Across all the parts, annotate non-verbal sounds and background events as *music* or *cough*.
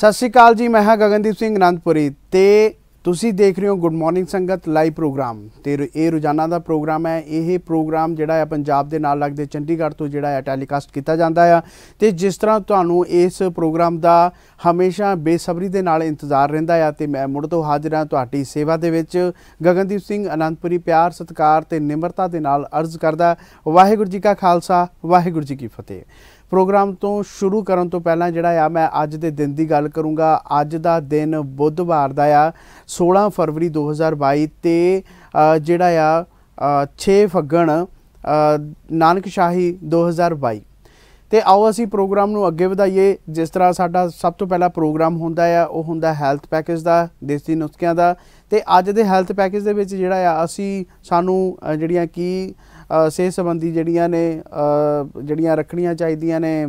ਸਤਿ ਸ਼੍ਰੀ ਅਕਾਲ ਜੀ ਮੈਂ ਹਾਂ ਗਗਨਦੀਪ ਸਿੰਘ ਅਨੰਦਪੁਰੀ ਤੇ ਤੁਸੀਂ ਦੇਖ ਰਹੇ ਹੋ ਗੁੱਡ ਮਾਰਨਿੰਗ ਸੰਗਤ ਲਾਈਵ ਪ੍ਰੋਗਰਾਮ ਤੇ ਇਹ ਰੋਜ਼ਾਨਾ ਦਾ ਪ੍ਰੋਗਰਾਮ ਹੈ ਇਹ ਪ੍ਰੋਗਰਾਮ ਜਿਹੜਾ ਹੈ ਪੰਜਾਬ ਦੇ ਨਾਲ ਲੱਗਦੇ ਚੰਡੀਗੜ੍ਹ ਤੋਂ ਜਿਹੜਾ ਹੈ ਟੈਲੀਕਾਸਟ ਕੀਤਾ ਜਾਂਦਾ ਆ ਤੇ ਜਿਸ ਤਰ੍ਹਾਂ ਤੁਹਾਨੂੰ ਇਸ ਪ੍ਰੋਗਰਾਮ ਦਾ ਹਮੇਸ਼ਾ ਬੇਸਬਰੀ ਦੇ ਨਾਲ ਇੰਤਜ਼ਾਰ ਰਹਿੰਦਾ ਆ ਤੇ ਮੈਂ ਮੁੜ ਤੋਂ ਹਾਜ਼ਰ ਹਾਂ ਤੁਹਾਡੀ ਸੇਵਾ ਦੇ ਵਿੱਚ ਗਗਨਦੀਪ ਸਿੰਘ ਅਨੰਦਪੁਰੀ ਪਿਆਰ ਸਤਿਕਾਰ ਤੇ ਨਿਮਰਤਾ ਦੇ ਨਾਲ ਅਰਜ਼ ਕਰਦਾ ਵਾਹਿਗੁਰੂ ਜੀ ਕਾ ਖਾਲਸਾ ਵਾਹਿਗੁਰੂ ਜੀ ਕੀ ਫਤਿਹ ਪ੍ਰੋਗਰਾਮ ਤੋਂ ਸ਼ੁਰੂ ਕਰਨ ਤੋਂ ਪਹਿਲਾਂ ਜਿਹੜਾ ਆ ਮੈਂ ਅੱਜ ਦੇ ਦਿਨ ਦੀ ਗੱਲ ਕਰੂੰਗਾ ਅੱਜ ਦਾ ਦਿਨ ਬੁੱਧਵਾਰ ਦਾ ਆ 16 ਫਰਵਰੀ 2022 ਤੇ ਜਿਹੜਾ ਆ 6 ਫੱਗਣ ਨਾਨਕਸ਼ਾਹੀ 2022 ਤੇ ਆਓ ਅਸੀਂ ਪ੍ਰੋਗਰਾਮ ਨੂੰ ਅੱਗੇ ਵਧਾਈਏ ਜਿਸ ਤਰ੍ਹਾਂ ਸਾਡਾ ਸਭ ਤੋਂ ਪਹਿਲਾ ਪ੍ਰੋਗਰਾਮ ਹੁੰਦਾ ਆ ਉਹ ਹੁੰਦਾ ਹੈਲਥ ਪੈਕੇਜ ਦਾ ਦੇਸੀ ਨੁਸਖਿਆਂ ਦਾ ਤੇ ਅੱਜ ਦੇ ਹੈਲਥ ਪੈਕੇਜ ਦੇ ਵਿੱਚ ਜਿਹੜਾ ਆ ਅਸੀਂ ਸਾਨੂੰ ਜਿਹੜੀਆਂ ਕੀ ਸਿਹਤ ਸੰਬੰਧੀ ਜਿਹੜੀਆਂ ਨੇ ਜਿਹੜੀਆਂ ਰੱਖਣੀਆਂ ਚਾਹੀਦੀਆਂ ਨੇ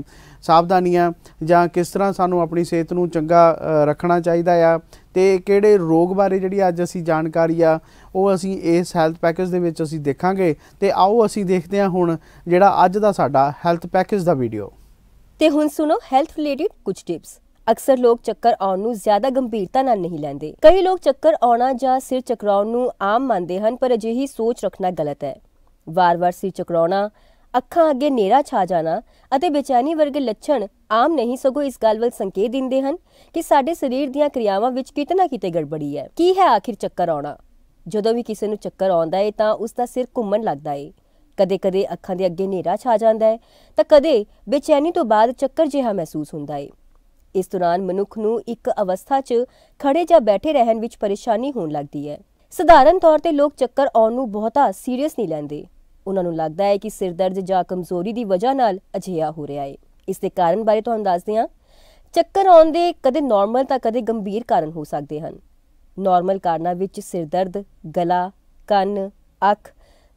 ਸਾਵਧਾਨੀਆਂ ਜਾਂ ਕਿਸ ਤਰ੍ਹਾਂ ਸਾਨੂੰ ਆਪਣੀ ਸਿਹਤ ਨੂੰ ਚੰਗਾ ਰੱਖਣਾ ਚਾਹੀਦਾ ਆ ਤੇ ਕਿਹੜੇ ਰੋਗ ਬਾਰੇ ਜਿਹੜੀ ਅੱਜ ਅਸੀਂ ਜਾਣਕਾਰੀ ਆ ਉਹ ਅਸੀਂ ਇਸ ਹੈਲਥ ਪੈਕੇਜ ਦੇ ਵਿੱਚ ਅਸੀਂ ਦੇਖਾਂਗੇ ਤੇ ਆਓ ਅਸੀਂ ਦੇਖਦੇ ਹਾਂ ਹੁਣ ਜਿਹੜਾ ਅੱਜ ਦਾ ਸਾਡਾ ਹੈਲਥ ਪੈਕੇਜ ਦਾ ਵੀਡੀਓ ਤੇ ਹੁਣ ਸੁਣੋ ਹੈਲਥ ਰਿਲੇਟਡ ਕੁਝ ਟਿਪਸ ਅਕਸਰ ਲੋਕ ਚੱਕਰ ਆਉਣ ਨੂੰ ਜ਼ਿਆਦਾ ਗੰਭੀਰਤਾ ਨਾਲ ਨਹੀਂ ਲੈਂਦੇ ਕਈ ਲੋਕ ਚੱਕਰ ਆਉਣਾ ਜਾਂ ਸਿਰ ਚਕਰਾਉਣ ਨੂੰ ਆਮ ਮੰਨਦੇ ਹਨ ਪਰ ਅਜਿਹੀ ਸੋਚ ਰੱਖਣਾ ਗਲਤ ਹੈ ਵਾਰ-ਵਾਰ ਸੀ ਚਕਰਾਉਣਾ ਅੱਖਾਂ ਅੱਗੇ ਨੇਰਾ ਛਾ ਜਾਣਾ ਅਤੇ ਬੇਚੈਨੀ ਵਰਗੇ ਲੱਛਣ ਆਮ ਨਹੀਂ ਸਗੋਂ ਇਸ ਗੱਲ ਵੱਲ ਸੰਕੇਤ ਦਿੰਦੇ ਹਨ ਕਿ ਸਾਡੇ ਸਰੀਰ ਦੀਆਂ ਕਿਰਿਆਵਾਂ ਵਿੱਚ ਕਿਤਨਾ ਕਿਤੇ ਗੜਬੜੀ ਹੈ ਕੀ ਹੈ ਆਖਿਰ ਚੱਕਰ ਆਉਣਾ ਜਦੋਂ ਵੀ ਕਿਸੇ ਨੂੰ ਚੱਕਰ ਆਉਂਦਾ ਹੈ ਤਾਂ ਉਸ ਦਾ ਸਿਰ ਘੁੰਮਣ ਲੱਗਦਾ ਹੈ ਕਦੇ-ਕਦੇ ਅੱਖਾਂ ਦੇ ਅੱਗੇ ਨੇਰਾ ਛਾ ਜਾਂਦਾ ਹੈ ਤਾਂ ਕਦੇ ਬੇਚੈਨੀ ਤੋਂ ਬਾਅਦ ਚੱਕਰ ਜਿਹਾ ਮਹਿਸੂਸ ਹੁੰਦਾ ਹੈ ਇਸ ਦੌਰਾਨ ਮਨੁੱਖ ਨੂੰ ਇੱਕ ਅਵਸਥਾ 'ਚ ਖੜੇ ਜਾਂ ਬੈਠੇ ਰਹਿਣ ਵਿੱਚ ਪਰੇਸ਼ਾਨੀ ਹੋਣ ਲੱਗਦੀ ਹੈ ਸਧਾਰਨ ਤੌਰ ਤੇ ਲੋਕ ਚੱਕਰ ਆਉਣ ਨੂੰ ਬਹੁਤਾ ਸੀਰੀਅਸ ਨਹੀਂ ਲੈਂਦੇ ਉਹਨਾਂ ਨੂੰ ਲੱਗਦਾ ਹੈ ਕਿ ਸਿਰ ਦਰਦ ਜਾਂ ਕਮਜ਼ੋਰੀ ਦੀ ਵਜ੍ਹਾ ਨਾਲ ਅਜਿਹਾ ਹੋ ਰਿਹਾ ਹੈ ਇਸ ਦੇ ਕਾਰਨ ਬਾਰੇ ਤੁਹਾਨੂੰ ਦੱਸਦੇ ਹਾਂ ਚੱਕਰ ਆਉਣ ਦੇ ਕਦੇ ਨਾਰਮਲ ਤਾਂ ਕਦੇ ਗੰਭੀਰ ਕਾਰਨ ਹੋ ਸਕਦੇ ਹਨ ਨਾਰਮਲ ਕਾਰਨਾਂ ਵਿੱਚ ਸਿਰ ਦਰਦ ਗਲਾ ਕੰਨ ਅੱਖ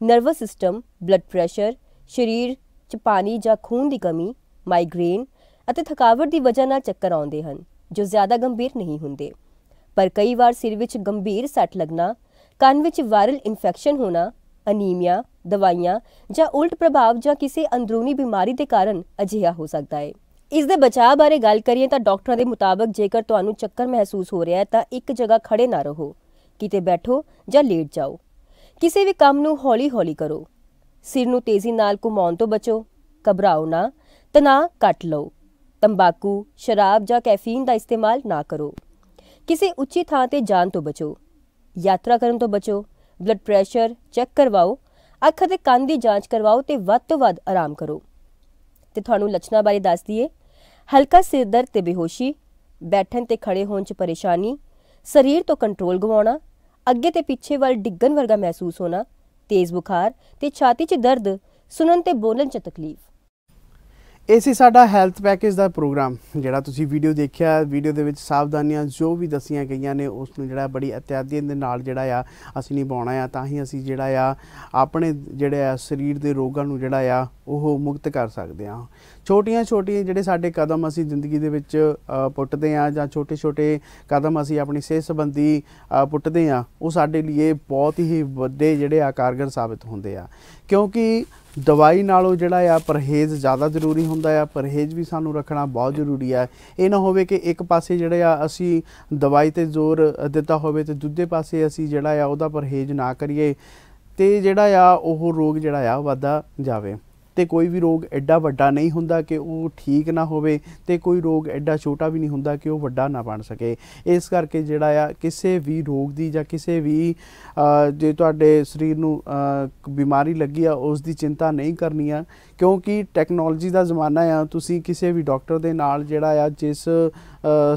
ਨਰਵਸ ਸਿਸਟਮ ਬਲੱਡ ਪ੍ਰੈਸ਼ਰ ਸਰੀਰ ਚ ਪਾਣੀ ਜਾਂ ਖੂਨ ਦੀ ਕਮੀ ਮਾਈਗ੍ਰੇਨ ਅਤੇ ਥਕਾਵਟ ਦੀ ਵਜ੍ਹਾ ਨਾਲ ਚੱਕਰ ਆਉਂਦੇ ਹਨ ਜੋ ਜ਼ਿਆਦਾ ਗੰਭੀਰ ਨਹੀਂ ਹੁੰਦੇ ਪਰ ਕਈ ਵਾਰ ਸਿਰ ਵਿੱਚ ਗੰਭੀਰ ਸੱਟ ਲੱਗਣਾ ਕੰਨ ਵਿੱਚ ਵਾਇਰਲ ਇਨਫੈਕਸ਼ਨ ਹੋਣਾ ਅਨੀਮੀਆ ਦਵਾਈਆਂ ਜਾਂ ਉਲਟ ਪ੍ਰਭਾਵ ਜਾਂ ਕਿਸੇ ਅੰਦਰੂਨੀ ਬਿਮਾਰੀ ਦੇ ਕਾਰਨ ਅਜਿਹਾ ਹੋ ਸਕਦਾ ਹੈ ਇਸ ਦੇ ਬਚਾਅ ਬਾਰੇ ਗੱਲ ਕਰੀਏ ਤਾਂ ਡਾਕਟਰਾਂ ਦੇ ਮੁਤਾਬਕ ਜੇਕਰ ਤੁਹਾਨੂੰ ਚੱਕਰ ਮਹਿਸੂਸ ਹੋ ਰਿਹਾ ਹੈ ਤਾਂ ਇੱਕ ਜਗ੍ਹਾ ਖੜੇ ਨਾ ਰਹੋ ਕਿਤੇ ਬੈਠੋ ਜਾਂ ਲੇਟ ਜਾਓ ਕਿਸੇ ਵੀ ਕੰਮ ਨੂੰ ਹੌਲੀ-ਹੌਲੀ ਕਰੋ ਸਿਰ ਨੂੰ ਤੇਜ਼ੀ ਨਾਲ ਘੁਮਾਉਣ ਤੋਂ ਬਚੋ ਘਬਰਾਓ ਨਾ ਤਣਾਅ ਕੱਟ ਲਓ ਤੰਬਾਕੂ ਸ਼ਰਾਬ ਜਾਂ ਕੈਫੀਨ ਦਾ ਇਸਤੇਮਾਲ ਨਾ ਕਰੋ ਕਿਸੇ ਉੱਚੀ ਥਾਂ ਤੇ ਜਾਣ ਤੋਂ ਬਚੋ ਯਾਤਰਾ ਕਰਨ ਤੋਂ ਬਚੋ ਬਲੱਡ ਪ੍ਰੈਸ਼ਰ ਚੈੱਕ ਕਰਵਾਓ ਅੱਖ ਅਤੇ ਕੰਨ ਦੀ ਜਾਂਚ ਕਰਵਾਓ ਤੇ ਵੱਧ ਤੋਂ ਵੱਧ ਆਰਾਮ ਕਰੋ ਤੇ ਤੁਹਾਨੂੰ ਲੱਛਣਾਂ ਬਾਰੇ ਦੱਸ ਦਈਏ ਹਲਕਾ ਸਿਰ ਦਰਦ ਤੇ ਬੇਹੋਸ਼ੀ ਬੈਠਣ ਤੇ ਖੜੇ ਹੋਣ 'ਚ ਪਰੇਸ਼ਾਨੀ ਸਰੀਰ ਤੋਂ ਕੰਟਰੋਲ ਗਵਾਉਣਾ ਅੱਗੇ ਤੇ ਪਿੱਛੇ ਵੱਲ ਡਿੱਗਣ ਵਰਗਾ ਮਹਿਸੂਸ ਹੋਣਾ ਤੇਜ਼ ਬੁਖਾਰ ਤੇ ਛਾਤੀ 'ਚ ਦਰਦ ਸੁਣਨ ਤੇ ਬੋਲਣ 'ਚ ਤਕਲੀਫ ਇਹ ਸੀ ਸਾਡਾ ਹੈਲਥ ਪੈਕੇਜ ਦਾ ਪ੍ਰੋਗਰਾਮ ਜਿਹੜਾ ਤੁਸੀਂ ਵੀਡੀਓ ਦੇਖਿਆ ਵੀਡੀਓ ਦੇ ਵਿੱਚ ਸਾਵਧਾਨੀਆਂ ਜੋ ਵੀ ਦਸੀਆਂ ਗਈਆਂ ਨੇ ਉਸ ਨੂੰ ਜਿਹੜਾ ਬੜੀ ਅਤਿਆਦੀ ਦੇ ਨਾਲ ਜਿਹੜਾ ਆ ਅਸੀਂ ਨਿਭਾਉਣਾ ਆ ਤਾਂ ਹੀ ਅਸੀਂ ਜਿਹੜਾ ਆ ਆਪਣੇ ਜਿਹੜੇ ਆ ਸਰੀਰ ਦੇ ਰੋਗਾਂ ਨੂੰ ਜਿਹੜਾ ਆ ਉਹ ਮੁਕਤ ਕਰ ਸਕਦੇ ਆ ਛੋਟੀਆਂ-ਛੋਟੀਆਂ ਜਿਹੜੇ ਸਾਡੇ ਕਦਮ ਅਸੀਂ ਜ਼ਿੰਦਗੀ ਦੇ ਵਿੱਚ ਪੁੱਟਦੇ ਆ ਜਾਂ ਛੋਟੇ-ਛੋਟੇ ਕਦਮ ਅਸੀਂ ਆਪਣੀ ਸਿਹਤ ਸੰਬੰਧੀ ਪੁੱਟਦੇ ਆ ਉਹ ਸਾਡੇ ਲਈ ਬਹੁਤ ਹੀ ਵੱਡੇ ਜਿਹੜੇ ਆ ਕਾਰਗਰ ਸਾਬਤ ਹੁੰਦੇ ਆ ਕਿਉਂਕਿ ਦਵਾਈ ਨਾਲੋਂ ਜਿਹੜਾ ਆ ਪਰਹੇਜ਼ ਜ਼ਿਆਦਾ ਜ਼ਰੂਰੀ ਹੁੰਦਾ ਆ ਪਰਹੇਜ਼ ਵੀ ਸਾਨੂੰ ਰੱਖਣਾ ਬਹੁਤ ਜ਼ਰੂਰੀ ਆ ਇਹ ਨਾ ਹੋਵੇ ਕਿ ਇੱਕ ਪਾਸੇ ਜਿਹੜੇ ਆ ਅਸੀਂ ਦਵਾਈ ਤੇ ਜ਼ੋਰ ਦਿੱਤਾ ਹੋਵੇ ਤੇ ਦੂਜੇ ਪਾਸੇ ਅਸੀਂ ਜਿਹੜਾ ਆ ਉਹਦਾ ਪਰਹੇਜ਼ ਨਾ ਕਰੀਏ ਤੇ ਜਿਹੜਾ ਆ ਉਹ ਰੋਗ ਜਿਹੜਾ ਆ ਵਧਦਾ ਜਾਵੇ ਤੇ ਕੋਈ ਵੀ ਰੋਗ ਐਡਾ ਵੱਡਾ ਨਹੀਂ ਹੁੰਦਾ ਕਿ ਉਹ ਠੀਕ ਨਾ ਹੋਵੇ ਤੇ ਕੋਈ ਰੋਗ ਐਡਾ ਛੋਟਾ ਵੀ ਨਹੀਂ ਹੁੰਦਾ ਕਿ ਉਹ ਵੱਡਾ ਨਾ ਬਣ ਸਕੇ ਇਸ ਕਰਕੇ ਜਿਹੜਾ ਆ ਕਿਸੇ ਵੀ ਰੋਗ ਦੀ ਜਾਂ ਕਿਸੇ ਵੀ ਜੇ ਤੁਹਾਡੇ ਸਰੀਰ ਨੂੰ ਬਿਮਾਰੀ ਲੱਗੀ ਆ ਉਸ ਦੀ ਚਿੰਤਾ ਨਹੀਂ ਕਰਨੀ ਆ ਕਿਉਂਕਿ ਟੈਕਨੋਲੋਜੀ ਦਾ ਜ਼ਮਾਨਾ ਆ ਤੁਸੀਂ ਕਿਸੇ ਵੀ ਡਾਕਟਰ ਦੇ ਨਾਲ ਜਿਹੜਾ ਆ ਜਿਸ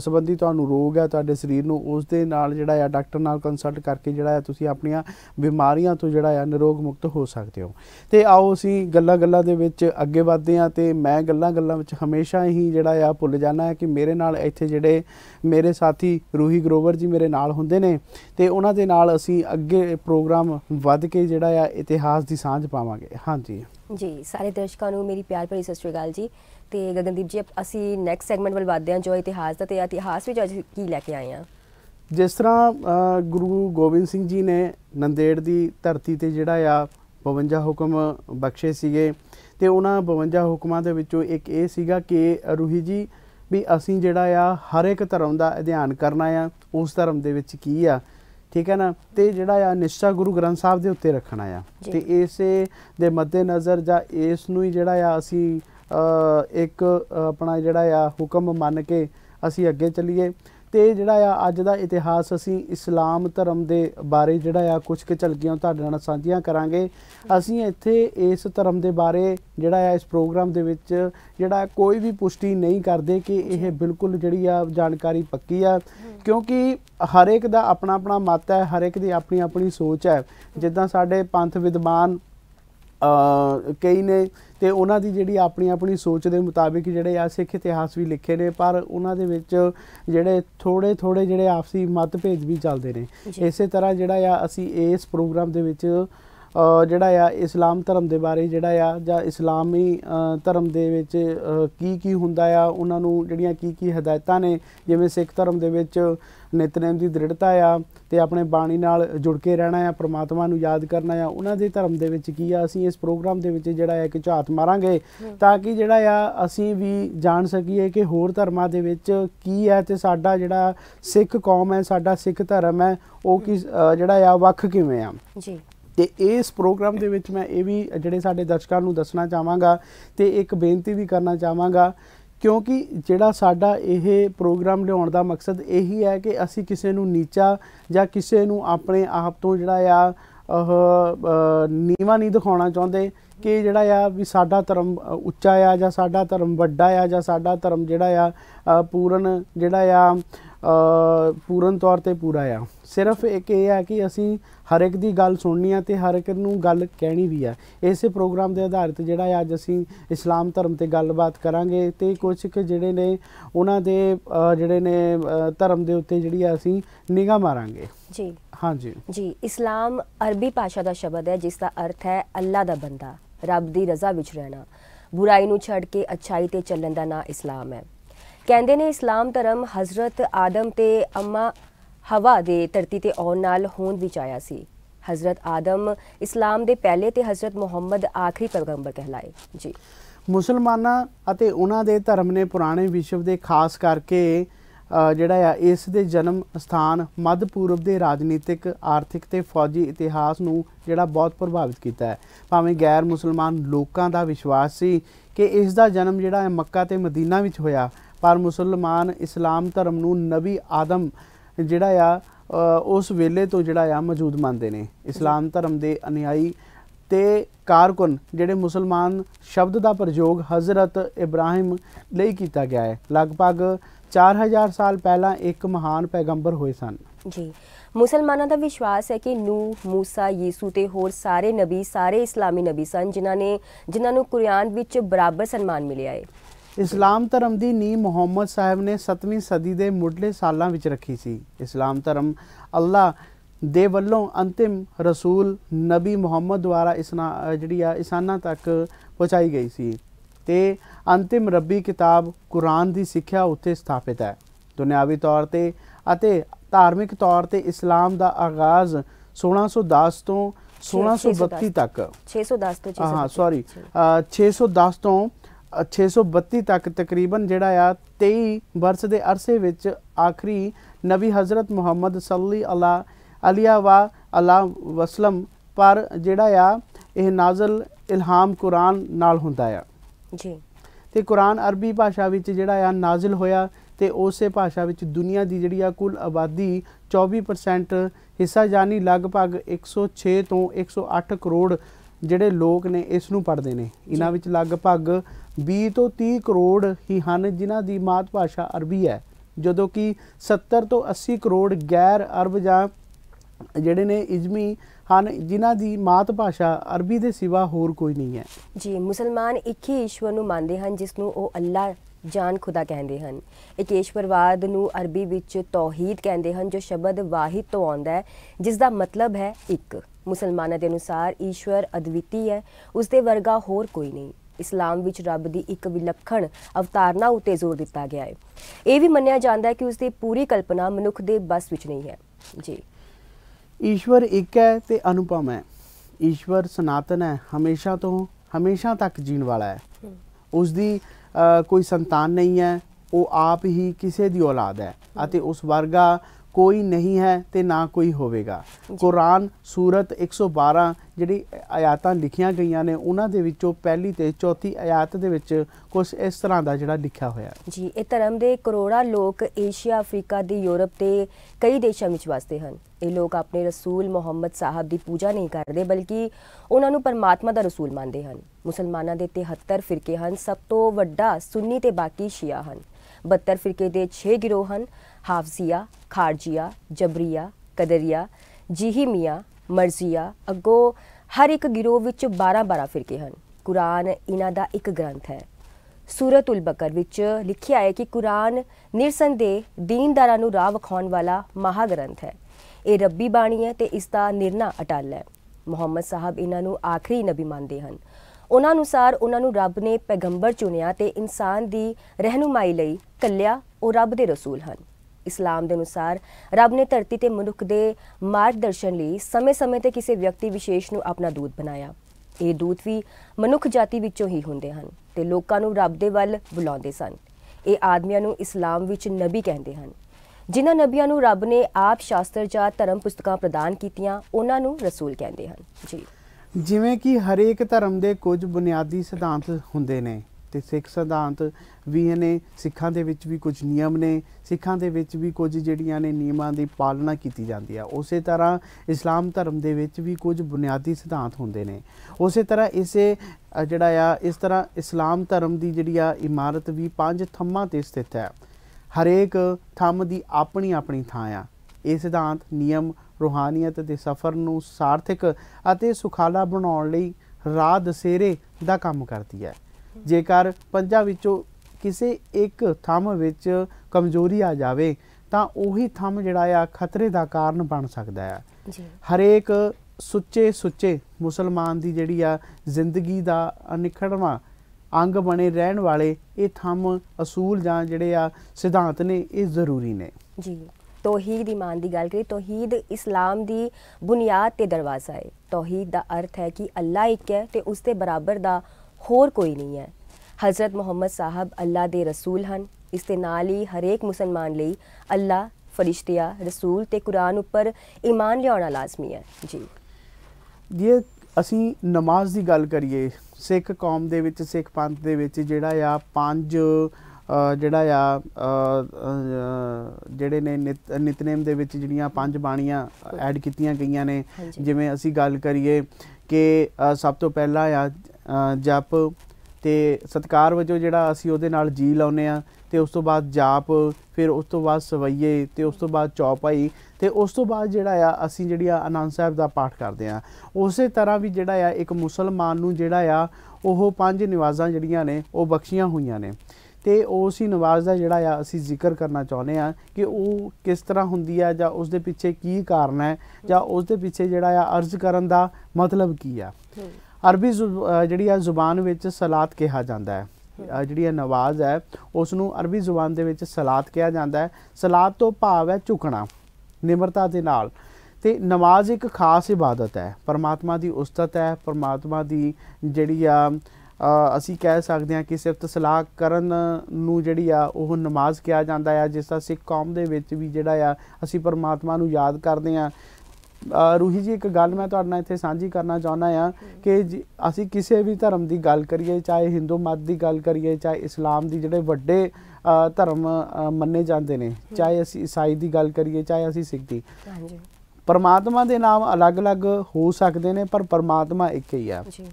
ਸੰਬੰਧੀ ਤੁਹਾਨੂੰ ਰੋਗ ਹੈ ਤੁਹਾਡੇ ਸਰੀਰ ਨੂੰ ਉਸ ਦੇ ਨਾਲ ਜਿਹੜਾ ਆ ਡਾਕਟਰ ਨਾਲ ਕੰਸਲਟ ਕਰਕੇ ਜਿਹੜਾ ਆ ਤੁਸੀਂ ਆਪਣੀਆਂ ਬਿਮਾਰੀਆਂ ਤੋਂ ਜਿਹੜਾ ਆ ਨਿਰੋਗ ਮੁਕਤ ਹੋ ਸਕਦੇ ਹੋ ਤੇ ਆਓ ਅਸੀਂ ਗੱਲਾਂ-ਗੱਲਾਂ ਦੇ ਵਿੱਚ ਅੱਗੇ ਵਧਦੇ ਹਾਂ ਤੇ ਮੈਂ ਗੱਲਾਂ-ਗੱਲਾਂ ਵਿੱਚ ਹਮੇਸ਼ਾ ਹੀ ਜਿਹੜਾ ਆ ਭੁੱਲ ਜਾਣਾ ਹੈ ਕਿ ਮੇਰੇ ਨਾਲ ਇੱਥੇ ਜਿਹੜੇ ਮੇਰੇ ਸਾਥੀ ਰੂਹੀ ਗਰੋਵਰ ਜੀ ਮੇਰੇ ਨਾਲ ਹੁੰਦੇ ਨੇ ਤੇ ਉਹਨਾਂ ਦੇ ਨਾਲ ਅਸੀਂ ਅੱਗੇ ਪ੍ਰੋਗਰਾਮ ਵੱਧ ਕੇ ਜਿਹੜਾ ਆ ਇਤਿਹਾਸ ਦੀ ਸਾਂਝ ਪਾਵਾਂਗੇ ਹਾਂਜੀ ਜੀ ਸਾਰੇ ਦਰਸ਼ਕਾਂ ਨੂੰ ਮੇਰੀ ਪਿਆਰ ਭਰੀ ਸਤਿ ਸ਼੍ਰੀ ਅਕਾਲ ਜੀ ਤੇ ਗਗਨਦੀਪ ਜੀ ਅਸੀਂ ਨੈਕਸਟ ਸੈਗਮੈਂਟ ਵੱਲ ਵਧਦੇ ਹਾਂ ਜੋ ਇਤਿਹਾਸ ਦਾ ਤੇ ਇਤਿਹਾਸ ਵਿੱਚ ਅੱਜ ਕੀ ਲੈ ਕੇ ਆਏ ਆ ਜਿਸ ਤਰ੍ਹਾਂ ਗੁਰੂ ਗੋਬਿੰਦ ਸਿੰਘ ਜੀ ਨੇ ਨੰਦੇੜ ਦੀ ਧਰਤੀ ਤੇ ਜਿਹੜਾ ਆ 52 ਹੁਕਮ ਬਖਸ਼ੇ ਸੀਗੇ ਤੇ ਉਹਨਾਂ 52 ਹੁਕਮਾਂ ਦੇ ਵਿੱਚੋਂ ਇੱਕ ਇਹ ਸੀਗਾ ਕਿ ਰੂਹੀ ਜੀ ਵੀ ਅਸੀਂ ਜਿਹੜਾ ਆ ਹਰ ਇੱਕ ਧਰਮ ਦਾ ਅਧਿਐਨ ਕਰਨਾ ਆ ਉਸ ਧਰਮ ਦੇ ਵਿੱਚ ਕੀ ਆ ਠੀਕ ਹੈ ਨਾ ਤੇ ਜਿਹੜਾ ਆ ਨਿਸ਼ਚਾ ਗੁਰੂ ਗ੍ਰੰਥ ਸਾਹਿਬ ਦੇ ਉੱਤੇ ਰੱਖਣਾ ਆ ਤੇ ਇਸੇ ਦੇ ਮੱਦੇ ਨਜ਼ਰ ਜਾਂ ਇਸ ਨੂੰ ਹੀ ਜਿਹੜਾ ਆ ਅਸੀਂ ਇੱਕ ਆਪਣਾ ਜਿਹੜਾ ਆ ਹੁਕਮ ਮੰਨ ਕੇ ਅਸੀਂ ਅੱਗੇ ਚੱਲੀਏ ਤੇ ਜਿਹੜਾ ਆ ਅੱਜ ਦਾ ਇਤਿਹਾਸ ਅਸੀਂ ਇਸਲਾਮ ਧਰਮ ਦੇ ਬਾਰੇ ਜਿਹੜਾ ਆ ਕੁਝ ਕੁ ਝਲਕੀਆਂ ਤੁਹਾਡੇ ਨਾਲ ਸਾਂਝੀਆਂ ਕਰਾਂਗੇ ਅਸੀਂ ਇੱਥੇ ਇਸ ਧਰਮ ਦੇ ਬਾਰੇ ਜਿਹੜਾ ਆ ਇਸ ਪ੍ਰੋਗਰਾਮ ਦੇ ਵਿੱਚ ਜਿਹੜਾ ਕੋਈ ਵੀ ਪੁਸ਼ਟੀ ਨਹੀਂ ਕਰਦੇ ਕਿ ਇਹ ਬਿਲਕੁਲ ਜਿਹੜੀ ਆ ਜਾਣਕਾਰੀ ਪੱਕੀ ਆ ਕਿਉਂਕਿ ਹਰ ਇੱਕ ਦਾ ਆਪਣਾ ਆਪਣਾ ਮਤ ਹੈ ਹਰ ਇੱਕ ਦੀ ਆਪਣੀ ਆਪਣੀ ਸੋਚ ਹੈ ਜਿੱਦਾਂ ਸਾਡੇ ਪੰਥ ਵਿਦਵਾਨ ਕਈ ਨੇ ਤੇ ਉਹਨਾਂ ਦੀ ਜਿਹੜੀ ਆਪਣੀ ਆਪਣੀ ਸੋਚ ਦੇ ਮੁਤਾਬਿਕ ਜਿਹੜੇ ਆ ਸਿੱਖ ਇਤਿਹਾਸ ਵੀ ਲਿਖੇ ਨੇ ਪਰ ਉਹਨਾਂ ਦੇ ਵਿੱਚ ਜਿਹੜੇ ਥੋੜੇ ਥੋੜੇ ਜਿਹੜੇ ਆਪਸੀ ਮਤਭੇਦ ਵੀ ਚੱਲਦੇ ਨੇ ਇਸੇ ਤਰ੍ਹਾਂ ਜਿਹੜਾ ਆ ਅਸੀਂ ਇਸ ਪ੍ਰੋਗਰਾਮ ਦੇ ਵਿੱਚ ਜਿਹੜਾ ਆ ਇਸਲਾਮ ਧਰਮ ਦੇ ਬਾਰੇ ਜਿਹੜਾ ਆ ਜਾਂ ਇਸਲਾਮੀ ਧਰਮ ਦੇ ਵਿੱਚ ਕੀ ਕੀ ਹੁੰਦਾ ਆ ਉਹਨਾਂ ਨੂੰ ਜਿਹੜੀਆਂ ਕੀ ਕੀ ਹਦਾਇਤਾਂ ਨੇ ਜਿਵੇਂ ਸਿੱਖ ਧਰਮ ਦੇ ਵਿੱਚ ਨਿਤਨੇਮ ਦੀ ਦ੍ਰਿੜਤਾ ਆ ਤੇ ਆਪਣੇ ਬਾਣੀ ਨਾਲ ਜੁੜ ਕੇ ਰਹਿਣਾ ਆ ਪ੍ਰਮਾਤਮਾ ਨੂੰ ਯਾਦ ਕਰਨਾ ਆ ਉਹਨਾਂ ਦੇ ਧਰਮ ਦੇ ਵਿੱਚ ਕੀ ਆ ਅਸੀਂ ਇਸ ਪ੍ਰੋਗਰਾਮ ਦੇ ਵਿੱਚ ਜਿਹੜਾ ਆ ਕਿ ਝਾਤ ਮਾਰਾਂਗੇ ਤਾਂ ਕਿ ਜਿਹੜਾ ਆ ਅਸੀਂ ਵੀ ਜਾਣ ਸਕੀਏ ਕਿ ਹੋਰ ਧਰਮਾਂ ਦੇ ਵਿੱਚ ਕੀ ਹੈ ਤੇ ਸਾਡਾ ਜਿਹੜਾ ਸਿੱਖ ਕੌਮ ਹੈ ਸਾਡਾ ਸਿੱਖ ਧਰਮ ਹੈ ਉਹ ਕੀ ਜਿਹੜਾ ਆ ਵੱਖ ਕਿਵੇਂ ਆ ਜੀ ਤੇ ਇਸ ਪ੍ਰੋਗਰਾਮ ਦੇ ਵਿੱਚ ਮੈਂ ਇਹ ਵੀ ਜਿਹੜੇ ਸਾਡੇ ਦਰਸ਼ਕਾਂ ਨੂੰ ਦੱਸਣਾ ਚਾਹਾਂਗਾ ਤੇ ਇੱਕ ਬੇਨਤੀ ਵੀ ਕਰਨਾ ਚਾਹਾਂਗਾ ਕਿਉਂਕਿ ਜਿਹੜਾ ਸਾਡਾ ਇਹ ਪ੍ਰੋਗਰਾਮ ਲਿਆਉਣ ਦਾ ਮਕਸਦ ਇਹੀ ਹੈ ਕਿ ਅਸੀਂ ਕਿਸੇ ਨੂੰ ਨੀਚਾ ਜਾਂ ਕਿਸੇ ਨੂੰ ਆਪਣੇ ਆਪ ਤੋਂ ਜਿਹੜਾ ਆ ਉਹ ਨੀਵਾ ਨਹੀਂ ਦਿਖਾਉਣਾ ਚਾਹੁੰਦੇ ਕਿ ਜਿਹੜਾ ਆ ਵੀ ਸਾਡਾ ਧਰਮ ਉੱਚਾ ਆ ਜਾਂ ਸਾਡਾ ਧਰਮ ਵੱਡਾ ਆ ਜਾਂ ਸਾਡਾ ਧਰਮ ਜਿਹੜਾ ਆ ਪੂਰਨ ਜਿਹੜਾ ਆ ਪੂਰਨ ਤੌਰ ਤੇ ਪੂਰਾ ਆ ਸਿਰਫ ਇੱਕ ਇਹ ਆ ਕਿ ਅਸੀਂ ਹਰ ਇੱਕ ਦੀ ਗੱਲ ਸੁਣਨੀ ਆ ਤੇ ਹਰ ਇੱਕ ਨੂੰ ਗੱਲ ਕਹਿਣੀ ਵੀ ਆ ਇਸੇ ਪ੍ਰੋਗਰਾਮ ਦੇ ਆਧਾਰਿਤ ਜਿਹੜਾ ਅੱਜ ਅਸੀਂ ਇਸਲਾਮ ਧਰਮ ਤੇ ਗੱਲਬਾਤ ਕਰਾਂਗੇ ਤੇ ਕੁਝ ਕਿ ਜਿਹੜੇ ਨੇ ਉਹਨਾਂ ਦੇ ਜਿਹੜੇ ਨੇ ਧਰਮ ਦੇ ਉੱਤੇ ਜਿਹੜੀ ਆ ਅਸੀਂ ਨਿਗਾਹ ਮਾਰਾਂਗੇ ਜੀ ਹਾਂਜੀ ਜੀ ਇਸਲਾਮ ਅਰਬੀ ਭਾਸ਼ਾ ਦਾ ਸ਼ਬਦ ਹੈ ਜਿਸ ਦਾ ਅਰਥ ਹੈ ਅੱਲਾ ਦਾ ਬੰਦਾ ਰੱਬ ਦੀ ਰਜ਼ਾ ਵਿੱਚ ਰਹਿਣਾ ਬੁਰਾਈ ਨੂੰ ਛੱਡ ਕੇ ਅਛਾਈ ਤੇ ਚੱਲਣ ਦਾ ਨਾਮ ਇਸਲਾਮ ਹੈ ਕਹਿੰਦੇ ਨੇ ਇਸਲਾਮ ਧਰਮ ਹਜ਼ਰਤ ਆਦਮ ਤੇ ਅਮਾ ਹਵਾ ਦੇ ਧਰਤੀ ਤੇ ਆਉਣ ਨਾਲ ਹੋਂਦ ਵਿੱਚ ਆਇਆ ਸੀ ਹਜ਼ਰਤ ਆਦਮ ਇਸਲਾਮ ਦੇ ਪਹਿਲੇ ਤੇ ਹਜ਼ਰਤ ਮੁਹੰਮਦ ਆਖਰੀ ਪੈਗੰਬਰ ਕਹਲਾਏ ਜੀ ਮੁਸਲਮਾਨਾਂ ਅਤੇ ਉਹਨਾਂ ਦੇ ਧਰਮ ਨੇ ਪੁਰਾਣੇ ਵਿਸ਼ਵ ਦੇ ਖਾਸ ਕਰਕੇ ਜਿਹੜਾ ਆ ਇਸ ਦੇ ਜਨਮ ਸਥਾਨ ਮੱਧ ਪੂਰਬ ਦੇ ਰਾਜਨੀਤਿਕ ਆਰਥਿਕ ਤੇ ਫੌਜੀ ਇਤਿਹਾਸ ਨੂੰ ਜਿਹੜਾ ਬਹੁਤ ਪ੍ਰਭਾਵਿਤ ਕੀਤਾ ਹੈ ਭਾਵੇਂ ਗੈਰ ਮੁਸਲਮਾਨ ਲੋਕਾਂ ਦਾ ਵਿਸ਼ਵਾਸ ਸੀ ਕਿ ਇਸ ਦਾ ਜਨਮ ਜਿਹੜਾ ਹੈ ਮੱਕਾ ਤੇ ਮਦੀਨਾ ਵਿੱਚ ਹੋਇਆ ਪਰ ਮੁਸਲਮਾਨ ਇਸਲਾਮ ਧਰਮ ਨੂੰ ਨਬੀ ਆਦਮ ਜਿਹੜਾ ਆ ਉਸ ਵੇਲੇ ਤੋਂ ਜਿਹੜਾ ਆ ਮੌਜੂਦ ਮੰਨਦੇ ਨੇ ਇਸਲਾਮ ਧਰਮ ਦੇ ਅਨਿਆਈ ਤੇ ਕਾਰਕੁਨ ਜਿਹੜੇ ਮੁਸਲਮਾਨ ਸ਼ਬਦ ਦਾ ਪ੍ਰਯੋਗ ਹਜ਼ਰਤ ਇਬਰਾਹਿਮ ਲਈ ਕੀਤਾ ਗਿਆ ਹੈ ਲਗਭਗ 4000 ਸਾਲ ਪਹਿਲਾਂ ਇੱਕ ਮਹਾਨ ਪੈਗੰਬਰ ਹੋਏ ਸਨ ਜੀ ਮੁਸਲਮਾਨਾਂ ਦਾ ਵਿਸ਼ਵਾਸ ਹੈ ਕਿ ਨੂ موسی ਯੀਸੂ ਤੇ ਹੋਰ ਸਾਰੇ ਨਬੀ ਸਾਰੇ ਇਸਲਾਮੀ ਨਬੀ ਸਨ ਜਿਨ੍ਹਾਂ ਨੇ ਜਿਨ੍ਹਾਂ ਨੂੰ ਕੁਰਾਨ ਵਿੱਚ ਬਰਾਬਰ ਸਨਮਾਨ ਮਿਲਿਆ ਹੈ ਇਸਲਾਮ ਧਰਮ ਦੀ ਨੀਂਹ ਮੁਹੰਮਦ ਸਾਹਿਬ ਨੇ 7ਵੀਂ ਸਦੀ ਦੇ ਮੁੱਢਲੇ ਸਾਲਾਂ ਵਿੱਚ ਰੱਖੀ ਸੀ ਇਸਲਾਮ ਧਰਮ ਅੱਲਾ ਦੇ ਵੱਲੋਂ ਅੰਤਿਮ ਰਸੂਲ ਨਬੀ ਮੁਹੰਮਦ ਦੁਆਰਾ ਇਸਨਾ ਜਿਹੜੀ ਆ ਇਸਾਨਾ ਤੱਕ ਪਹੁੰਚਾਈ ਗਈ ਸੀ ਤੇ ਅੰਤਿਮ ਰੱਬੀ ਕਿਤਾਬ ਕੁਰਾਨ ਦੀ ਸਿੱਖਿਆ ਉੱਤੇ ਸਥਾਪਿਤ ਹੈ ਦੁਨਿਆਵੀ ਤੌਰ ਤੇ ਅਤੇ ਧਾਰਮਿਕ ਤੌਰ ਤੇ ਇਸਲਾਮ ਦਾ ਆਗਾਜ਼ 1610 ਤੋਂ 1632 ਤੱਕ 610 ਤੋਂ ਹਾਂ ਸੌਰੀ 610 ਤੋਂ 632 ਤੱਕ ਤਕਰੀਬਨ ਜਿਹੜਾ ਆ 23 ਬਰਸ ਦੇ ਅਰਸੇ ਵਿੱਚ ਆਖਰੀ ਨਬੀ ਹਜ਼ਰਤ ਮੁਹੰਮਦ ਸੱਲੀ ਅਲਾ ਅਲੀਆ ਵਾ ਅਲਾ ਵਸਲਮ ਪਰ ਜਿਹੜਾ ਆ ਇਹ ਨਾਜ਼ਲ ਇਲਹਾਮ ਕੁਰਾਨ ਨਾਲ ਹੁੰਦਾ ਆ ਜੀ ਤੇ ਕੁਰਾਨ ਅਰਬੀ ਭਾਸ਼ਾ ਵਿੱਚ ਜਿਹੜਾ ਆ ਨਾਜ਼ਿਲ ਹੋਇਆ ਤੇ ਉਸੇ ਭਾਸ਼ਾ ਵਿੱਚ ਦੁਨੀਆ ਦੀ ਜਿਹੜੀ ਆ ਕੁੱਲ ਆਬਾਦੀ 24% ਹਿੱਸਾ ਜਾਨੀ ਲਗਭਗ 106 ਤੋਂ 108 ਕਰੋੜ ਜਿਹੜੇ ਲੋਕ ਨੇ ਇਸ ਨੂੰ ਪੜ੍ਹਦੇ ਨੇ ਇਹਨਾਂ ਵਿੱਚ ਲਗਭਗ 20 ਤੋਂ 30 ਕਰੋੜ ਹੀ ਹਨ ਜਿਨ੍ਹਾਂ ਦੀ ਮਾਤ ਭਾਸ਼ਾ ਅਰਬੀ ਹੈ ਜਦੋਂ ਕਿ 70 ਤੋਂ 80 ਕਰੋੜ ਗੈਰ ਅਰਬ ਜਾਂ ਜਿਹੜੇ ਨੇ ਇਜ਼ਮੀ ਹਨ ਜਿਨ੍ਹਾਂ ਦੀ ਮਾਤ ਭਾਸ਼ਾ ਅਰਬੀ ਦੇ ਸਿਵਾ ਹੋਰ ਕੋਈ ਨਹੀਂ ਹੈ ਜੀ ਮੁਸਲਮਾਨ ਇੱਕ ਹੀ ਈਸ਼ਵਰ ਨੂੰ ਮੰਨਦੇ ਹਨ ਜਿਸ ਨੂੰ ਉਹ ਅੱਲਾ ਜਾਨ ਖੁਦਾ ਕਹਿੰਦੇ ਹਨ ਇੱਕ ਈਸ਼ਵਰਵਾਦ ਨੂੰ ਅਰਬੀ ਵਿੱਚ ਤੌਹੀਦ ਕਹਿੰਦੇ ਹਨ ਜੋ ਸ਼ਬਦ ਵਾਹਿਦ ਤੋਂ ਆਉਂਦਾ ਹੈ ਜਿਸ ਦਾ ਮਤਲਬ ਹੈ ਇੱਕ ਮੁਸਲਮਾਨਾਂ ਦੇ ਅਨੁਸਾਰ ਈਸ਼ਵਰ ਅਦਵਿਤੀ ਹੈ ਉਸ ਦੇ ਵਰਗਾ ਹੋਰ ਕੋਈ ਨਹੀਂ ਇਸਲਾਮ ਵਿੱਚ ਰੱਬ ਦੀ ਇੱਕ ਵਿਲੱਖਣ ਅਵਤਾਰਨਾ ਉਤੇ ਜ਼ੋਰ ਦਿੱਤਾ ਗਿਆ ਹੈ ਇਹ ਵੀ ਮੰਨਿਆ ਜਾਂਦਾ ਹੈ ਕਿ ਉਸ ਦੀ ਪੂਰੀ ਕਲਪਨਾ ਮਨੁੱਖ ਦੇ ਬਸ ਵਿੱਚ ਨਹੀਂ ਹੈ ਜੀ ਈਸ਼ਵਰ ਇੱਕ ਹੈ ਤੇ ਅਨੁਪਮ ਹੈ ਈਸ਼ਵਰ ਸਨਾਤਨ ਹੈ ਹਮੇਸ਼ਾ ਤੋਂ ਹਮੇਸ਼ਾ ਤੱਕ ਜੀਣ ਵਾਲਾ ਹੈ ਉਸ ਦੀ ਕੋਈ ਸੰਤਾਨ ਨਹੀਂ ਹੈ ਉਹ ਆਪ ਹੀ ਕਿਸੇ ਦੀ ਔਲਾਦ ਹੈ ਅਤੇ ਉਸ ਵਰਗਾ ਕੋਈ ਨਹੀਂ ਹੈ ਤੇ ਨਾ ਕੋਈ ਹੋਵੇਗਾ ਕੁਰਾਨ ਸੂਰਤ 112 ਜਿਹੜੀ ਆਇਤਾਂ ਲਿਖੀਆਂ ਗਈਆਂ ਨੇ ਉਹਨਾਂ ਦੇ ਵਿੱਚੋਂ ਪਹਿਲੀ ਤੇ ਚੌਥੀ ਆਇਤ ਦੇ ਵਿੱਚ ਕੁਝ ਇਸ ਤਰ੍ਹਾਂ ਦਾ ਜਿਹੜਾ ਲਿਖਿਆ ਹੋਇਆ ਜੀ ਇਹ ਧਰਮ ਦੇ ਕਰੋੜਾਂ ਲੋਕ ਏਸ਼ੀਆ ਅਫਰੀਕਾ ਦੇ ਯੂਰਪ ਤੇ ਕਈ ਦੇਸ਼ਾਂ ਵਿੱਚ ਵਸਦੇ ਹਨ ਇਹ ਲੋਕ ਆਪਣੇ ਰਸੂਲ ਮੁਹੰਮਦ ਸਾਹਿਬ ਦੀ ਪੂਜਾ ਨਹੀਂ ਕਰਦੇ ਬਲਕਿ ਉਹਨਾਂ ਨੂੰ ਪਰਮਾਤਮਾ ਦਾ ਰਸੂਲ ਮੰਨਦੇ ਹਨ ਮੁਸਲਮਾਨਾਂ ਦੇ 73 ਫਿਰਕੇ ਹਨ ਸਭ ਤੋਂ ਵੱਡਾ ਸੁੰਨੀ ਤੇ ਬਾਕੀ ਸ਼ੀਆ ਹਨ 72 ਫਿਰਕੇ ਦੇ 6 ਗਿਰੋਹ ਹਨ ਹਾਫਜ਼ੀਆ ਖਾਰਜੀਆ ਜਬਰੀਆ ਕਦਰੀਆ ਮੀਆਂ ਮਰਜ਼ੀਆ ਅੱਗੋ ਹਰ ਇੱਕ ਗਿਰੋਹ ਵਿੱਚ 12-12 ਫਿਰਕੇ ਹਨ ਕੁਰਾਨ ਇਹਨਾਂ ਦਾ ਇੱਕ ਗ੍ਰੰਥ ਹੈ ਸੂਰਤੁਲ ਬਕਰ ਵਿੱਚ ਲਿਖਿਆ ਹੈ ਕਿ ਕੁਰਾਨ ਨਿਰਸੰਦੇਹ ਦੀਨਦਾਰਾਂ ਨੂੰ ਰਾਹ ਵਿਖਾਉਣ ਵਾਲਾ ਮਹਾ ਗ੍ਰੰਥ ਹੈ ਇਹ ਰੱਬੀ ਬਾਣੀ ਹੈ ਤੇ ਇਸ ਦਾ ਨਿਰਣਾ ਅਟਲ ਹੈ ਮੁਹੰਮਦ ਸਾਹਿਬ ਇਹਨਾਂ ਨੂੰ ਆਖਰੀ ਨਬੀ ਮੰਨਦੇ ਹਨ ਉਹਨਾਂ ਅਨੁਸਾਰ ਉਹਨਾਂ ਨੂੰ ਰੱਬ ਨੇ ਪੈਗੰਬਰ ਚੁਣਿਆ ਤੇ ਇਨਸਾਨ ਦੀ ਰਹਿਨੁਮਾਈ ਲਈ ਕੱਲਿਆ ਉਹ ਰੱਬ ਦੇ ਰਸੂਲ ਹਨ ਇਸਲਾਮ ਦੇ ਅਨੁਸਾਰ ਰੱਬ ਨੇ ਧਰਤੀ ਤੇ ਮਨੁੱਖ ਦੇ ਮਾਰਗਦਰਸ਼ਨ ਲਈ ਸਮੇਂ-ਸਮੇਂ ਤੇ ਕਿਸੇ ਵਿਅਕਤੀ ਵਿਸ਼ੇਸ਼ ਨੂੰ ਆਪਣਾ ਦੂਤ ਬਣਾਇਆ ਇਹ ਦੂਤ ਵੀ ਮਨੁੱਖ ਜਾਤੀ ਵਿੱਚੋਂ ਹੀ ਹੁੰਦੇ ਹਨ ਤੇ ਲੋਕਾਂ ਨੂੰ ਰੱਬ ਦੇ ਵੱਲ ਬੁਲਾਉਂਦੇ ਸਨ ਇਹ ਆਦਮੀਆਂ ਨੂੰ ਇਸਲਾਮ ਵਿੱਚ ਨਬੀ ਕਹਿੰਦੇ ਹਨ ਜਿਨ੍ਹਾਂ ਨਬੀਆਂ ਨੂੰ ਰੱਬ ਨੇ ਆਪ ਸ਼ਾਸਤਰ ਜਾਂ ਧਰਮ ਪੁਸਤਕਾਂ ਪ੍ਰਦਾਨ ਕੀਤੀਆਂ ਉਹਨਾਂ ਨੂੰ ਰਸੂਲ ਕਹਿੰਦੇ ਹਨ ਜੀ ਜਿਵੇਂ ਕਿ ਹਰੇਕ ਧਰਮ ਦੇ ਕੁਝ ਬੁਨਿਆਦੀ ਸਿਧਾਂਤ ਹੁੰਦੇ ਨੇ ਤੇ ਸਿੱਖ ਸਿਧਾਂਤ ਵੀ ਨੇ ਸਿੱਖਾਂ ਦੇ ਵਿੱਚ ਵੀ ਕੁਝ ਨਿਯਮ ਨੇ ਸਿੱਖਾਂ ਦੇ ਵਿੱਚ ਵੀ ਕੁਝ ਜਿਹੜੀਆਂ ਨੇ ਨਿਯਮਾਂ ਦੀ ਪਾਲਣਾ ਕੀਤੀ ਜਾਂਦੀ ਆ ਉਸੇ ਤਰ੍ਹਾਂ ਇਸਲਾਮ ਧਰਮ ਦੇ ਵਿੱਚ ਵੀ ਕੁਝ ਬੁਨਿਆਦੀ ਸਿਧਾਂਤ ਹੁੰਦੇ ਨੇ ਉਸੇ ਤਰ੍ਹਾਂ ਇਸੇ ਜਿਹੜਾ ਆ ਇਸ ਤਰ੍ਹਾਂ ਇਸਲਾਮ ਧਰਮ ਦੀ ਜਿਹੜੀ ਆ ਇਮਾਰਤ ਵੀ ਪੰਜ ਥੰਮਾਂ ਤੇ ਸਥਿਤ ਹੈ ਹਰੇਕ ਥੰਮ ਦੀ ਆਪਣੀ ਆਪਣੀ ਥਾਂ ਆ ਇਹ ਸਿਧਾਂਤ ਨਿਯਮ ਰੋਹਾਨੀਅਤ ਦੇ ਸਫ਼ਰ ਨੂੰ ਸਾਰਥਿਕ ਅਤੇ ਸੁਖਾਲਾ ਬਣਾਉਣ ਲਈ ਰਾਹ ਦਸੇਰੇ ਦਾ ਕੰਮ ਕਰਦੀ ਹੈ ਜੇਕਰ ਪੰਜਾਂ ਵਿੱਚੋਂ ਕਿਸੇ ਇੱਕ ਥੰਮ ਵਿੱਚ ਕਮਜ਼ੋਰੀ ਆ ਜਾਵੇ ਤਾਂ ਉਹੀ ਥੰਮ ਜਿਹੜਾ ਆ ਖਤਰੇ ਦਾ ਕਾਰਨ ਬਣ ਸਕਦਾ ਹੈ ਜੀ ਹਰੇਕ ਸੁੱਚੇ ਸੁੱਚੇ ਮੁਸਲਮਾਨ ਦੀ ਜਿਹੜੀ ਆ ਜ਼ਿੰਦਗੀ ਦਾ ਅਨਿਖੜਵਾ ਅੰਗ ਬਣੇ ਰਹਿਣ ਵਾਲੇ ਇਹ ਥੰਮ ਅਸੂਲ ਜਾਂ ਜਿਹੜੇ ਆ ਸਿਧਾਂਤ ਨੇ ਇਹ ਜ਼ਰੂਰੀ ਨੇ ਜੀ ਤੌਹੀਦ ਇਮਾਨ ਦੀ ਗੱਲ ਕਰੀ ਤੌਹੀਦ ਇਸਲਾਮ ਦੀ ਬੁਨਿਆਦ ਤੇ ਦਰਵਾਜ਼ਾ ਹੈ ਤੌਹੀਦ ਦਾ ਅਰਥ ਹੈ ਕਿ ਅੱਲਾ ਇੱਕ ਹੈ ਤੇ ਉਸ ਦੇ ਬਰਾਬਰ ਦਾ ਹੋਰ ਕੋਈ ਨਹੀਂ ਹੈ ਹਜ਼ਰਤ ਮੁਹੰਮਦ ਸਾਹਿਬ ਅੱਲਾ ਦੇ ਰਸੂਲ ਹਨ ਇਸ ਦੇ ਨਾਲ ਹੀ ਹਰੇਕ ਮੁਸਲਮਾਨ ਲਈ ਅੱਲਾ ਫਰਿਸ਼ਤਿਆਂ ਰਸੂਲ ਤੇ ਕੁਰਾਨ ਉੱਪਰ ਈਮਾਨ ਲਿਆਉਣਾ ਲਾਜ਼ਮੀ ਹੈ ਜੀ ਜੇ ਅਸੀਂ ਨਮਾਜ਼ ਦੀ ਗੱਲ ਕਰੀਏ ਸਿੱਖ ਕੌਮ ਦੇ ਵਿੱਚ ਸਿੱਖ ਪੰਥ ਦੇ ਵਿੱਚ ਜਿਹੜਾ ਆ ਪੰਜ ਜਿਹੜਾ ਆ ਜਿਹੜੇ ਨੇ ਨਿਤਨੇਮ ਦੇ ਵਿੱਚ ਜਿਹੜੀਆਂ ਪੰਜ ਬਾਣੀਆਂ ਐਡ ਕੀਤੀਆਂ ਗਈਆਂ ਨੇ ਜਿਵੇਂ ਅਸੀਂ ਗੱਲ ਕਰੀਏ ਕਿ ਸਭ ਤੋਂ ਪਹਿਲਾਂ ਆ ਜਪ ਤੇ ਸਤਕਾਰ ਵਜੋਂ ਜਿਹੜਾ ਅਸੀਂ ਉਹਦੇ ਨਾਲ ਜੀ ਲਾਉਨੇ ਆ ਤੇ ਉਸ ਤੋਂ ਬਾਅਦ ਜਾਪ ਫਿਰ ਉਸ ਤੋਂ ਬਾਅਦ ਸਵਈਏ ਤੇ ਉਸ ਤੋਂ ਬਾਅਦ ਚੌਪਾਈ ਤੇ ਉਸ ਤੋਂ ਬਾਅਦ ਜਿਹੜਾ ਆ ਅਸੀਂ ਜਿਹੜੀ ਆ ਆਨੰਦ ਸਾਹਿਬ ਦਾ ਪਾਠ ਕਰਦੇ ਆ ਉਸੇ ਤਰ੍ਹਾਂ ਵੀ ਜਿਹੜਾ ਆ ਇੱਕ ਮੁਸਲਮਾਨ ਨੂੰ ਜਿਹੜਾ ਆ ਉਹ ਪੰਜ ਨਿਵਾਜ਼ਾਂ ਜਿਹੜੀਆਂ ਨੇ ਉਹ ਬਖਸ਼ੀਆਂ ਹੋਈਆਂ ਨੇ ਤੇ ਉਸ ਹੀ ਨਵਾਜ਼ ਦਾ ਜਿਹੜਾ ਆ ਅਸੀਂ ਜ਼ਿਕਰ ਕਰਨਾ ਚਾਹੁੰਦੇ ਆ ਕਿ ਉਹ ਕਿਸ ਤਰ੍ਹਾਂ ਹੁੰਦੀ ਆ ਜਾਂ ਉਸ ਦੇ ਪਿੱਛੇ ਕੀ ਕਾਰਨ ਹੈ ਜਾਂ ਉਸ ਦੇ ਪਿੱਛੇ ਜਿਹੜਾ ਆ ਅਰਜ਼ ਕਰਨ ਦਾ ਮਤਲਬ ਕੀ ਆ ਅਰਬੀ ਜਿਹੜੀ ਆ ਜ਼ੁਬਾਨ ਵਿੱਚ ਸਲਾਤ ਕਿਹਾ ਜਾਂਦਾ ਹੈ ਜਿਹੜੀ ਆ ਨਵਾਜ਼ ਹੈ ਉਸ ਨੂੰ ਅਰਬੀ ਜ਼ੁਬਾਨ ਦੇ ਵਿੱਚ ਸਲਾਤ ਕਿਹਾ ਜਾਂਦਾ ਹੈ ਸਲਾਤ ਤੋਂ ਭਾਵ ਹੈ ਝੁਕਣਾ ਨਿਮਰਤਾ ਦੇ ਨਾਲ ਤੇ ਨਮਾਜ਼ ਇੱਕ ਖਾਸ ਇਬਾਦਤ ਹੈ ਪਰਮਾਤਮਾ ਦੀ ਉਸਤਤ ਹੈ ਪਰਮਾਤਮਾ ਦੀ ਜਿਹੜੀ ਆ ਅਸੀਂ ਕਹਿ ਸਕਦੇ ਹਾਂ ਕਿ ਸਿਰਫ ਸਲਾਹ ਕਰਨ ਨੂੰ ਜਿਹੜੀ ਆ ਉਹ ਨਮਾਜ਼ ਕਿਹਾ ਜਾਂਦਾ ਆ ਜਿਸ ਦਾ ਸਿੱਖ ਕੌਮ ਦੇ ਵਿੱਚ ਵੀ ਜਿਹੜਾ ਆ ਅਸੀਂ ਪਰਮਾਤਮਾ ਨੂੰ ਯਾਦ ਕਰਦੇ ਆ ਰੂਹੀ ਜੀ ਇੱਕ ਗੱਲ ਮੈਂ ਤੁਹਾਡੇ ਨਾਲ ਇੱਥੇ ਸਾਂਝੀ ਕਰਨਾ ਚਾਹੁੰਦਾ ਆ ਕਿ ਅਸੀਂ ਕਿਸੇ ਵੀ ਧਰਮ ਦੀ ਗੱਲ ਕਰੀਏ ਚਾਹੇ ਹਿੰਦੂ ਮਤ ਦੀ ਗੱਲ ਕਰੀਏ ਚਾਹੇ ਇਸਲਾਮ ਦੀ ਜਿਹੜੇ ਵੱਡੇ ਧਰਮ ਮੰਨੇ ਜਾਂਦੇ ਨੇ ਚਾਹੇ ਅਸੀਂ ਈਸਾਈ ਦੀ ਗੱਲ ਕਰੀਏ ਚਾਹੇ ਅਸੀਂ ਸਿੱਖ ਦੀ ਹਾਂਜੀ ਪਰਮਾਤਮਾ ਦੇ ਨਾਮ ਅਲੱਗ-ਅਲੱਗ ਹੋ ਸਕਦੇ ਨੇ ਪਰ ਪਰਮਾਤਮਾ ਇੱਕ ਹੀ ਆ ਜੀ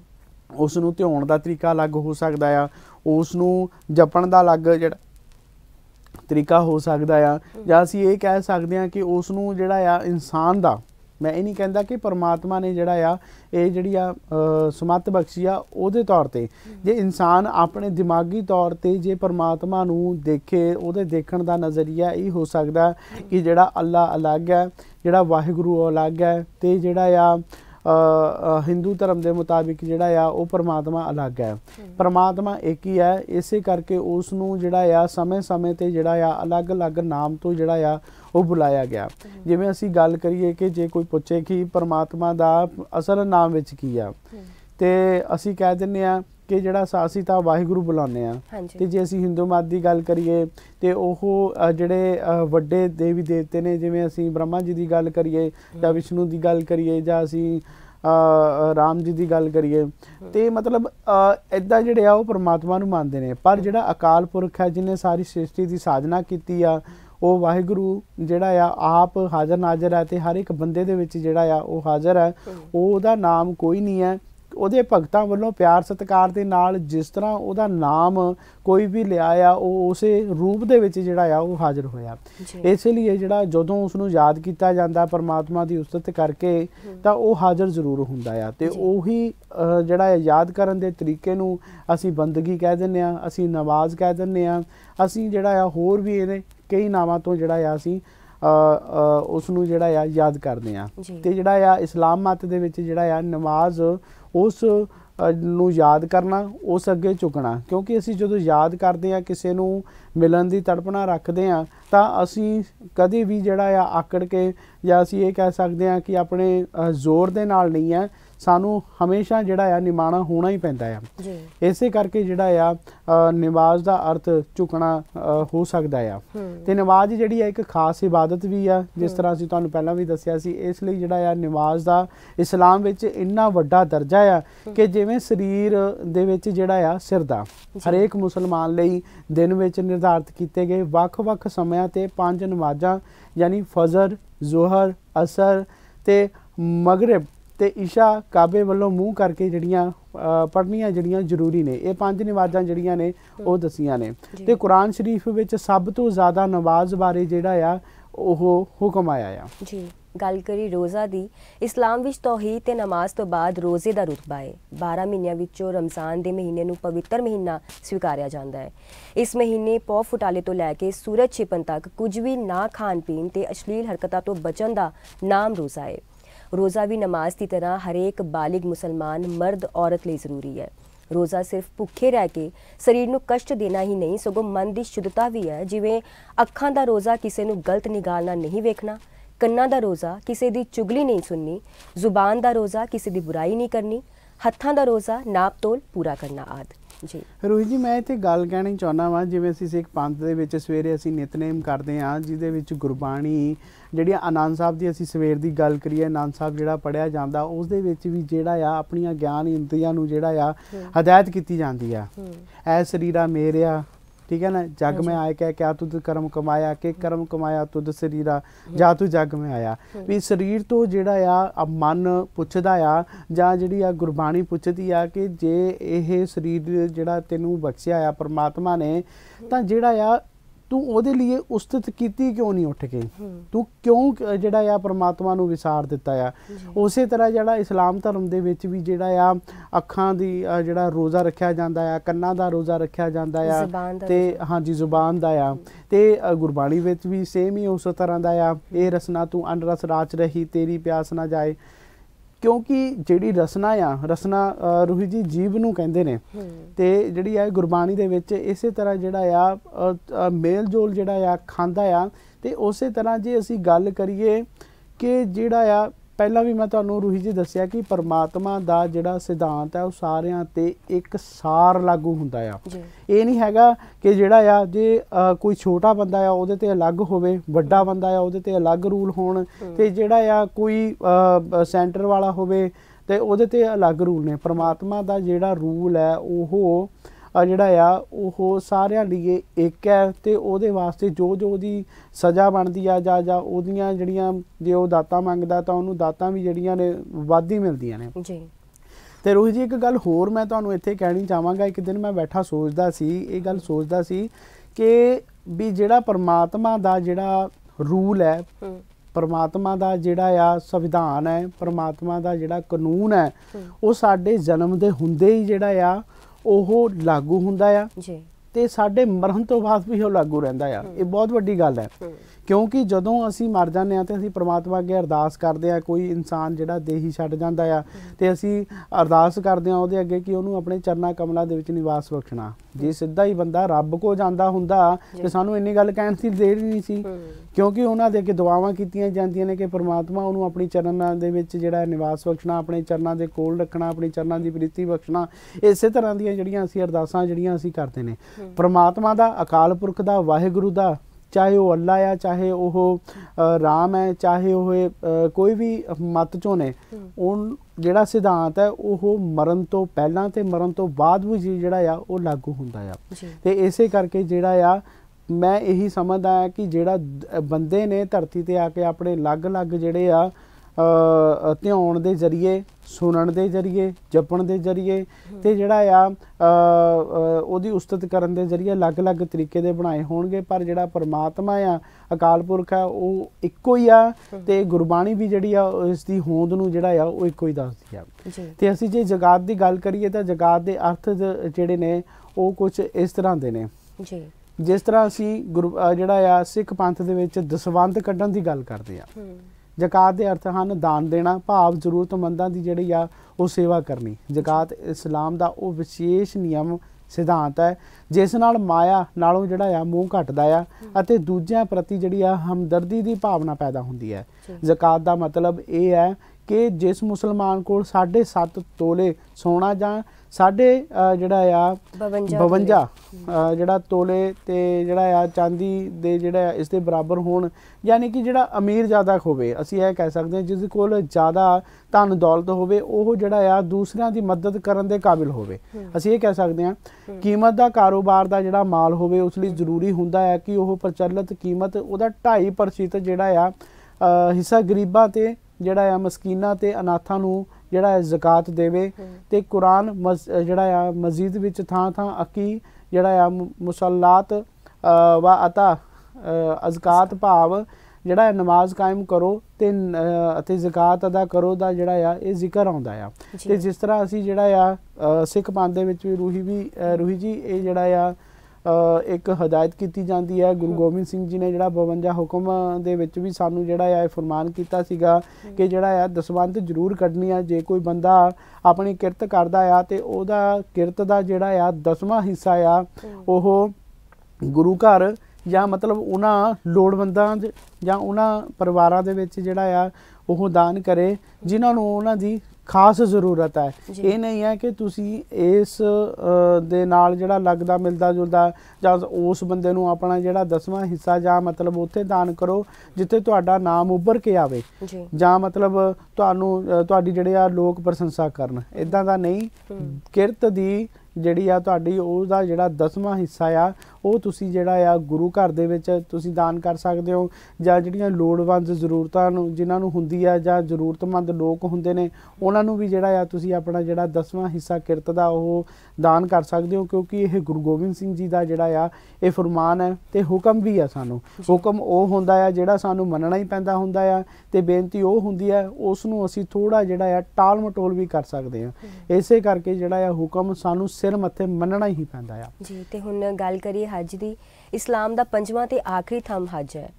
ਉਸ ਨੂੰ ਧਿਆਉਣ ਦਾ ਤਰੀਕਾ ਅਲੱਗ ਹੋ ਸਕਦਾ ਆ ਉਸ ਨੂੰ ਜਪਣ ਦਾ ਅਲੱਗ ਜਿਹੜਾ ਤਰੀਕਾ ਹੋ ਸਕਦਾ ਆ ਜਾਂ ਅਸੀਂ ਇਹ ਕਹਿ ਸਕਦੇ ਆ ਕਿ ਉਸ ਨੂੰ ਜਿਹੜਾ ਆ ਇਨਸਾਨ ਦਾ ਮੈਂ ਇਹ ਨਹੀਂ ਕਹਿੰਦਾ ਕਿ ਪਰਮਾਤਮਾ ਨੇ ਜਿਹੜਾ ਆ ਇਹ ਜਿਹੜੀ ਆ ਸਮਤ ਬਖਸ਼ੀ ਆ ਉਹਦੇ ਤੌਰ ਤੇ ਜੇ ਇਨਸਾਨ ਆਪਣੇ ਦਿਮਾਗੀ ਤੌਰ ਤੇ ਜੇ ਪਰਮਾਤਮਾ ਨੂੰ ਦੇਖੇ ਉਹਦੇ ਦੇਖਣ ਦਾ ਨਜ਼ਰੀਆ ਇਹ ਹੋ ਸਕਦਾ ਕਿ ਜਿਹੜਾ ਅੱਲਾ ਅਲੱਗ ਹੈ ਜਿਹੜਾ ਵਾਹਿਗੁਰੂ ਅਲੱਗ ਹੈ ਤੇ ਜਿਹੜਾ ਆ ਹਿੰਦੂ ਧਰਮ ਦੇ ਮੁਤਾਬਿਕ ਜਿਹੜਾ ਆ ਉਹ ਪਰਮਾਤਮਾ ਅਲੱਗ ਹੈ ਪਰਮਾਤਮਾ ਇੱਕ ਹੀ ਹੈ ਇਸੇ ਕਰਕੇ ਉਸ ਨੂੰ ਜਿਹੜਾ ਆ ਸਮੇਂ-ਸਮੇਂ ਤੇ ਜਿਹੜਾ ਆ ਅਲੱਗ-ਅਲੱਗ ਨਾਮ ਤੋਂ ਜਿਹੜਾ ਆ ਉਹ ਬੁਲਾਇਆ ਗਿਆ ਜਿਵੇਂ ਅਸੀਂ ਗੱਲ ਕਰੀਏ ਕਿ ਜੇ ਕੋਈ ਪੁੱਛੇ ਕਿ ਪਰਮਾਤਮਾ ਦਾ ਅਸਲ ਨਾਮ ਵਿੱਚ ਕੀ ਆ ਤੇ ਅਸੀਂ ਕਹਿ ਦਿੰਨੇ ਆ ਕਿ ਜਿਹੜਾ ਸਾਸੀਤਾ ਤਾਂ ਵਾਹਿਗੁਰੂ ਬੁਲਾਉਂਦੇ ਆ ਤੇ ਜੇ ਅਸੀਂ ਹਿੰਦੂ ਮਤ ਦੀ ਗੱਲ ਕਰੀਏ ਤੇ ਉਹ ਜਿਹੜੇ ਵੱਡੇ ਦੇਵੀ ਦੇਵਤੇ ਨੇ ਜਿਵੇਂ ਅਸੀਂ ਬ੍ਰਹਮਾ ਜੀ ਦੀ ਗੱਲ ਕਰੀਏ ਜਾਂ ਵਿਸ਼ਨੂੰ ਦੀ ਗੱਲ ਕਰੀਏ ਜਾਂ ਅਸੀਂ ਰਾਮ ਜੀ ਦੀ ਗੱਲ ਕਰੀਏ ਤੇ ਮਤਲਬ ਐਦਾਂ ਜਿਹੜੇ ਆ ਉਹ ਪ੍ਰਮਾਤਮਾ ਨੂੰ ਮੰਨਦੇ ਨੇ ਪਰ ਜਿਹੜਾ ਅਕਾਲ ਪੁਰਖ ਹੈ ਜਿਨੇ ਸਾਰੀ ਸ੍ਰਿਸ਼ਟੀ ਦੀ ਸਾਜਨਾ ਕੀਤੀ ਆ ਉਹ ਵਾਹਿਗੁਰੂ ਜਿਹੜਾ ਆ ਆਪ ਹਾਜ਼ਰ ਨਾਜ਼ਰ ਹੈ ਤੇ ਹਰ ਇੱਕ ਬੰਦੇ ਦੇ ਵਿੱਚ ਜਿਹੜਾ ਆ ਉਹ ਹਾਜ਼ਰ ਹੈ ਉਹਦਾ ਨਾਮ ਕੋਈ ਨਹੀਂ ਹੈ ਉਹਦੇ ਭਗਤਾਂ ਵੱਲੋਂ ਪਿਆਰ ਸਤਿਕਾਰ ਦੇ ਨਾਲ ਜਿਸ ਤਰ੍ਹਾਂ ਉਹਦਾ ਨਾਮ ਕੋਈ ਵੀ ਲਿਆ ਆ ਉਹ ਉਸੇ ਰੂਪ ਦੇ ਵਿੱਚ ਜਿਹੜਾ ਆ ਉਹ ਹਾਜ਼ਰ ਹੋਇਆ ਇਸ ਲਈ ਜਿਹੜਾ ਜਦੋਂ ਉਸ ਨੂੰ ਯਾਦ ਕੀਤਾ ਜਾਂਦਾ ਪਰਮਾਤਮਾ ਦੀ ਉਸਤਤ ਕਰਕੇ ਤਾਂ ਉਹ ਹਾਜ਼ਰ ਜ਼ਰੂਰ ਹੁੰਦਾ ਆ ਤੇ ਉਹੀ ਜਿਹੜਾ ਯਾਦ ਕਰਨ ਦੇ ਤਰੀਕੇ ਨੂੰ ਅਸੀਂ ਬੰਦਗੀ ਕਹਿ ਦਿੰਨੇ ਆ ਅਸੀਂ ਨਵਾਜ਼ ਕਹਿ ਦਿੰਨੇ ਆ ਅਸੀਂ ਜਿਹੜਾ ਆ ਹੋਰ ਵੀ ਇਹਦੇ ਕਈ ਨਾਵਾਂ ਤੋਂ ਜਿਹੜਾ ਆ ਅਸੀਂ ਉਸ ਨੂੰ ਜਿਹੜਾ ਆ ਯਾਦ ਕਰਦੇ ਆ ਤੇ ਜਿਹੜਾ ਆ ਇਸਲਾਮ ਮਤ ਦੇ ਵਿੱਚ ਜਿਹੜਾ ਆ ਨਮਾਜ਼ ਉਸ ਨੂੰ ਯਾਦ ਕਰਨਾ ਉਸ ਅੱਗੇ ਝੁਕਣਾ ਕਿਉਂਕਿ ਅਸੀਂ ਜਦੋਂ ਯਾਦ ਕਰਦੇ ਆ ਕਿਸੇ ਨੂੰ ਮਿਲਣ ਦੀ ਤੜਪਣਾ ਰੱਖਦੇ ਆ ਤਾਂ ਅਸੀਂ ਕਦੇ ਵੀ ਜਿਹੜਾ ਆ ਆਕੜ ਕੇ ਜਾਂ ਅਸੀਂ ਇਹ ਕਹਿ ਸਕਦੇ ਆ ਕਿ ਆਪਣੇ ਜ਼ੋਰ ਦੇ ਨਾਲ ਨਹੀਂ ਆ ਸਾਨੂੰ ਹਮੇਸ਼ਾ ਜਿਹੜਾ ਆ ਨਿਮਾਣਾ ਹੋਣਾ ਹੀ ਪੈਂਦਾ ਆ ਜੀ ਇਸੇ ਕਰਕੇ ਜਿਹੜਾ ਆ ਨਿਵਾਜ਼ ਦਾ ਅਰਥ ਝੁਕਣਾ ਹੋ ਸਕਦਾ ਆ ਤੇ ਨਿਵਾਜ਼ ਜਿਹੜੀ ਆ ਇੱਕ ਖਾਸ ਇਬਾਦਤ ਵੀ ਆ ਜਿਸ ਤਰ੍ਹਾਂ ਅਸੀਂ ਤੁਹਾਨੂੰ ਪਹਿਲਾਂ ਵੀ ਦੱਸਿਆ ਸੀ ਇਸ ਲਈ ਜਿਹੜਾ ਆ ਨਿਵਾਜ਼ ਦਾ ਇਸਲਾਮ ਵਿੱਚ ਇੰਨਾ ਵੱਡਾ ਦਰਜਾ ਆ ਕਿ ਜਿਵੇਂ ਸਰੀਰ ਦੇ ਵਿੱਚ ਜਿਹੜਾ ਆ ਸਿਰ ਦਾ ਹਰੇਕ ਮੁਸਲਮਾਨ ਲਈ ਦਿਨ ਵਿੱਚ ਨਿਰਧਾਰਿਤ ਕੀਤੇ ਗਏ ਵੱਖ-ਵੱਖ ਸਮਿਆਂ ਤੇ ਪੰਜ ਨਮਾਜ਼ਾਂ ਯਾਨੀ ਫਜ਼ਰ ਜ਼ੁਹਰ ਅਸਰ ਤੇ ਮਗਰਬ ਤੇ ਇਸ਼ਾ ਕਾਬੇ ਵੱਲੋਂ ਮੂੰਹ ਕਰਕੇ ਜਿਹੜੀਆਂ ਪੜਨੀਆਂ ਜਿਹੜੀਆਂ ਜ਼ਰੂਰੀ ਨੇ ਇਹ ਪੰਜ ਨਿਵਾਜ਼ਾਂ ਜਿਹੜੀਆਂ ਨੇ ਉਹ ਦਸੀਆਂ ਨੇ ਤੇ ਕੁਰਾਨ ਸ਼ਰੀਫ ਵਿੱਚ ਸਭ ਤੋਂ ਜ਼ਿਆਦਾ ਨਵਾਜ਼ ਬਾਰੇ ਜਿਹੜਾ ਆ ਉਹ ਹੁਕਮ ਆਇਆ ਆ ਜੀ ਗੱਲ ਕਰੀ ਰੋਜ਼ਾ ਦੀ ਇਸਲਾਮ ਵਿੱਚ ਤੌਹੀਦ ਤੇ ਨਮਾਜ਼ ਤੋਂ ਬਾਅਦ ਰੋਜ਼ੇ ਦਾ ਰੁਤਬਾ ਹੈ 12 ਮਹੀਨਿਆਂ ਵਿੱਚੋਂ ਰਮਜ਼ਾਨ ਦੇ ਮਹੀਨੇ ਨੂੰ ਪਵਿੱਤਰ ਮਹੀਨਾ ਸਵੀਕਾਰਿਆ ਜਾਂਦਾ ਹੈ ਇਸ ਮਹੀਨੇ ਪੌ ਫੁਟਾਲੇ ਤੋਂ ਲੈ ਕੇ ਸੂਰਜ ਛਿਪਣ ਤੱਕ ਕੁਝ ਵੀ ਨਾ ਖਾਣ ਪੀਣ ਤੇ ਅਸ਼ਲੀਲ ਹਰਕਤਾਂ ਤੋਂ ਬਚਣ ਦਾ ਨਾਮ ਰੋਜ਼ਾ ਹੈ ਰੋਜ਼ਾ ਵੀ ਨਮਾਜ਼ ਦੀ ਤਰ੍ਹਾਂ ਹਰੇਕ ਬਾਲਿਗ ਮੁਸਲਮਾਨ ਮਰਦ ਔਰਤ ਲਈ ਜ਼ਰੂਰੀ ਹੈ ਰੋਜ਼ਾ ਸਿਰਫ ਭੁੱਖੇ ਰਹਿ ਕੇ ਸਰੀਰ ਨੂੰ ਕਸ਼ਟ ਦੇਣਾ ਹੀ ਨਹੀਂ ਸਗੋਂ ਮਨ ਦੀ ਸ਼ੁੱਧਤਾ ਵੀ ਹੈ ਜਿਵੇਂ ਅੱਖਾਂ ਦਾ ਰੋਜ਼ਾ ਕਿਸੇ ਨੂੰ ਗਲਤ ਨਿਗਾਹ ਨਾਲ ਨਹੀਂ ਵੇਖਣਾ ਕੰਨਾਂ ਦਾ ਰੋਜ਼ਾ ਕਿਸੇ ਦੀ ਚੁਗਲੀ ਨਹੀਂ ਸੁਣਨੀ ਜ਼ੁਬਾਨ ਦਾ ਰੋਜ਼ਾ ਕਿਸੇ ਦੀ ਬੁਰਾਈ ਨਹੀਂ ਕਰਨੀ ਹੱਥਾਂ ਦਾ ਰੋਜ਼ਾ ਨਾਪ ਤੋਲ ਪੂਰਾ ਕਰਨਾ ਆਦਿ ਜੀ ਰੋਹਿਤ ਜੀ ਮੈਂ ਇੱਥੇ ਗੱਲ ਕਹਿਣੀ ਚਾਹੁੰਦਾ ਵਾਂ ਜਿਵੇਂ ਅਸੀਂ ਸਿੱਖ ਪੰਥ ਦੇ ਵਿੱਚ ਸਵੇਰੇ ਅਸੀਂ ਨਿਤਨੇਮ ਕਰਦੇ ਆਂ ਜਿਹਦੇ ਵਿੱਚ ਗੁਰਬਾਣੀ ਜਿਹੜੀ ਆਨੰਦ ਸਾਹਿਬ ਦੀ ਅਸੀਂ ਸਵੇਰ ਦੀ ਗੱਲ ਕਰੀਏ ਆਨੰਦ ਸਾਹਿਬ ਜਿਹੜਾ ਪੜਿਆ ਜਾਂਦਾ ਉਸ ਦੇ ਵਿੱਚ ਵੀ ਜਿਹੜਾ ਆ ਆਪਣੀਆਂ ਗਿਆਨ ਇੰਦਰੀਆਂ ਨੂੰ ਜਿਹੜਾ ਆ ਹਦਾਇਤ ਕੀਤੀ ਜਾਂਦੀ ਆ ਐ ਸਰੀਰਾ ਮੇਰਿਆ ਠੀਕ ਹੈ ਨਾ ਜਗ ਮੈਂ ਆਇਆ ਕਿ ਕਿਆ ਤੁਧ ਕਰਮ ਕਮਾਇਆ ਕਿ ਕਰਮ ਕਮਾਇਆ ਤੁਧ ਸਰੀਰਾ ਜਾਂ ਤੂੰ ਜਗ ਮੈਂ ਆਇਆ ਵੀ ਸਰੀਰ ਤੋਂ ਜਿਹੜਾ ਆ ਮਨ ਪੁੱਛਦਾ ਆ ਜਾਂ ਜਿਹੜੀ ਆ ਗੁਰਬਾਣੀ ਪੁੱਛਦੀ ਆ ਕਿ ਜੇ ਇਹ ਸਰੀਰ ਜਿਹੜਾ ਤੈਨੂੰ ਬਖਸ਼ਿਆ ਆ ਪਰਮਾਤਮਾ ਨੇ ਤਾਂ ਜਿਹੜਾ ਆ ਤੂੰ ਉਹਦੇ ਲਈ ਉਸਤਤ ਕੀਤੀ ਕਿਉਂ ਨਹੀਂ ਉੱਠ ਕੇ ਤੂੰ ਕਿਉਂ ਜਿਹੜਾ ਆ ਪ੍ਰਮਾਤਮਾ ਨੂੰ ਵਿਸਾਰ ਦਿੱਤਾ ਆ ਉਸੇ ਤਰ੍ਹਾਂ ਜਿਹੜਾ ਇਸਲਾਮ ਧਰਮ ਦੇ ਵਿੱਚ ਵੀ ਜਿਹੜਾ ਆ ਅੱਖਾਂ ਦੀ ਜਿਹੜਾ ਰੋਜ਼ਾ ਰੱਖਿਆ ਜਾਂਦਾ ਆ ਕੰਨਾਂ ਦਾ ਰੋਜ਼ਾ ਰੱਖਿਆ ਜਾਂਦਾ ਆ ਤੇ ਹਾਂਜੀ ਜ਼ੁਬਾਨ ਦਾ ਆ ਤੇ ਗੁਰਬਾਣੀ ਵਿੱਚ ਵੀ ਸੇਮ ਹੀ ਉਸੇ ਤਰ੍ਹਾਂ ਦਾ ਆ ਇਹ ਰਸਨਾ ਤੂੰ ਅਨਰਸ ਰਾਚ ਰਹੀ ਤੇਰੀ ਪਿਆਸ ਨਾ ਜਾਏ ਕਿਉਂਕਿ ਜਿਹੜੀ ਰਸਨਾ ਆ ਰਸਨਾ ਰੂਹੀ ਜੀ ਜੀਵ ਨੂੰ ਕਹਿੰਦੇ ਨੇ ਤੇ ਜਿਹੜੀ ਆ ਗੁਰਬਾਣੀ ਦੇ ਵਿੱਚ ਇਸੇ ਤਰ੍ਹਾਂ ਜਿਹੜਾ ਆ ਮੇਲ ਜੋਲ ਜਿਹੜਾ ਆ ਖਾਂਦਾ ਆ ਤੇ ਉਸੇ ਤਰ੍ਹਾਂ ਜੇ ਅਸੀਂ ਗੱਲ ਕਰੀਏ ਕਿ ਜਿਹੜਾ ਆ ਪਹਿਲਾਂ ਵੀ ਮੈਂ ਤੁਹਾਨੂੰ ਰੂਹੀ ਜੀ ਦੱਸਿਆ ਕਿ ਪਰਮਾਤਮਾ ਦਾ ਜਿਹੜਾ ਸਿਧਾਂਤ ਹੈ ਉਹ ਸਾਰਿਆਂ ਤੇ ਇੱਕ ਸਾਰ ਲਾਗੂ ਹੁੰਦਾ ਆ ਇਹ ਨਹੀਂ ਹੈਗਾ ਕਿ ਜਿਹੜਾ ਆ ਜੇ ਕੋਈ ਛੋਟਾ ਬੰਦਾ ਆ ਉਹਦੇ ਤੇ ਅਲੱਗ ਹੋਵੇ ਵੱਡਾ ਬੰਦਾ ਆ ਉਹਦੇ ਤੇ ਅਲੱਗ ਰੂਲ ਹੋਣ ਤੇ ਜਿਹੜਾ ਆ ਕੋਈ ਸੈਂਟਰ ਵਾਲਾ ਹੋਵੇ ਤੇ ਉਹਦੇ ਤੇ ਅਲੱਗ ਰੂਲ ਨੇ ਪਰਮਾਤਮਾ ਦਾ ਜਿਹੜਾ ਰੂਲ ਹੈ ਉਹ ਜਿਹੜਾ ਆ ਉਹ ਸਾਰਿਆਂ ਲਈ ਇੱਕ ਹੈ ਤੇ ਉਹਦੇ ਵਾਸਤੇ ਜੋ ਜੋ ਉਹਦੀ ਸਜ਼ਾ ਬਣਦੀ ਆ ਜਾਂ ਜਾਂ ਉਹਦੀਆਂ ਜਿਹੜੀਆਂ ਜੇ ਉਹ ਦਾਤਾਂ ਮੰਗਦਾ ਤਾਂ ਉਹਨੂੰ ਦਾਤਾਂ ਵੀ ਜਿਹੜੀਆਂ ਨੇ ਵਾਧੀ ਮਿਲਦੀਆਂ ਨੇ ਜੀ ਤੇ ਰੋਹੀ ਜੀ ਇੱਕ ਗੱਲ ਹੋਰ ਮੈਂ ਤੁਹਾਨੂੰ ਇੱਥੇ ਕਹਿਣੀ ਚਾਹਾਂਗਾ ਇੱਕ ਦਿਨ ਮੈਂ ਬੈਠਾ ਸੋਚਦਾ ਸੀ ਇਹ ਗੱਲ ਸੋਚਦਾ ਸੀ ਕਿ ਵੀ ਜਿਹੜਾ ਪਰਮਾਤਮਾ ਦਾ ਜਿਹੜਾ ਰੂਲ ਹੈ ਪਰਮਾਤਮਾ ਦਾ ਜਿਹੜਾ ਆ ਸੰਵਿਧਾਨ ਹੈ ਪਰਮਾਤਮਾ ਦਾ ਜਿਹੜਾ ਕਾਨੂੰਨ ਹੈ ਉਹ ਸਾਡੇ ਜਨਮ ਦੇ ਹੁੰਦੇ ਹੀ ਜਿਹੜਾ ਆ ਉਹ ਲਾਗੂ ਹੁੰਦਾ ਆ ਜੀ ਤੇ ਸਾਡੇ ਮਰਨ ਤੋਂ ਬਾਅਦ ਵੀ ਉਹ ਲਾਗੂ ਰਹਿੰਦਾ ਆ ਇਹ ਬਹੁਤ ਵੱਡੀ ਗੱਲ ਹੈ ਕਿਉਂਕਿ ਜਦੋਂ ਅਸੀਂ ਮਰ ਜਾਂਦੇ ਆ ਤੇ ਅਸੀਂ ਪ੍ਰਮਾਤਮਾ ਅੱਗੇ ਅਰਦਾਸ ਕਰਦੇ ਆ ਕੋਈ ਇਨਸਾਨ ਜਿਹੜਾ ਦੇਹੀ ਛੱਡ ਜਾਂਦਾ ਆ ਤੇ ਅਸੀਂ ਅਰਦਾਸ ਕਰਦੇ ਆ ਉਹਦੇ ਅੱਗੇ ਕਿ ਉਹਨੂੰ ਆਪਣੇ ਚਰਨਾ ਕਮਲਾਂ ਦੇ ਵਿੱਚ ਨਿਵਾਸ ਬਖਸ਼ਣਾ ਜੇ ਸਿੱਧਾ ਹੀ ਬੰਦਾ ਰੱਬ ਕੋ ਜਾਂਦਾ ਹੁੰਦਾ ਤੇ ਸਾਨੂੰ ਇੰਨੀ ਗੱਲ ਕਹਿਣ ਦੀ ਦੇਰ ਨਹੀਂ ਸੀ ਕਿਉਂਕਿ ਉਹਨਾਂ ਦੇ ਅੱਗੇ ਦੁਆਵਾਂ ਕੀਤੀਆਂ ਜਾਂਦੀਆਂ ਨੇ ਕਿ ਪ੍ਰਮਾਤਮਾ ਉਹਨੂੰ ਆਪਣੀ ਚਰਨਾਂ ਦੇ ਵਿੱਚ ਜਿਹੜਾ ਨਿਵਾਸ ਬਖਸ਼ਣਾ ਆਪਣੇ ਚਰਨਾਂ ਦੇ ਕੋਲ ਰੱਖਣਾ ਆਪਣੀ ਚਰਨਾਂ ਦੀ ਪ੍ਰੀਤੀ ਬਖਸ਼ਣਾ ਇਸੇ ਤਰ੍ਹਾਂ ਦੀਆਂ ਜਿਹੜੀਆਂ ਅਸੀਂ ਅਰਦਾਸਾਂ ਜਿਹੜੀਆਂ ਅਸੀਂ ਕਰਦੇ ਨੇ ਪ੍ਰਮਾਤਮਾ ਦਾ ਅਕਾਲ ਪੁਰਖ ਦਾ ਵਾਹਿਗੁਰੂ ਦਾ ਚਾਹੇ ਉਹ ਅੱਲਾ ਆ ਚਾਹੇ ਉਹ ਰਾਮ ਹੈ ਚਾਹੇ ਉਹ ਕੋਈ ਵੀ ਮਤ ਚੋਂ ਨੇ ਉਹ ਜਿਹੜਾ ਸਿਧਾਂਤ ਹੈ ਉਹ ਮਰਨ ਤੋਂ ਪਹਿਲਾਂ ਤੇ ਮਰਨ ਤੋਂ ਬਾਅਦ ਵੀ ਜਿਹੜਾ ਆ ਉਹ ਲਾਗੂ ਹੁੰਦਾ ਆ ਤੇ ਇਸੇ ਕਰਕੇ ਜਿਹੜਾ ਆ ਮੈਂ ਇਹੀ ਸਮਝਦਾ ਆ ਕਿ ਜਿਹੜਾ ਬੰਦੇ ਨੇ ਧਰਤੀ ਤੇ ਆ ਕੇ ਆਪਣੇ ਅਲੱਗ-ਅਲੱਗ ਜਿਹੜੇ ਆ ਧਿਆਉਣ ਦੇ ਜ਼ਰੀਏ ਸੁਣਨ ਦੇ ਜ਼ਰੀਏ ਜਪਣ ਦੇ ਜ਼ਰੀਏ ਤੇ ਜਿਹੜਾ ਆ ਉਹਦੀ ਉਸਤਤ ਕਰਨ ਦੇ ਜ਼ਰੀਏ ਅਲੱਗ-ਅਲੱਗ ਤਰੀਕੇ ਦੇ ਬਣਾਏ ਹੋਣਗੇ ਪਰ ਜਿਹੜਾ ਪਰਮਾਤਮਾ ਆ ਅਕਾਲ ਪੁਰਖ ਆ ਉਹ ਇੱਕੋ ਹੀ ਆ ਤੇ ਗੁਰਬਾਣੀ ਵੀ ਜਿਹੜੀ ਆ ਇਸ ਦੀ ਹੋਂਦ ਨੂੰ ਜਿਹੜਾ ਆ ਉਹ ਇੱਕੋ ਹੀ ਦੱਸਦੀ ਆ ਤੇ ਅਸੀਂ ਜੇ ਜਗਤ ਦੀ ਗੱਲ ਕਰੀਏ ਤਾਂ ਜਗਤ ਦੇ ਅਰਥ ਜਿਹੜੇ ਨੇ ਉਹ ਕੁਝ ਇਸ ਤਰ੍ਹਾਂ ਦੇ ਨੇ ਜੀ ਜਿਸ ਤਰ੍ਹਾਂ ਅਸੀਂ ਜਿਹੜਾ ਆ ਸਿੱਖ ਪੰਥ ਦੇ ਵਿੱਚ ਦਸਵੰਦ ਕੱਢਣ ਦੀ ਗੱਲ ਕਰਦੇ ਆ ਜ਼ਕਾਤ ਦੇ ਅਰਥ ਹਨ ਦਾਨ ਦੇਣਾ ਭਾਵ ਜ਼ਰੂਰਤਮੰਦਾਂ ਦੀ ਜਿਹੜੀ ਆ ਉਹ ਸੇਵਾ ਕਰਨੀ ਜ਼ਕਾਤ ਇਸਲਾਮ ਦਾ ਉਹ ਵਿਸ਼ੇਸ਼ ਨਿਯਮ ਸਿਧਾਂਤ ਹੈ ਜਿਸ ਨਾਲ ਮਾਇਆ ਨਾਲੋਂ ਜਿਹੜਾ ਆ ਮੂੰਹ ਘਟਦਾ ਆ ਅਤੇ ਦੂਜਿਆਂ ਪ੍ਰਤੀ ਜਿਹੜੀ ਆ ਹਮਦਰਦੀ ਦੀ ਭਾਵਨਾ ਪੈਦਾ ਹੁੰਦੀ ਹੈ ਜ਼ਕਾਤ ਦਾ ਮਤਲਬ ਇਹ ਹੈ ਕਿ ਜਿਸ ਮੁਸਲਮਾਨ ਕੋਲ 7.5 ਤੋਲੇ ਸੋਨਾ ਜਾਂ ਸਾਡੇ ਜਿਹੜਾ ਆ 52 ਜਿਹੜਾ ਤੋਲੇ ਤੇ ਜਿਹੜਾ ਆ ਚਾਂਦੀ ਦੇ ਜਿਹੜਾ ਇਸ ਦੇ ਬਰਾਬਰ ਹੋਣ ਯਾਨੀ ਕਿ ਜਿਹੜਾ ਅਮੀਰ ਜ਼ਿਆਦਾ ਹੋਵੇ ਅਸੀਂ ਇਹ ਕਹਿ ਸਕਦੇ ਹਾਂ ਜਿਸ ਕੋਲ ਜ਼ਿਆਦਾ ਧਨ ਦੌਲਤ ਹੋਵੇ ਉਹ ਜਿਹੜਾ ਆ ਦੂਸਰਿਆਂ ਦੀ ਮਦਦ ਕਰਨ ਦੇ ਕਾਬਿਲ ਹੋਵੇ ਅਸੀਂ ਇਹ ਕਹਿ ਸਕਦੇ ਹਾਂ ਕੀਮਤ ਦਾ ਕਾਰੋਬਾਰ ਦਾ ਜਿਹੜਾ ਮਾਲ ਹੋਵੇ ਉਸ ਲਈ ਜ਼ਰੂਰੀ ਹੁੰਦਾ ਹੈ ਕਿ ਉਹ ਪ੍ਰਚਲਿਤ ਕੀਮਤ ਉਹਦਾ 2.5% ਜਿਹੜਾ ਆ ਹਿੱਸਾ ਗਰੀਬਾਂ ਤੇ ਜਿਹੜਾ ਆ ਮਸਕੀਨਾਂ ਤੇ ਅਨਾਥਾਂ ਨੂੰ ਜਿਹੜਾ ਹੈ ਜ਼ਕਾਤ ਦੇਵੇ ਤੇ ਕੁਰਾਨ ਜਿਹੜਾ ਆ ਮਸਜਿਦ ਵਿੱਚ ਥਾਂ ਥਾਂ ਅਕੀ ਜਿਹੜਾ ਆ ਮੁਸੱਲਾਤ ਵਾ ਅਤਾ ਅਜ਼ਕਾਤ ਭਾਵ ਜਿਹੜਾ ਹੈ ਨਮਾਜ਼ ਕਾਇਮ ਕਰੋ ਤੇ ਅਤੇ ਜ਼ਕਾਤ ਅਦਾ ਕਰੋ ਦਾ ਜਿਹੜਾ ਆ ਇਹ ਜ਼ਿਕਰ ਆਉਂਦਾ ਆ ਤੇ ਜਿਸ ਤਰ੍ਹਾਂ ਅਸੀਂ ਜਿਹੜਾ ਆ ਸਿੱਖ ਪੰਥ ਦੇ ਵਿੱਚ ਵੀ ਰੂਹੀ ਵੀ ਰੂਹੀ ਜੀ ਇਹ ਜਿਹੜਾ ਆ ਇੱਕ ਹਦਾਇਤ ਕੀਤੀ ਜਾਂਦੀ ਹੈ ਗੁਰੂ ਗੋਬਿੰਦ ਸਿੰਘ ਜੀ ਨੇ ਜਿਹੜਾ 52 ਹੁਕਮ ਦੇ ਵਿੱਚ ਵੀ ਸਾਨੂੰ ਜਿਹੜਾ ਹੈ ਫਰਮਾਨ ਕੀਤਾ ਸੀਗਾ ਕਿ ਜਿਹੜਾ ਹੈ ਦਸਵੰਤ ਜ਼ਰੂਰ ਕੱਢਣੀ ਆ ਜੇ ਕੋਈ ਬੰਦਾ ਆਪਣੀ ਕਿਰਤ ਕਰਦਾ ਆ ਤੇ ਉਹਦਾ ਕਿਰਤ ਦਾ ਜਿਹੜਾ ਆ ਦਸਵਾਂ ਹਿੱਸਾ ਆ ਉਹ ਗੁਰੂ ਘਰ ਜਾਂ ਮਤਲਬ ਉਹਨਾਂ ਲੋੜਵੰਦਾਂ ਜਾਂ ਉਹਨਾਂ ਪਰਿਵਾਰਾਂ ਦੇ ਵਿੱਚ ਜਿਹੜਾ ਆ ਉਹ ਦਾਨ ਕਰੇ ਜਿਨ੍ਹਾਂ ਨੂੰ ਉਹਨਾਂ ਦੀ ਖਾਸ ਜ਼ਰੂਰਤ ਹੈ ਇਹ ਨਹੀਂ ਹੈ ਕਿ ਤੁਸੀਂ ਇਸ ਦੇ ਨਾਲ ਜਿਹੜਾ ਲੱਗਦਾ ਮਿਲਦਾ ਜੁਲਦਾ ਜਾਂ ਉਸ ਬੰਦੇ ਨੂੰ ਆਪਣਾ ਜਿਹੜਾ ਦਸਵਾਂ ਹਿੱਸਾ ਜਾਂ ਮਤਲਬ ਉੱਥੇ ਦਾਨ ਕਰੋ ਜਿੱਥੇ ਤੁਹਾਡਾ ਨਾਮ ਉੱਭਰ ਕੇ ਆਵੇ ਜਾਂ ਮਤਲਬ ਤੁਹਾਨੂੰ ਤੁਹਾਡੀ ਜਿਹੜੇ ਆ ਲੋਕ ਪ੍ਰਸ਼ੰਸਾ ਕਰਨ ਇਦਾਂ ਦਾ ਨਹੀਂ ਕਿਰਤ ਦੀ ਜਿਹੜੀ ਆ ਤੁਹਾਡੀ ਉਹਦਾ ਜਿਹੜਾ ਦਸਵਾਂ ਹਿੱਸਾ ਆ ਉਹ ਤੁਸੀਂ ਜਿਹੜਾ ਆ ਗੁਰੂ ਘਰ ਦੇ ਵਿੱਚ ਤੁਸੀਂ ਦਾਨ ਕਰ ਸਕਦੇ ਹੋ ਜਾਂ ਜਿਹੜੀਆਂ ਲੋੜਵੰਦ ਜ਼ਰੂਰਤਾਂ ਨੂੰ ਜਿਨ੍ਹਾਂ ਨੂੰ ਹੁੰਦੀ ਆ ਜਾਂ ਜ਼ਰੂਰਤਮੰਦ ਲੋਕ ਹੁੰਦੇ ਨੇ ਉਹਨਾਂ ਨੂੰ ਵੀ ਜਿਹੜਾ ਆ ਤੁਸੀਂ ਆਪਣਾ ਜਿਹੜਾ ਦਸਵਾਂ ਹਿੱਸਾ ਕਿਰਤ ਦਾ ਉਹ ਦਾਨ ਕਰ ਸਕਦੇ ਹੋ ਕਿਉਂਕਿ ਇਹ ਗੁਰੂ ਗੋਬਿੰਦ ਸਿੰਘ ਜੀ ਦਾ ਜਿਹੜਾ ਆ ਇਹ ਫਰਮਾਨ ਹੈ ਤੇ ਹੁਕਮ ਵੀ ਆ ਸਾਨੂੰ ਹੁਕਮ ਉਹ ਹੁੰਦਾ ਆ ਜਿਹੜਾ ਸਾਨੂੰ ਮੰਨਣਾ ਹੀ ਪੈਂਦਾ ਹੁੰਦਾ ਆ ਤੇ ਬੇਨਤੀ ਉਹ ਹੁੰਦੀ ਆ ਉਸ ਨੂੰ ਅਸੀਂ ਥੋੜਾ ਜਿਹੜਾ ਆ ਟਾਲ ਮਟੋਲ ਵੀ ਕਰ ਸਕਦੇ ਆ ਇਸੇ ਕਰਕੇ ਜਿਹੜਾ ਆ ਹੁਕਮ ਸਾਨੂੰ ਸਿਰ ਮੱਥੇ ਮੰਨਣਾ ਹੀ ਪੈਂਦਾ ਆ ਜੀ ਤੇ ਹੁਣ ਗੱਲ ਕਰੀਏ ਹਜ ਦੀ ਇਸਲਾਮ ਦਾ ਪੰਜਵਾਂ ਤੇ ਆਖਰੀ ਥੰਮ ਹਜ ਹੈ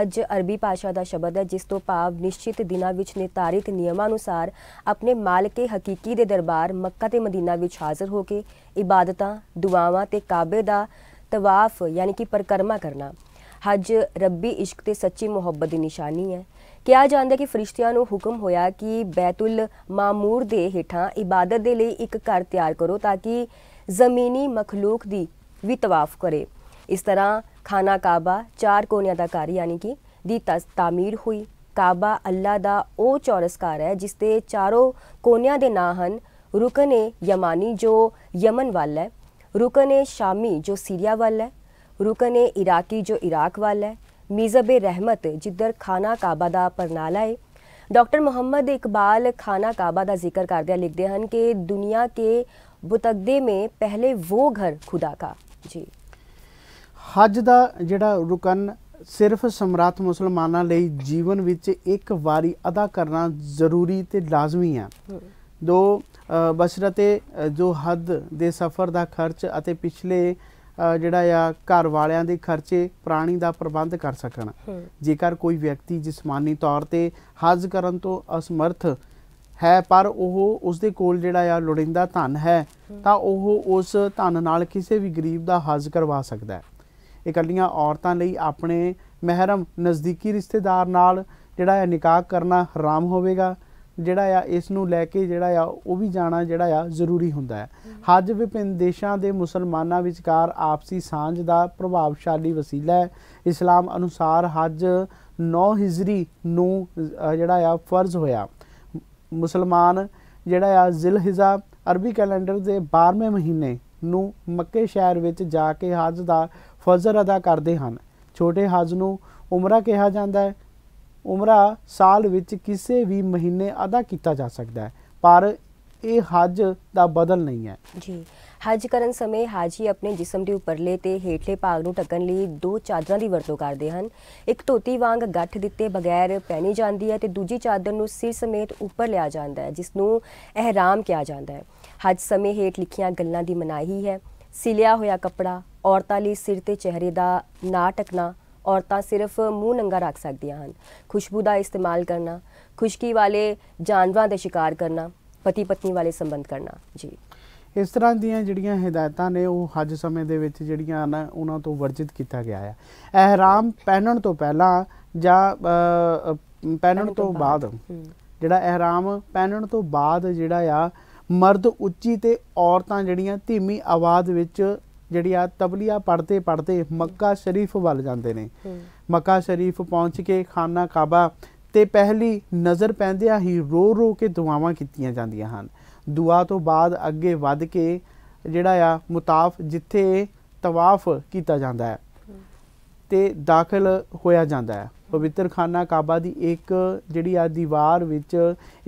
ਹਜ ਅਰਬੀ ਭਾਸ਼ਾ ਦਾ ਸ਼ਬਦ ਹੈ ਜਿਸ ਤੋਂ ਭਾਵ ਨਿਸ਼ਚਿਤ ਦਿਨਾਂ ਵਿੱਚ ਨਿਰਧਾਰਿਤ ਨਿਯਮਾਂ ਅਨੁਸਾਰ ਆਪਣੇ ਮਾਲਕੇ ਹਕੀਕੀ ਦੇ ਦਰਬਾਰ ਮੱਕਾ ਤੇ ਮਦੀਨਾ ਵਿੱਚ ਹਾਜ਼ਰ ਹੋ ਕੇ ਇਬਾਦਤਾਂ ਦੁਆਵਾਂ ਤੇ ਕਾਬੇ ਦਾ ਤਵਾਫ ਯਾਨੀ ਕਿ ਪਰਕਰਮਾ ਕਰਨਾ ਹਜ ਰੱਬੀ ਇਸ਼ਕ ਤੇ ਸੱਚੀ ਮੁਹੱਬਤ ਦੀ ਨਿਸ਼ਾਨੀ ਹੈ ਕਿਹਾ ਜਾਂਦਾ ਕਿ ਫਰਿਸ਼ਤਿਆਂ ਨੂੰ ਹੁਕਮ ਹੋਇਆ ਕਿ ਬੈਤੁਲ ਮਾਮੂਰ ਦੇ ਹੇਠਾਂ ਇਬਾਦਤ ਦੇ ਲਈ ਇੱਕ ਘਰ ਤਿਆਰ ਕਰੋ ਤਾਂ ਕਿ ਜ਼ਮੀਨੀ ਮਖਲੂਕ ਦੀ भी तवाफ करे इस तरह खाना काबा चार कोने अदाकारी यानी कि दी तामीर हुई काबा अल्लाह का ओ चौरस है जिसके चारों कोनिया के ना हैं रुकन ए यमानी जो यमन वाल है रुकन ए शामी जो सीरिया वाल है रुकन ए इराकी जो इराक वाल है मीज़ब ए रहमत जिधर खाना काबा का परनाला है डॉक्टर मुहम्मद इकबाल खाना काबा का जिक्र करद लिखते हैं कि दुनिया के बुतगदे में पहले वो घर खुदा का ਜੀ ਹਜ ਦਾ ਜਿਹੜਾ ਰੁਕਨ ਸਿਰਫ ਸਮਰਾਤ ਮੁਸਲਮਾਨਾਂ ਲਈ ਜੀਵਨ ਵਿੱਚ ਇੱਕ ਵਾਰੀ ਅਦਾ ਕਰਨਾ ਜ਼ਰੂਰੀ ਤੇ ਲਾਜ਼ਮੀ ਆ ਦੋ ਬਸ਼ਰਤੇ ਜੋ ਹੱਦ ਦੇ ਸਫ਼ਰ ਦਾ ਖਰਚ ਅਤੇ ਪਿਛਲੇ ਜਿਹੜਾ ਆ ਘਰ ਵਾਲਿਆਂ ਦੇ ਖਰਚੇ ਪ੍ਰਾਣੀ ਦਾ ਪ੍ਰਬੰਧ ਕਰ ਸਕਣ ਜੇਕਰ ਕੋਈ ਵਿਅਕਤੀ ਜਿਸਮਾਨੀ ਤੌਰ ਤੇ ਹਜ ਕਰਨ ਤੋਂ ਅਸਮਰਥ ਹੈ ਪਰ ਉਹ ਉਸ ਦੇ ਕੋਲ ਜਿਹੜਾ ਆ ਲੋੜਿੰਦਾ ਧਨ ਹੈ ਤਾਂ ਉਹ ਉਸ ਧਨ ਨਾਲ ਕਿਸੇ ਵੀ ਗਰੀਬ ਦਾ ਹੱਜ ਕਰਵਾ ਸਕਦਾ ਹੈ ਇਕੱਲੀਆਂ ਔਰਤਾਂ ਲਈ ਆਪਣੇ ਮਹਿਰਮ ਨਜ਼ਦੀਕੀ ਰਿਸ਼ਤੇਦਾਰ ਨਾਲ ਜਿਹੜਾ ਆ ਨਿਕਾਹ ਕਰਨਾ ਹਰਾਮ ਹੋਵੇਗਾ ਜਿਹੜਾ ਆ ਇਸ ਨੂੰ ਲੈ ਕੇ ਜਿਹੜਾ ਆ ਉਹ ਵੀ ਜਾਣਾ ਜਿਹੜਾ ਆ ਜ਼ਰੂਰੀ ਹੁੰਦਾ ਹੈ ਹਜ ਵਿਭਿੰਨ ਦੇਸ਼ਾਂ ਦੇ ਮੁਸਲਮਾਨਾਂ ਵਿਚਕਾਰ ਆਪਸੀ ਸਾਂਝ ਦਾ ਪ੍ਰਭਾਵਸ਼ਾਲੀ ਵਸੀਲਾ ਹੈ ਇਸਲਾਮ ਅਨੁਸਾਰ ਹਜ 9 ਹਿਜਰੀ ਨੂੰ ਜਿਹੜਾ ਆ ਫਰਜ਼ ਹੋਇਆ ਮੁਸਲਮਾਨ ਜਿਹੜਾ ਆ ਜ਼ਿਲਹਿਜ਼ਾ ਅਰਬੀ ਕੈਲੰਡਰ ਦੇ 12ਵੇਂ ਮਹੀਨੇ ਨੂੰ ਮੱਕੇ ਸ਼ਹਿਰ ਵਿੱਚ ਜਾ ਕੇ ਹਜ ਦਾ ਫਜ਼ਰ ਅਦਾ ਕਰਦੇ ਹਨ ਛੋਟੇ ਹਜ ਨੂੰ ਉਮਰਾ ਕਿਹਾ ਜਾਂਦਾ ਹੈ ਉਮਰਾ ਸਾਲ ਵਿੱਚ ਕਿਸੇ ਵੀ ਮਹੀਨੇ ਅਦਾ ਕੀਤਾ ਜਾ ਸਕਦਾ ਹੈ ਪਰ ਇਹ ਹਜ ਦਾ ਬਦਲ ਨਹੀਂ ਹੈ ਜੀ ਹਜ ਕਰਨ ਸਮੇਂ ਹਾਜੀ ਆਪਣੇ ਜਿਸਮ ਦੇ ਉੱਪਰਲੇ ਤੇ ਹੇਠਲੇ ਭਾਗ ਨੂੰ ਟਕਣ ਲਈ ਦੋ ਚਾਦਰਾਂ ਦੀ ਵਰਤੋਂ ਕਰਦੇ ਹਨ ਇੱਕ ਧੋਤੀ ਵਾਂਗ ਗੱਠ ਦਿੱਤੇ ਬਗੈਰ ਪਹਿਨੀ ਜਾਂਦੀ ਹੈ ਤੇ ਦੂਜੀ ਚਾਦਰ ਨੂੰ ਸਿਰ ਸਮੇਤ ਉੱਪਰ ਲਿਆ ਜਾਂਦਾ ਹੈ ਜਿਸ ਨੂੰ ਇਹਰਾਮ ਕਿਹਾ ਜਾਂਦਾ ਹੈ ਹਜ ਸਮੇਂ ਹੇਠ ਲਿਖੀਆਂ ਗੱਲਾਂ ਦੀ ਮਨਾਹੀ ਹੈ ਸਿਲਿਆ ਹੋਇਆ ਕੱਪੜਾ ਔਰਤਾਂ ਲਈ ਸਿਰ ਤੇ ਚਿਹਰੇ ਦਾ ਨਾ ਟਕਣਾ ਔਰਤਾਂ ਸਿਰਫ ਮੂੰਹ ਨੰਗਾ ਰੱਖ ਸਕਦੀਆਂ ਹਨ ਖੁਸ਼ਬੂ ਦਾ ਇਸਤੇਮਾਲ ਕਰਨਾ ਖੁਸ਼ਕੀ ਵਾਲੇ ਜਾਨਵਰਾਂ ਦੇ ਸ਼ਿਕਾਰ ਕਰਨਾ ਪਤੀ ਪਤਨੀ ਵਾਲੇ ਸੰਬੰਧ ਕਰਨਾ ਜੀ ਇਸ ਤਰ੍ਹਾਂ ਦੀਆਂ ਜਿਹੜੀਆਂ ਹਦਾਇਤਾਂ ਨੇ ਉਹ ਹੱਜ ਸਮੇਂ ਦੇ ਵਿੱਚ ਜਿਹੜੀਆਂ ਨਾ ਉਹਨਾਂ ਤੋਂ ਵਰਜਿਤ ਕੀਤਾ ਗਿਆ ਹੈ ਇਹਰਾਮ ਪਹਿਨਣ ਤੋਂ ਪਹਿਲਾਂ ਜਾਂ ਪਹਿਨਣ ਤੋਂ ਬਾਅਦ ਜਿਹੜਾ ਇਹਰਾਮ ਪਹਿਨਣ ਤੋਂ ਬਾਅਦ ਜਿਹੜਾ ਆ ਮਰਦ ਉੱਚੀ ਤੇ ਔਰਤਾਂ ਜਿਹੜੀਆਂ ਧੀਮੀ ਆਵਾਜ਼ ਵਿੱਚ ਜਿਹੜੀ ਆ ਤਬਲੀਆ ਪੜਦੇ ਪੜਦੇ ਮੱਕਾ ਸ਼ਰੀਫ ਵੱਲ ਜਾਂਦੇ ਨੇ ਮੱਕਾ ਸ਼ਰੀਫ ਪਹੁੰਚ ਕੇ ਖਾਨਾ ਕਾਬਾ ਤੇ ਪਹਿਲੀ ਨਜ਼ਰ ਪੈਂਦਿਆਂ ਹੀ ਰੋ ਰੋ ਕੇ ਦੁਆਵਾਂ ਕੀਤੀਆਂ ਜਾਂਦੀਆਂ ਹਨ ਦੁਆ ਤੋਂ ਬਾਅਦ ਅੱਗੇ ਵੱਧ ਕੇ ਜਿਹੜਾ ਆ ਮੁਤਾਫ ਜਿੱਥੇ ਤਵਾਫ ਕੀਤਾ ਜਾਂਦਾ ਹੈ ਤੇ ਦਾਖਲ ਹੋਇਆ ਜਾਂਦਾ ਹੈ ਪਵਿੱਤਰ ਖਾਨਾ ਕਾਬਾ ਦੀ ਇੱਕ ਜਿਹੜੀ ਆ ਦੀਵਾਰ ਵਿੱਚ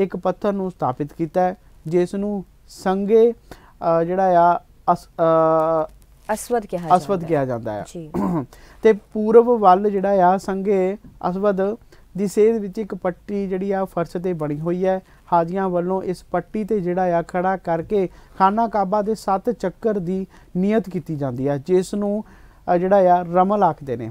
ਇੱਕ ਪੱਥਰ ਨੂੰ ਸਥਾਪਿਤ ਕੀਤਾ ਜਿਸ ਨੂੰ ਸੰਗੇ ਜਿਹੜਾ ਆ ਅਸਵਦ ਕਿਹਾ ਜਾਂਦਾ ਅਸਵਦ ਕਿਹਾ ਜਾਂਦਾ ਹੈ *clears throat* ਤੇ ਪੂਰਬ ਵੱਲ ਜਿਹੜਾ ਆ ਸੰਗੇ ਅਸਵਦ ਦੀ ਸੇਧ ਵਿੱਚ ਇੱਕ ਪੱਟੀ ਜਿਹੜੀ ਆ ਫਰਸ਼ ਤੇ ਬਣੀ ਹੋਈ ਹੈ ਹਾਜ਼ੀਆਂ ਵੱਲੋਂ ਇਸ ਪੱਟੀ ਤੇ ਜਿਹੜਾ ਆ ਖੜਾ ਕਰਕੇ ਖਾਨਾ ਕਾਬਾ ਦੇ ਸੱਤ ਚੱਕਰ ਦੀ ਨੀਅਤ ਕੀਤੀ ਜਾਂਦੀ ਹੈ ਜਿਸ ਨੂੰ ਜਿਹੜਾ ਆ ਰਮਲ ਆਖਦੇ ਨੇ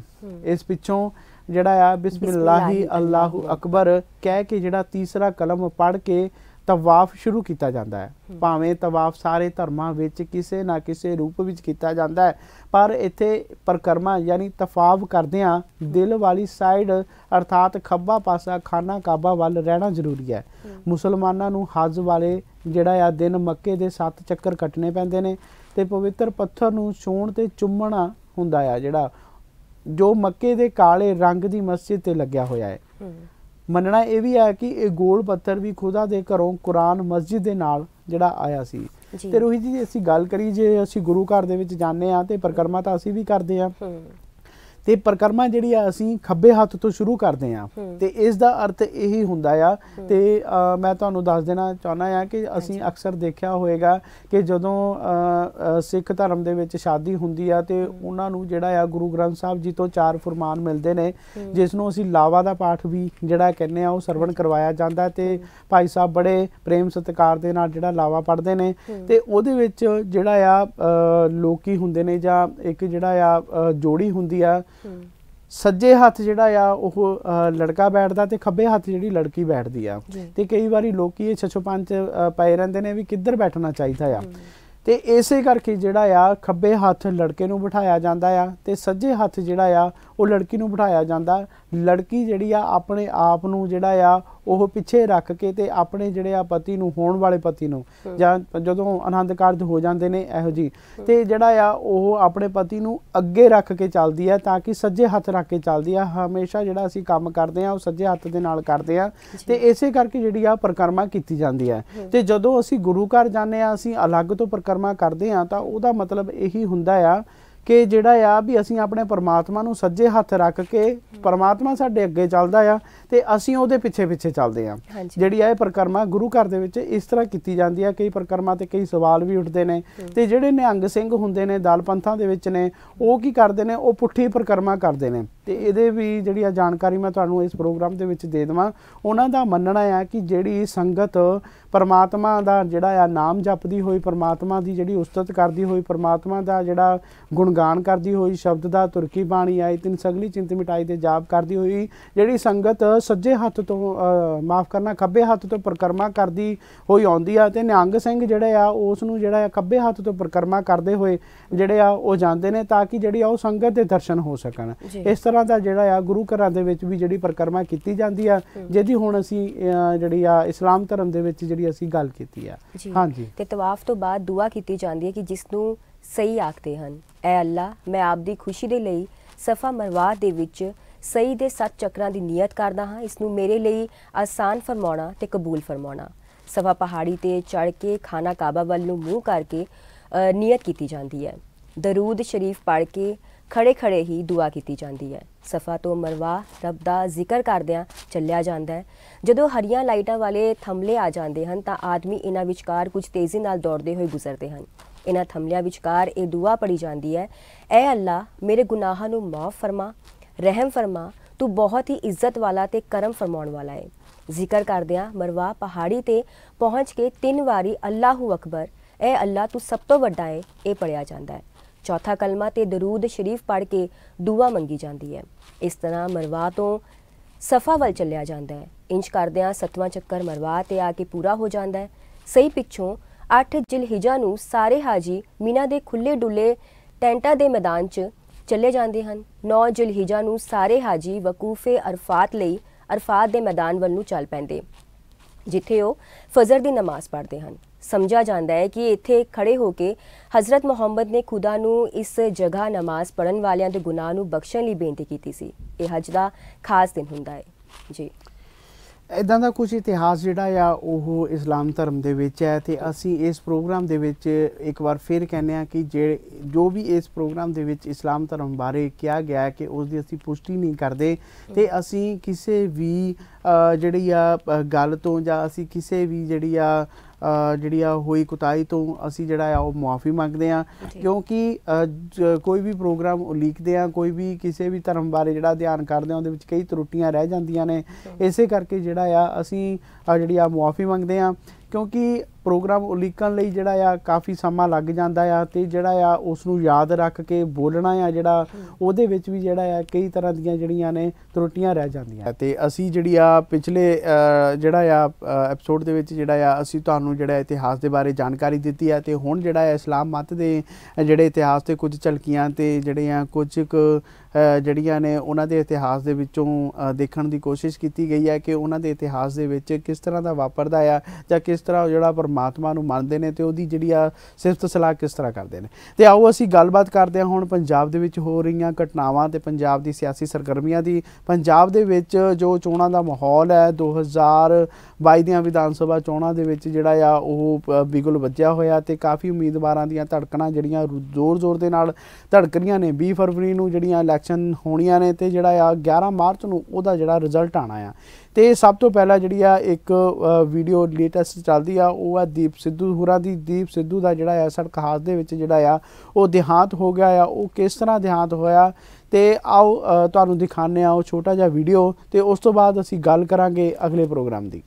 ਇਸ ਪਿੱਛੋਂ ਜਿਹੜਾ ਆ ਬਿਸਮਿਲ੍ਲਾਹੀ ਅੱਲਾਹੁ ਅਕਬਰ ਕਹਿ ਕੇ ਜਿਹੜਾ ਤੀਸਰਾ ਕਲਮ ਪੜ੍ਹ ਕੇ ਤਵਾਫ ਸ਼ੁਰੂ ਕੀਤਾ ਜਾਂਦਾ ਹੈ ਭਾਵੇਂ ਤਵਾਫ ਸਾਰੇ ਧਰਮਾਂ ਵਿੱਚ ਕਿਸੇ ਨਾ ਕਿਸੇ ਰੂਪ ਵਿੱਚ ਕੀਤਾ ਜਾਂਦਾ ਹੈ ਪਰ ਇੱਥੇ ਪਰਕਰਮਾ ਯਾਨੀ ਤਫਾਵ ਕਰਦਿਆਂ ਦਿਲ ਵਾਲੀ ਸਾਈਡ ਅਰਥਾਤ ਖੱਬਾ ਪਾਸਾ ਖਾਨਾ ਕਾਬਾ ਵੱਲ ਰਹਿਣਾ ਜ਼ਰੂਰੀ ਹੈ ਮੁਸਲਮਾਨਾਂ ਨੂੰ ਹਜ ਵਾਲੇ ਜਿਹੜਾ ਆ ਦਿਨ ਮੱਕੇ ਦੇ 7 ਚੱਕਰ ਕੱਟਣੇ ਪੈਂਦੇ ਨੇ ਤੇ ਪਵਿੱਤਰ ਪੱਥਰ ਨੂੰ ਛੂਣ ਤੇ ਚੁੰਮਣਾ ਹੁੰਦਾ ਆ ਜਿਹੜਾ ਜੋ ਮੱਕੇ ਦੇ ਕਾਲੇ ਰੰਗ ਦੀ ਮਸਜਿਦ ਤੇ ਲੱਗਿਆ ਹੋਇਆ ਹੈ ਮੰਨਣਾ ਇਹ ਵੀ ਹੈ ਕਿ ਇਹ ਗੋਲ ਪੱਥਰ ਵੀ ਖੁਦਾ ਦੇ ਘਰੋਂ ਕੁਰਾਨ ਮਸਜਿਦ ਦੇ ਨਾਲ ਜਿਹੜਾ ਆਇਆ ਸੀ ਤੇ ਰੋਹੀ ਜੀ ਅਸੀਂ ਗੱਲ ਕਰੀ ਜੇ ਅਸੀਂ ਗੁਰੂ ਘਰ ਦੇ ਵਿੱਚ ਜਾਂਦੇ ਆ ਤੇ ਪ੍ਰਕਰਮਾ ਤਾਂ ਅਸੀਂ ਵੀ ਕਰਦੇ ਆ ਤੇ ਪ੍ਰਕਰਮਾ ਜਿਹੜੀ ਆ ਅਸੀਂ ਖੱਬੇ ਹੱਥ ਤੋਂ ਸ਼ੁਰੂ ਕਰਦੇ ਆ ਤੇ ਇਸ ਦਾ ਅਰਥ ਇਹੀ ਹੁੰਦਾ ਆ ਤੇ ਮੈਂ ਤੁਹਾਨੂੰ ਦੱਸ ਦੇਣਾ ਚਾਹਨਾ ਆ ਕਿ ਅਸੀਂ ਅਕਸਰ ਦੇਖਿਆ ਹੋਵੇਗਾ ਕਿ ਜਦੋਂ ਸਿੱਖ ਧਰਮ ਦੇ ਵਿੱਚ ਸ਼ਾਦੀ ਹੁੰਦੀ ਆ ਤੇ ਉਹਨਾਂ ਨੂੰ ਜਿਹੜਾ ਆ ਗੁਰੂ ਗ੍ਰੰਥ ਸਾਹਿਬ ਜੀ ਤੋਂ ਚਾਰ ਫਰਮਾਨ ਮਿਲਦੇ ਨੇ ਜਿਸ ਨੂੰ ਅਸੀਂ ਲਾਵਾ ਦਾ ਪਾਠ ਵੀ ਜਿਹੜਾ ਕਹਿੰਦੇ ਆ ਉਹ ਸਰਵਣ ਕਰਵਾਇਆ ਜਾਂਦਾ ਤੇ ਭਾਈ ਸਾਹਿਬ ਬੜੇ ਪ੍ਰੇਮ ਸਤਿਕਾਰ ਦੇ ਨਾਲ ਜਿਹੜਾ ਲਾਵਾ ਪੜਦੇ ਨੇ ਤੇ ਉਹਦੇ ਵਿੱਚ ਜਿਹੜਾ ਆ ਲੋਕੀ ਹੁੰਦੇ ਨੇ ਜਾਂ ਇੱਕ ਜਿਹੜਾ ਆ ਜੋੜੀ ਹੁੰਦੀ ਆ ਸੱਜੇ ਹੱਥ ਜਿਹੜਾ ਆ ਉਹ ਲੜਕਾ ਬੈਠਦਾ ਤੇ ਖੱਬੇ ਹੱਥ ਜਿਹੜੀ ਲੜਕੀ ਬੈਠਦੀ ਆ ਤੇ ਕਈ ਵਾਰੀ ਲੋਕੀ ਇਹ 665 ਪੰਜ ਪਏ ਰਹਿੰਦੇ ਨੇ ਵੀ ਕਿੱਧਰ ਬੈਠਣਾ ਚਾਹੀਦਾ ਆ ਤੇ ਇਸੇ ਕਰਕੇ ਜਿਹੜਾ ਆ ਖੱਬੇ ਹੱਥ ਲੜਕੇ ਨੂੰ ਬਿਠਾਇਆ ਜਾਂਦਾ ਆ ਤੇ ਸੱਜੇ ਹੱਥ ਜਿਹੜਾ ਆ ਉਹ ਲੜਕੀ ਨੂੰ ਬਿਠਾਇਆ ਜਾਂਦਾ ਲੜਕੀ ਜਿਹੜੀ ਆ ਆਪਣੇ ਆਪ ਨੂੰ ਜਿਹੜਾ ਆ ਉਹ ਪਿੱਛੇ ਰੱਖ ਕੇ ਤੇ ਆਪਣੇ ਜਿਹੜੇ ਆ ਪਤੀ ਨੂੰ ਹੋਣ ਵਾਲੇ ਪਤੀ ਨੂੰ ਜਾਂ ਜਦੋਂ ਆਨੰਦ ਕਾਰਜ ਹੋ ਜਾਂਦੇ ਨੇ ਇਹੋ ਜੀ ਤੇ ਜਿਹੜਾ ਆ ਉਹ ਆਪਣੇ ਪਤੀ ਨੂੰ ਅੱਗੇ ਰੱਖ ਕੇ ਚੱਲਦੀ ਆ ਤਾਂ ਕਿ ਸੱਜੇ ਹੱਥ ਰੱਖ ਕੇ ਚੱਲਦੀ ਆ ਹਮੇਸ਼ਾ ਜਿਹੜਾ ਅਸੀਂ ਕੰਮ ਕਰਦੇ ਆ ਉਹ ਸੱਜੇ ਹੱਥ ਦੇ ਨਾਲ ਕਰਦੇ ਆ ਤੇ ਇਸੇ ਕਰਕੇ ਜਿਹੜੀ ਆ ਪ੍ਰਕਰਮਾ ਕੀਤੀ ਜਾਂਦੀ ਆ ਤੇ ਜਦੋਂ ਅਸੀਂ ਗੁਰੂ ਘਰ ਜਾਂਦੇ ਆ ਅਸੀਂ ਅਲੱਗ ਤੋਂ ਪ੍ਰਕਰਮਾ ਕਰਦੇ ਆ ਤਾਂ ਉਹਦਾ ਮਤਲਬ ਇਹੀ ਹੁੰਦਾ ਆ ਕਿ ਜਿਹੜਾ ਆ ਵੀ ਅਸੀਂ ਆਪਣੇ ਪਰਮਾਤਮਾ ਨੂੰ ਸੱਜੇ ਹੱਥ ਰੱਖ ਕੇ ਪਰਮਾਤਮਾ ਸਾਡੇ ਅੱਗੇ ਚੱਲਦਾ ਆ ਤੇ ਅਸੀਂ ਉਹਦੇ ਪਿੱਛੇ ਪਿੱਛੇ ਚੱਲਦੇ ਆ ਜਿਹੜੀ ਆ ਇਹ ਪ੍ਰਕਰਮਾ ਗੁਰੂ ਘਰ ਦੇ ਵਿੱਚ ਇਸ ਤਰ੍ਹਾਂ ਕੀਤੀ ਜਾਂਦੀ ਆ ਕਈ ਪ੍ਰਕਰਮਾ ਤੇ ਕਈ ਸਵਾਲ ਵੀ ਉੱਠਦੇ ਨੇ ਤੇ ਜਿਹੜੇ ਨਿਹੰਗ ਸਿੰਘ ਹੁੰਦੇ ਨੇ ਦਲ ਪੰਥਾਂ ਦੇ ਵਿੱਚ ਨੇ ਉਹ ਕੀ ਕਰਦੇ ਨੇ ਉਹ ਪੁੱਠੀ ਪ੍ਰਕਰਮਾ ਕਰਦੇ ਨੇ ਤੇ ਇਹਦੇ ਵੀ ਜਿਹੜੀ ਆ ਜਾਣਕਾਰੀ ਮੈਂ ਤੁਹਾਨੂੰ ਇਸ ਪ੍ਰੋਗਰਾਮ ਦੇ ਵਿੱਚ ਦੇ ਦਵਾਂ ਉਹਨਾਂ ਦਾ ਮੰਨਣਾ ਆ ਕਿ ਜਿਹੜੀ ਸੰਗਤ ਪਰਮਾਤਮਾ ਦਾ ਜਿਹੜਾ ਆ ਨਾਮ ਜਪਦੀ ਹੋਈ ਪਰਮਾਤਮਾ ਦੀ ਜਿਹੜੀ ਉਸਤਤ ਕਰਦੀ ਹੋਈ ਪਰਮਾਤਮਾ ਦਾ ਜਿਹੜਾ ਗੁਣਗਾਨ ਕਰਦੀ ਹੋਈ ਸ਼ਬਦ ਦਾ ਤੁਰਕੀ ਬਾਣੀ ਆਈ ਤਿੰਨ ਸਗਲੀ ਚਿੰਤ ਮਿਟਾਈ ਤੇ ਜਾਪ ਕਰਦੀ ਹੋਈ ਜਿਹੜੀ ਸੰਗਤ ਸੱਜੇ ਹੱਥ ਤੋਂ ਮਾਫ ਕਰਨਾ ਖੱਬੇ ਹੱਥ ਤੋਂ ਪ੍ਰਕਰਮਾ ਕਰਦੀ ਹੋਈ ਆਉਂਦੀ ਆ ਤੇ ਨਿਹੰਗ ਸਿੰਘ ਜਿਹੜੇ ਆ ਉਸ ਨੂੰ ਜਿਹੜਾ ਖੱਬੇ ਹੱਥ ਤੋਂ ਪ੍ਰਕਰਮਾ ਕਰਦੇ ਹੋਏ ਜਿਹੜੇ ਆ ਉਹ ਜਾਂਦੇ ਨੇ ਤਾਂ ਕਿ ਜਿਹੜੀ ਉਹ ਸੰਗਤ ਦੇ ਦਰਸ਼ਨ ਹੋ ਸਕਣ ਇਸ ਤਰ੍ਹਾਂ ਦਾ ਜਿਹੜਾ ਆ ਗੁਰੂ ਘਰਾਂ ਦੇ ਵਿੱਚ ਵੀ ਜਿਹੜੀ ਪ੍ਰਕਰਮਾ ਕੀਤੀ ਜਾਂਦੀ ਆ ਜਿਹਦੀ ਹੁਣ ਅਸੀਂ ਜਿਹੜੀ ਆ ਇਸਲਾਮ ਧਰਮ ਦੇ ਵਿੱਚ ਜਿਹੜੀ ਦੀ ਅਸੀਂ ਗੱਲ ਕੀਤੀ ਆ ਹਾਂਜੀ ਤੇ ਤਵਾਫ ਤੋਂ ਬਾਅਦ ਦੁਆ ਕੀਤੀ ਜਾਂਦੀ ਹੈ ਕਿ ਜਿਸ ਨੂੰ ਸਹੀ ਆਖਦੇ ਹਨ ਐ ਅੱਲਾ ਮੈਂ ਆਪ ਦੀ ਖੁਸ਼ੀ ਦੇ ਲਈ ਸਫਾ ਮਰਵਾ ਦੇ ਵਿੱਚ ਸਹੀ ਦੇ ਸੱਤ ਚੱਕਰਾਂ ਦੀ ਨੀਅਤ ਕਰਦਾ ਹਾਂ ਇਸ ਨੂੰ ਮੇਰੇ ਲਈ ਆਸਾਨ ਫਰਮਾਉਣਾ ਤੇ ਕਬੂਲ ਫਰਮਾਉਣਾ ਸਫਾ ਪਹਾੜੀ ਤੇ ਚੜ ਕੇ ਖਾਨਾ ਕਾਬਾ ਵੱਲ ਨੂੰ ਮੂੰਹ ਕਰਕੇ ਨੀਅਤ ਕੀਤੀ ਜਾਂਦੀ ਹੈ ਦਰੂਦ ਸ਼ਰੀਫ ਪੜ੍ਹ ਕੇ ਖੜੇ ਖੜੇ ਹੀ ਦੁਆ ਕੀਤੀ ਜਾਂਦੀ ਹੈ ਸਫਾ ਤੋਂ ਮਰਵਾ ਰੱਬ ਦਾ ਜ਼ਿਕਰ ਕਰਦਿਆਂ ਚੱਲਿਆ ਜਾਂਦਾ ਹੈ ਜਦੋਂ ਹਰੀਆਂ ਲਾਈਟਾਂ ਵਾਲੇ ਥੰਮਲੇ ਆ ਜਾਂਦੇ ਹਨ ਤਾਂ ਆਦਮੀ ਇਹਨਾਂ ਵਿਚਕਾਰ ਕੁਝ ਤੇਜ਼ੀ ਨਾਲ ਦੌੜਦੇ ਹੋਏ ਗੁਜ਼ਰਦੇ ਹਨ ਇਹਨਾਂ ਥੰਮਲਿਆਂ ਵਿਚਕਾਰ ਇਹ ਦੁਆ ਪੜੀ ਜਾਂਦੀ ਹੈ ਐ ਅੱਲਾ ਮੇਰੇ ਗੁਨਾਹਾਂ ਨੂੰ ਮਾਫ ਫਰਮਾ ਰਹਿਮ ਫਰਮਾ ਤੂੰ ਬਹੁਤ ਹੀ ਇੱਜ਼ਤ ਵਾਲਾ ਤੇ ਕਰਮ ਫਰਮਾਉਣ ਵਾਲਾ ਹੈ ਜ਼ਿਕਰ ਕਰਦਿਆਂ ਮਰਵਾ ਪਹਾੜੀ ਤੇ ਪਹੁੰਚ ਕੇ ਤਿੰਨ ਵਾਰੀ ਅੱਲਾਹੁ ਅਕਬਰ ਐ ਅੱਲਾ ਤੂੰ ਸਭ ਤੋਂ ਵੱਡਾ ਹੈ ਇਹ ਪੜਿਆ ਜਾਂਦਾ ਹੈ ਚੌਥਾ ਕਲਮਾ ਤੇ ਦਰੂਦ ਸ਼ਰੀਫ ਪੜ੍ਹ ਕੇ ਦੁਆ ਮੰਗੀ ਜਾਂਦੀ ਹੈ ਇਸ ਤਰ੍ਹਾਂ ਮਰਵਾ ਤੋਂ ਸਫਾ ਵੱਲ ਚੱਲਿਆ ਜਾਂਦਾ ਹੈ ਇੰਜ ਕਰਦਿਆਂ ਸਤਵਾਂ ਚੱਕਰ ਮਰਵਾ ਤੇ ਆ ਕੇ ਪੂਰਾ ਹੋ ਜਾਂਦਾ ਹੈ ਸਹੀ ਪਿੱਛੋਂ 8 ਜਿਲਹਿਜਾ ਨੂੰ ਸਾਰੇ ਹਾਜੀ ਮੀਨਾ ਦੇ ਖੁੱਲੇ ਡੁੱਲੇ ਟੈਂਟਾਂ ਦੇ ਮੈਦਾਨ 'ਚ ਚੱਲੇ ਜਾਂਦੇ ਹਨ 9 ਜਿਲਹਿਜਾ ਨੂੰ ਸਾਰੇ ਹਾਜੀ ਵਕੂਫੇ ਅਰਫਾਤ ਲਈ ਅਰਫਾਤ ਦੇ ਮੈਦਾਨ ਵੱਲ ਨੂੰ ਚੱਲ ਪੈਂਦੇ ਜਿੱਥੇ ਉਹ ਫਜ਼ਰ ਦੀ ਨਮਾਜ਼ ਪੜ੍ਹਦੇ ਹਨ ਸਮਝਿਆ ਜਾਂਦਾ ਹੈ ਕਿ ਇੱਥੇ ਖੜੇ ਹੋ ਕੇ ਹਜ਼ਰਤ ਮੁਹੰਮਦ ਨੇ ਖੁਦਾ ਨੂੰ ਇਸ ਜਗ੍ਹਾ ਨਮਾਜ਼ ਪੜਨ ਵਾਲਿਆਂ ਦੇ ਗੁਨਾਹ ਨੂੰ ਬਖਸ਼ਣ ਲਈ ਬੇਨਤੀ ਕੀਤੀ ਸੀ ਇਹ ਹਜ ਦਾ ਖਾਸ ਦਿਨ ਹੁੰਦਾ ਹੈ ਜੀ ਇਦਾਂ ਦਾ ਕੁਝ ਇਤਿਹਾਸ ਜਿਹੜਾ ਆ ਉਹ ਇਸਲਾਮ ਧਰਮ ਦੇ ਵਿੱਚ ਹੈ ਤੇ ਅਸੀਂ ਇਸ ਪ੍ਰੋਗਰਾਮ ਦੇ ਵਿੱਚ ਇੱਕ ਵਾਰ ਫੇਰ ਕਹਿੰਦੇ ਆ ਕਿ ਜਿਹੜੇ ਜੋ ਵੀ ਇਸ ਪ੍ਰੋਗਰਾਮ ਦੇ ਵਿੱਚ ਇਸਲਾਮ ਧਰਮ ਬਾਰੇ ਕਿਹਾ ਗਿਆ ਕਿ ਉਸ ਦੀ ਅਸੀਂ ਪੁਸ਼ਟੀ ਨਹੀਂ ਕਰਦੇ ਤੇ ਅਸੀਂ ਕਿਸੇ ਵੀ ਜਿਹੜੀ ਆ ਗੱਲ ਤੋਂ ਜਾਂ ਅਸੀਂ ਕਿਸੇ ਵੀ ਜਿਹੜੀ ਆ ਜਿਹੜੀ ਆ ਹੋਈ ਕੁਤਾਈ ਤੋਂ ਅਸੀਂ ਜਿਹੜਾ ਆ ਉਹ ਮਾਫੀ ਮੰਗਦੇ ਆ ਕਿਉਂਕਿ ਕੋਈ ਵੀ ਪ੍ਰੋਗਰਾਮ ਉਲੀਕਦੇ ਆ ਕੋਈ ਵੀ ਕਿਸੇ ਵੀ ਧਰਮ ਬਾਰੇ ਜਿਹੜਾ ਧਿਆਨ ਕਰਦੇ ਆ ਉਹਦੇ ਵਿੱਚ ਕਈ ਤਰੁੱਟੀਆਂ ਰਹਿ ਜਾਂਦੀਆਂ ਨੇ ਇਸੇ ਕਰਕੇ ਜਿਹੜਾ ਆ ਅਸੀਂ ਜਿਹੜੀ ਆ ਮਾਫੀ ਮੰਗਦੇ ਆ ਕਿਉਂਕਿ ਪ੍ਰੋਗਰਾਮ ਉਲੀਕਣ ਲਈ ਜਿਹੜਾ ਆ ਕਾਫੀ ਸਮਾਂ ਲੱਗ ਜਾਂਦਾ ਆ ਤੇ ਜਿਹੜਾ ਆ ਉਸ ਨੂੰ ਯਾਦ ਰੱਖ ਕੇ ਬੋਲਣਾ ਆ ਜਿਹੜਾ ਉਹਦੇ ਵਿੱਚ ਵੀ ਜਿਹੜਾ ਆ ਕਈ ਤਰ੍ਹਾਂ ਦੀਆਂ ਜਿਹੜੀਆਂ ਨੇ ਤਰੁੱਟੀਆਂ ਰਹਿ ਜਾਂਦੀਆਂ ਤੇ ਅਸੀਂ ਜਿਹੜੀ ਆ ਪਿਛਲੇ ਜਿਹੜਾ ਆ ਐਪੀਸੋਡ ਦੇ ਵਿੱਚ ਜਿਹੜਾ ਆ ਅਸੀਂ ਤੁਹਾਨੂੰ ਜਿਹੜਾ ਇਤਿਹਾਸ ਦੇ ਬਾਰੇ ਜਾਣਕਾਰੀ ਦਿੱਤੀ ਆ ਤੇ ਹੁਣ ਜਿਹੜਾ ਆ ਇਸਲਾਮ ਮਤ ਦੇ ਜਿਹੜੇ ਇਤਿਹਾਸ ਤੇ ਕੁਝ ਝਲਕੀਆਂ ਤੇ ਜਿਹੜੇ ਆ ਕੁਝ ਜਿਹੜੀਆਂ ਨੇ ਉਹਨਾਂ ਦੇ ਇਤਿਹਾਸ ਦੇ ਵਿੱਚੋਂ ਦੇਖਣ ਦੀ ਕੋਸ਼ਿਸ਼ ਕੀਤੀ ਗਈ ਹੈ ਕਿ ਉਹਨਾਂ ਦੇ ਇਤਿਹਾਸ ਦੇ ਵਿੱਚ ਕਿਸ ਤਰ੍ਹਾਂ ਦਾ ਵਾਪਰਦਾ ਆ ਜਾਂ ਕਿਸ ਤਰ੍ਹਾਂ ਜਿਹੜਾ ਪਰਮਾਤਮਾ ਨੂੰ ਮੰਨਦੇ ਨੇ ਤੇ ਉਹਦੀ ਜਿਹੜੀ ਆ ਸਿਫਤ ਸਲਾਹ ਕਿਸ ਤਰ੍ਹਾਂ ਕਰਦੇ ਨੇ ਤੇ ਆਓ ਅਸੀਂ ਗੱਲਬਾਤ ਕਰਦੇ ਹਾਂ ਹੁਣ ਪੰਜਾਬ ਦੇ ਵਿੱਚ ਹੋ ਰਹੀਆਂ ਘਟਨਾਵਾਂ ਤੇ ਪੰਜਾਬ ਦੀ ਸਿਆਸੀ ਸਰਗਰਮੀਆਂ ਦੀ ਪੰਜਾਬ ਦੇ ਵਿੱਚ ਜੋ ਚੋਣਾਂ ਦਾ ਮਾਹੌਲ ਹੈ 2022 ਦੀਆਂ ਵਿਧਾਨ ਸਭਾ ਚੋਣਾਂ ਦੇ ਵਿੱਚ ਜਿਹੜਾ ਆ ਉਹ ਬਿਗਲ ਵੱਜਿਆ ਹੋਇਆ ਤੇ ਕਾਫੀ ਉਮੀਦਵਾਰਾਂ ਦੀਆਂ ਧੜਕਣਾਂ ਜਿਹੜੀਆਂ ਜ਼ੋਰ-ਜ਼ੋਰ ਦੇ ਨਾਲ ਧੜਕ ਰਹੀਆਂ ਨੇ 20 ਫਰਵਰੀ ਨੂੰ ਜਿਹੜੀਆਂ ਇਲੈਕਸ਼ਨ ਹੋਣੀਆਂ ਨੇ ਤੇ ਜਿਹੜਾ ਆ 11 ਮਾਰਚ ਨੂੰ ਉਹਦਾ ਜਿਹੜਾ ਰਿਜ਼ਲਟ ਆਣਾ ਆ ਤੇ ਸਭ ਤੋਂ ਪਹਿਲਾਂ ਜਿਹੜੀ ਆ ਇੱਕ ਵੀਡੀਓ ਲੇਟੈਸਟ ਚੱਲਦੀ ਆ ਉਹ ਆ ਦੀਪ ਸਿੱਧੂ ਹੋਰਾਂ ਦੀ ਦੀਪ ਸਿੱਧੂ ਦਾ ਜਿਹੜਾ ਆ ਸੜਕ ਹਾਦਸੇ ਦੇ ਵਿੱਚ ਜਿਹੜਾ ਆ ਉਹ ਦਿਹਾਂਤ ਹੋ ਗਿਆ ਆ ਉਹ ਕਿਸ ਤਰ੍ਹਾਂ ਦਿਹਾਂਤ ਹੋਇਆ ਤੇ ਆਓ ਤੁਹਾਨੂੰ ਦਿਖਾਣੇ ਆ ਉਹ ਛੋਟਾ ਜਿਹਾ ਵੀਡੀਓ ਤੇ ਉਸ ਤੋਂ ਬਾਅਦ ਅਸੀਂ ਗੱਲ ਕਰਾਂਗੇ ਅਗਲੇ ਪ੍ਰੋਗਰਾਮ ਦੀ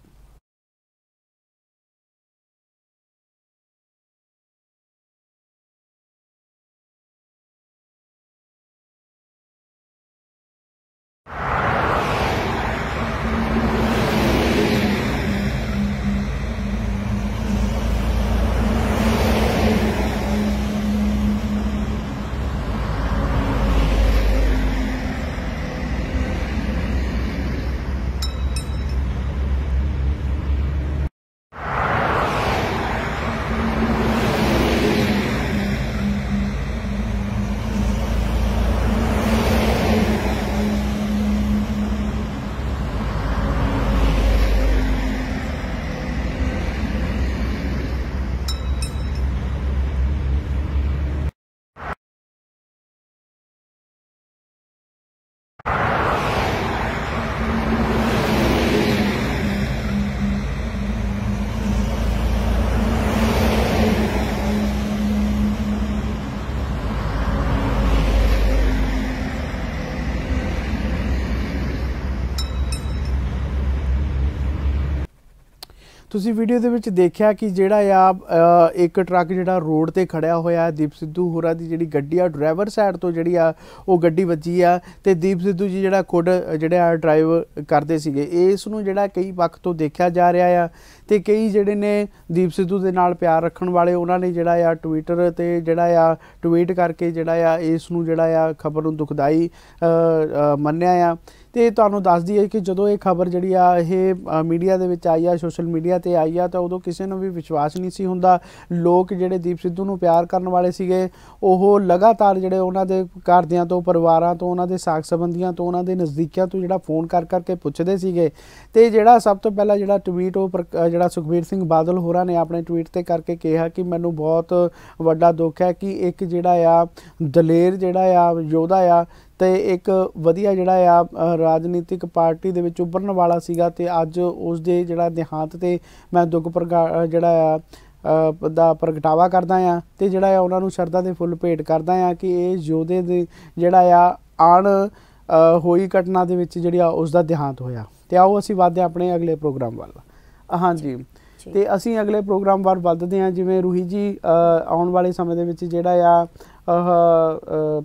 ਤੁਸੀਂ ਵੀਡੀਓ ਦੇ ਵਿੱਚ ਦੇਖਿਆ ਕਿ ਜਿਹੜਾ ਆ ਇੱਕ ਟਰੱਕ ਜਿਹੜਾ ਰੋਡ ਤੇ ਖੜਿਆ ਹੋਇਆ ਹੈ ਦੀਪ ਸਿੱਧੂ ਹੋਰਾ ਦੀ ਜਿਹੜੀ ਗੱਡੀ ਆ ਡਰਾਈਵਰ ਸਾਈਡ ਤੋਂ ਜਿਹੜੀ ਆ ਉਹ ਗੱਡੀ ਵੱਜੀ ਆ ਤੇ ਦੀਪ ਸਿੱਧੂ ਜੀ ਜਿਹੜਾ ਕੁੱਡ ਜਿਹੜਾ ਡਰਾਈਵ ਕਰਦੇ ਸੀਗੇ ਇਸ ਨੂੰ ਜਿਹੜਾ ਕਈ ਵਕਤ ਤੋਂ ਦੇਖਿਆ ਜਾ ਰਿਹਾ ਆ ਤੇ ਕਈ ਜਿਹੜੇ ਨੇ ਦੀਪ ਸਿੱਧੂ ਦੇ ਨਾਲ ਪਿਆਰ ਰੱਖਣ ਵਾਲੇ ਉਹਨਾਂ ਨੇ ਜਿਹੜਾ ਆ ਟਵਿੱਟਰ ਤੇ ਜਿਹੜਾ ਆ ਟਵੀਟ ਕਰਕੇ ਜਿਹੜਾ ਆ ਇਸ ਨੂੰ ਜਿਹੜਾ ਆ ਖਬਰ ਨੂੰ ਦੁਖਦਾਈ ਮੰਨਿਆ ਆ ਤੇ ਤੁਹਾਨੂੰ ਦੱਸ ਦਈਏ ਕਿ ਜਦੋਂ ਇਹ ਖਬਰ ਜਿਹੜੀ ਆ ਇਹ ਮੀਡੀਆ ਦੇ ਵਿੱਚ ਆਈ ਆ ਸੋਸ਼ਲ ਮੀਡੀਆ ਤੇ ਆਈ ਆ ਤਾਂ ਉਦੋਂ ਕਿਸੇ ਨੂੰ ਵੀ ਵਿਸ਼ਵਾਸ ਨਹੀਂ ਸੀ ਹੁੰਦਾ ਲੋਕ ਜਿਹੜੇ ਦੀਪ ਸਿੱਧੂ ਨੂੰ ਪਿਆਰ ਕਰਨ ਵਾਲੇ ਸੀਗੇ ਉਹ ਲਗਾਤਾਰ ਜਿਹੜੇ ਉਹਨਾਂ ਦੇ ਘਰਦਿਆਂ ਤੋਂ ਪਰਿਵਾਰਾਂ ਤੋਂ ਉਹਨਾਂ ਦੇ ਸਾਖ ਸੰਬੰਧੀਆਂ ਤੋਂ ਉਹਨਾਂ ਦੇ ਨਜ਼ਦੀਕਿਆਂ ਤੋਂ ਜਿਹੜਾ ਫੋਨ ਕਰ ਕਰਕੇ ਪੁੱਛਦੇ ਸੀਗੇ ਤੇ ਜਿਹੜਾ ਸਭ ਤੋਂ ਪਹਿਲਾਂ ਜਿਹੜਾ ਟਵੀਟ ਉਹ ਜਿਹੜਾ ਸੁਖਬੀਰ ਸਿੰਘ ਬਾਦਲ ਹੋਰਾਂ ਨੇ ਆਪਣੇ ਟਵੀਟ ਤੇ ਕਰਕੇ ਕਿਹਾ ਕਿ ਮੈਨੂੰ ਬਹੁਤ ਵੱਡਾ ਦੁੱਖ ਹੈ ਕਿ ਇੱਕ ਜਿਹੜਾ ਆ ਦਲੇਰ ਜਿਹੜਾ ਆ ਯੋਧਾ ਆ ਤੇ ਇੱਕ ਵਧੀਆ ਜਿਹੜਾ ਆ ਰਾਜਨੀਤਿਕ ਪਾਰਟੀ ਦੇ ਵਿੱਚ ਉੱਭਰਨ ਵਾਲਾ ਸੀਗਾ ਤੇ ਅੱਜ ਉਸ ਦੇ ਜਿਹੜਾ ਦਿਹਾਂਤ ਤੇ ਮੈਂ ਦੁੱਖ ਜਿਹੜਾ ਆ ਦਾ ਪ੍ਰਗਟਾਵਾ ਕਰਦਾ ਆ ਤੇ ਜਿਹੜਾ ਆ ਉਹਨਾਂ ਨੂੰ ਸ਼ਰਧਾ ਦੇ ਫੁੱਲ ਭੇਟ ਕਰਦਾ ਆ ਕਿ ਇਹ ਯੋਧੇ ਦੇ ਜਿਹੜਾ ਆ ਆਣ ਹੋਈ ਘਟਨਾ ਦੇ ਵਿੱਚ ਜਿਹੜੀ ਆ ਉਸ ਦਾ ਦਿਹਾਂਤ ਹੋਇਆ ਤੇ ਆਓ ਅਸੀਂ ਵਾਧੇ ਆਪਣੇ ਅਗਲੇ ਪ੍ਰੋਗਰਾਮ ਵੱਲ ਹਾਂਜੀ ਤੇ ਅਸੀਂ ਅਗਲੇ ਪ੍ਰੋਗਰਾਮ ਵਾਰ ਵੱਧਦੇ ਹਾਂ ਜਿਵੇਂ ਰੂਹੀ ਜੀ ਆਉਣ ਵਾਲੇ ਸਮੇਂ ਦੇ ਵਿੱਚ ਜਿਹੜਾ ਆ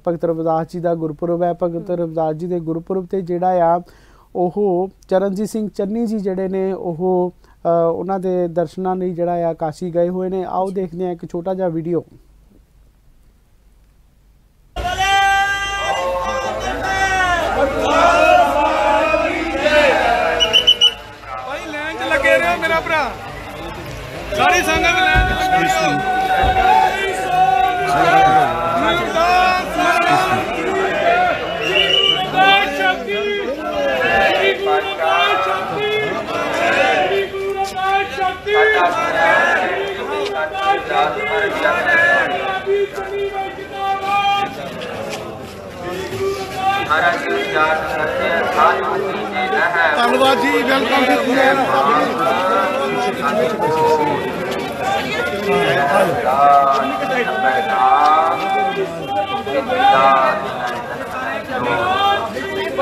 ਭਗਤ ਰਵਿਦਾਸ ਜੀ ਦਾ ਗੁਰਪੁਰਬ ਹੈ ਭਗਤ ਰਵਿਦਾਸ ਜੀ ਦੇ ਗੁਰਪੁਰਬ ਤੇ ਜਿਹੜਾ ਆ ਉਹ ਚਰਨਜੀਤ ਸਿੰਘ ਚੰਨੀ ਜੀ ਜਿਹੜੇ ਨੇ ਉਹ ਉਹਨਾਂ ਦੇ ਦਰਸ਼ਨਾਂ ਲਈ ਜਿਹੜਾ ਆ ਕਾਸ਼ੀ ਗਏ ਹੋਏ ਨੇ ਆਓ ਦੇਖਦੇ ਹਾਂ ਇੱਕ ਛੋਟਾ ਜਿਹਾ ਵੀਡੀਓ ਜੀ ਧੰਨਵਾਦ ਜੀ ਵੈਲਕਮ ਜੀ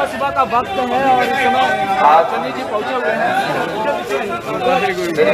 सुबह का वक्त है और इस ਸਮਾਂ चंदी ਜੀ ਪਹੁੰਚੇ ਹੋਏ हैं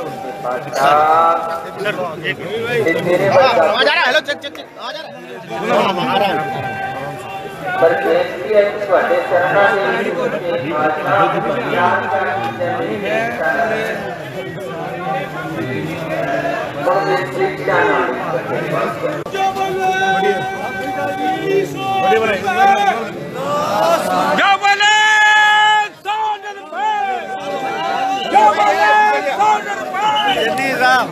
ਪਰ ਬੇਨਤੀ ਹੈ ਕਿ ਤੁਹਾਡੇ ਚਰਨਾਂ ਦੇ ਵਿੱਚ ਆਸਰਾ ਗਿਆਨ ਕਰਨ ਦੀ ਜ਼ਮੀਨ ਹੈ ਪਰ ਬੇਨਤੀ ਕਰਨਾ ਜੋ ਬੋਲੇ ਬੜੀ ਬੜੀ ਜੋ ਬੋਲੇ ਸੋਨਰ ਪੇ ਜੋ ਬੋਲੇ ਸੋਨਰ श्री राम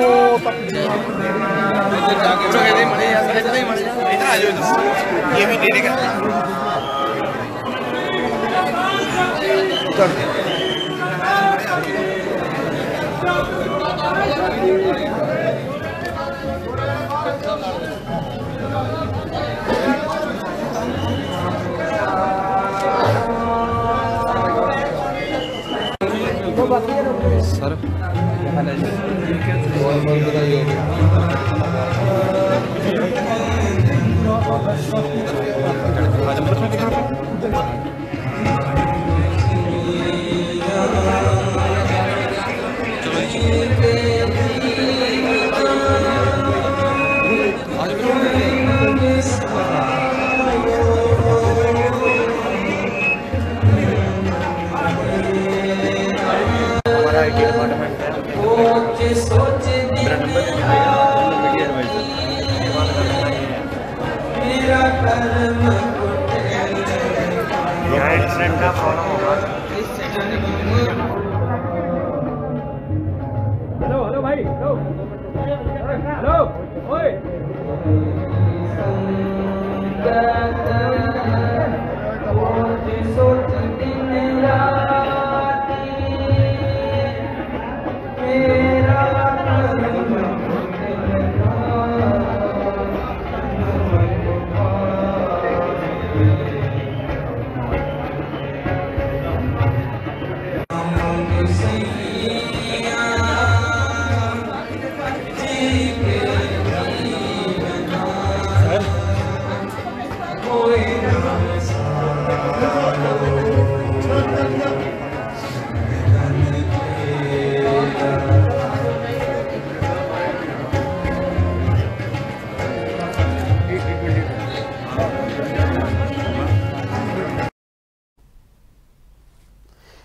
वो इधर आ जाओ ये भी डेढ़ कर ਸਰ ਜੀ ਬਹੁਤ ਬਹੁਤ ਵਧਾਈ ਹੋਵੇ ਅੱਜ ਮਰਚ ਦੇਖਣਾ friend of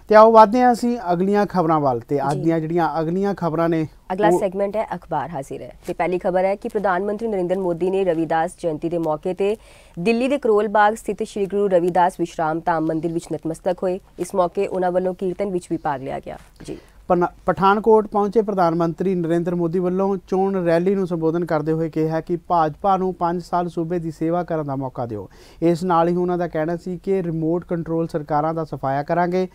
ਤੇ ਆਓ ਵਧਦੇ ਹਾਂ ਅਸੀਂ ਅਗਲੀਆਂ ਖਬਰਾਂ ਵੱਲ ਤੇ ਅੱਜ ਦੀਆਂ ਜਿਹੜੀਆਂ ਅਗਲੀਆਂ ਖਬਰਾਂ ਨੇ ਅਗਲਾ ਸੈਗਮੈਂਟ ਹੈ ਅਖਬਾਰ ਹਾਜ਼ਰ ਹੈ ਤੇ ਪਹਿਲੀ ਖਬਰ ਹੈ ਕਿ ਪ੍ਰਧਾਨ ਮੰਤਰੀ ਨਰਿੰਦਰ ਮੋਦੀ ਨੇ ਰਵਿਦਾਸ ਜਯੰਤੀ ਦੇ ਮੌਕੇ ਤੇ ਦਿੱਲੀ ਦੇ ਕਰੋਲ ਬਾਗ ਸਥਿਤ ਸ੍ਰੀ ਗੁਰੂ ਰਵਿਦਾਸ ਵਿਸ਼ਰਾਮ ਧਾਮ ਮੰਦਿਰ ਵਿੱਚ ਨਤਮਸਤਕ ਹੋਏ ਇਸ ਮੌਕੇ ਉਹਨਾਂ ਵੱਲੋਂ ਕੀਰਤਨ ਵਿੱਚ ਵੀ ਭਾਗ ਲਿਆ ਗਿਆ ਜੀ ਪਠਾਨਕੋਟ ਪਹੁੰਚੇ ਪ੍ਰਧਾਨ ਮੰਤਰੀ ਨਰਿੰਦਰ ਮੋਦੀ ਵੱਲੋਂ ਚੋਣ ਰੈਲੀ ਨੂੰ ਸੰਬੋਧਨ ਕਰਦੇ ਹੋਏ ਕਿਹਾ ਕਿ ਭਾਜਪਾ ਨੂੰ 5 ਸਾਲ ਸੂਬੇ ਦੀ ਸੇਵਾ ਕਰਨ ਦਾ ਮੌਕਾ ਦਿਓ ਇਸ ਨਾਲ ਹੀ ਉਹਨਾਂ ਦਾ ਕਹਿਣਾ ਸੀ ਕਿ ਰਿਮੋਟ ਕੰਟਰੋਲ ਸਰਕਾਰਾਂ ਦਾ ਸਫਾਇਆ ਕਰਾਂਗੇ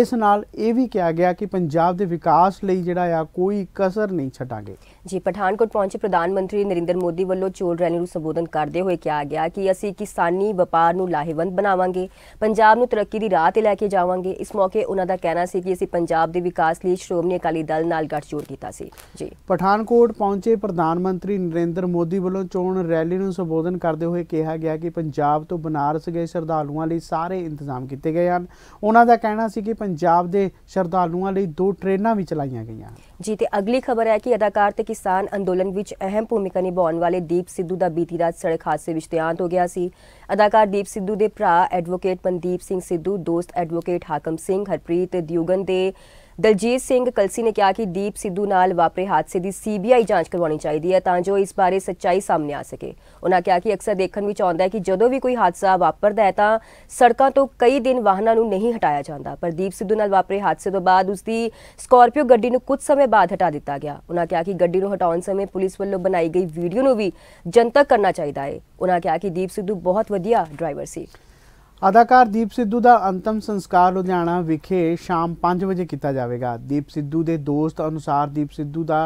ਇਸ ਨਾਲ ਇਹ ਵੀ ਕਿਹਾ ਗਿਆ ਕਿ ਪੰਜਾਬ ਦੇ ਵਿਕਾਸ ਲਈ ਜਿਹੜਾ ਆ ਕੋਈ ਕਸਰ ਨਹੀਂ ਛੱਡਾਂਗੇ ਜੀ ਪਠਾਨਕੋਟ ਪਹੁੰਚੇ ਪ੍ਰਧਾਨ ਮੰਤਰੀ ਨਰਿੰਦਰ ਮੋਦੀ ਵੱਲੋਂ ਚੋਲ ਰੈਲੀ ਨੂੰ ਸੰਬੋਧਨ ਕਰਦੇ ਹੋਏ ਕਿਹਾ ਗਿਆ ਕਿ ਅਸੀਂ ਕਿਸਾਨੀ ਵਪਾਰ ਨੂੰ ਲਾਹੇਵੰਦ ਬਣਾਵਾਂਗੇ ਪੰਜਾਬ ਨੂੰ ਤਰੱਕੀ ਦੀ ਰਾਹ ਤੇ ਲੈ ਕੇ ਜਾਵਾਂਗੇ ਇਸ ਮੌਕੇ ਉਹਨਾਂ ਦਾ ਕਹਿਣਾ ਸੀ ਕਿ ਅਸੀਂ ਪੰਜਾਬ ਦੇ ਵਿਕਾਸ ਲਈ ਸ਼੍ਰੋਮਣੀ ਅਕਾਲੀ ਦਲ ਨਾਲ ਗੱਠਜੋੜ ਕੀਤਾ ਸੀ ਜੀ ਪਠਾਨਕੋਟ ਪਹੁੰਚੇ ਪ੍ਰਧਾਨ ਮੰਤਰੀ ਨਰਿੰਦਰ ਮੋਦੀ ਵੱਲੋਂ ਚੋਣ ਰੈਲੀ ਨੂੰ ਸੰਬੋਧਨ ਕਰਦੇ ਹੋਏ ਕਿਹਾ ਗਿਆ ਕਿ ਪੰਜਾਬ ਤੋਂ ਬਨਾਰਸ ਗਏ ਸ਼ਰਧਾਲੂਆਂ ਲਈ ਸਾਰੇ ਇੰਤਜ਼ਾਮ ਕੀਤੇ ਗਏ ਹਨ ਉਹਨਾਂ ਦਾ ਕਹਿਣਾ ਸੀ ਕਿ ਪੰਜਾਬ ਦੇ ਸ਼ਰਧਾਲੂਆਂ ਲਈ ਦੋ ਟ੍ਰੇਨਾਂ ਵੀ ਚਲਾਈਆਂ ਗਈਆਂ ਜੀ ਤੇ ਅਗਲੀ ਖਬਰ ਹੈ ਕਿ ਅਦਾਕਾਰ ਤੇ ਕਿਸਾਨ ਅੰਦੋਲਨ ਵਿੱਚ ਅਹਿਮ ਭੂਮਿਕਾ ਨਿਭਾਉਣ ਵਾਲੇ ਦੀਪ ਸਿੱਧੂ ਦਾ ਬੀਤੀ ਰਾਤ ਸੜਕ ਹਾਦਸੇ ਵਿੱਚ ਦੇਹਾਂਤ ਹੋ ਗਿਆ ਸੀ ਅਦਾਕਾਰ ਦੀਪ ਸਿੱਧੂ ਦੇ ਭਰਾ ਐਡਵੋਕੇਟ ਮਨਦੀਪ ਸਿੰਘ ਸਿੱਧੂ ਦੋਸਤ ਐਡਵੋਕੇਟ ਹਾਕਮ ਸਿੰਘ ਹਰਪ੍ਰੀਤ ਦਿਉਗਨ ਦੇ ਦਲਜੀਤ ਸਿੰਘ ਕਲਸੀ ਨੇ ਕਿਹਾ ਕਿ ਦੀਪ ਸਿੱਧੂ ਨਾਲ ਵਾਪਰੇ ਹਾਦਸੇ ਦੀ ਸੀਬੀਆਈ ਜਾਂਚ ਕਰਵਾਉਣੀ ਚਾਹੀਦੀ ਹੈ ਤਾਂ ਜੋ ਇਸ ਬਾਰੇ ਸੱਚਾਈ ਸਾਹਮਣੇ ਆ ਸਕੇ ਉਹਨਾਂ ਕਿਹਾ ਕਿ ਅਕਸਰ ਦੇਖਣ ਵਿੱਚ ਆਉਂਦਾ ਹੈ ਕਿ ਜਦੋਂ ਵੀ ਕੋਈ ਹਾਦਸਾ ਵਾਪਰਦਾ ਹੈ ਤਾਂ ਸੜਕਾਂ ਤੋਂ ਕਈ ਦਿਨ ਵਾਹਨਾਂ ਨੂੰ ਨਹੀਂ ਹਟਾਇਆ ਜਾਂਦਾ ਪਰ ਦੀਪ ਸਿੱਧੂ ਨਾਲ ਵਾਪਰੇ ਹਾਦਸੇ ਤੋਂ ਬਾਅਦ ਉਸ ਦੀ ਸਕਾਰਪੀਓ ਗੱਡੀ ਨੂੰ ਕੁਝ ਸਮੇਂ ਬਾਅਦ ਹਟਾ ਦਿੱਤਾ ਗਿਆ ਉਹਨਾਂ ਕਿਹਾ ਕਿ ਗੱਡੀ ਨੂੰ ਹਟਾਉਣ ਸਮੇਂ ਪੁਲਿਸ ਵੱਲੋਂ ਬਣਾਈ ਗਈ ਵੀਡੀਓ ਨੂੰ ਵੀ ਜਨਤਕ ਕਰਨਾ ਚਾਹੀਦਾ ਹੈ ਉਹਨਾਂ ਕਿਹਾ ਕਿ ਦੀਪ ਸਿੱਧੂ ਬਹੁਤ ਵਧੀਆ ਡਰਾਈਵਰ ਸੀ ਅਦਾਕਾਰ ਦੀਪ ਸਿੱਧੂ ਦਾ ਅੰਤਮ ਸੰਸਕਾਰ ਲੁਧਿਆਣਾ ਵਿਖੇ ਸ਼ਾਮ 5 ਵਜੇ ਕੀਤਾ ਜਾਵੇਗਾ ਦੀਪ ਸਿੱਧੂ ਦੇ ਦੋਸਤ ਅਨੁਸਾਰ ਦੀਪ ਸਿੱਧੂ ਦਾ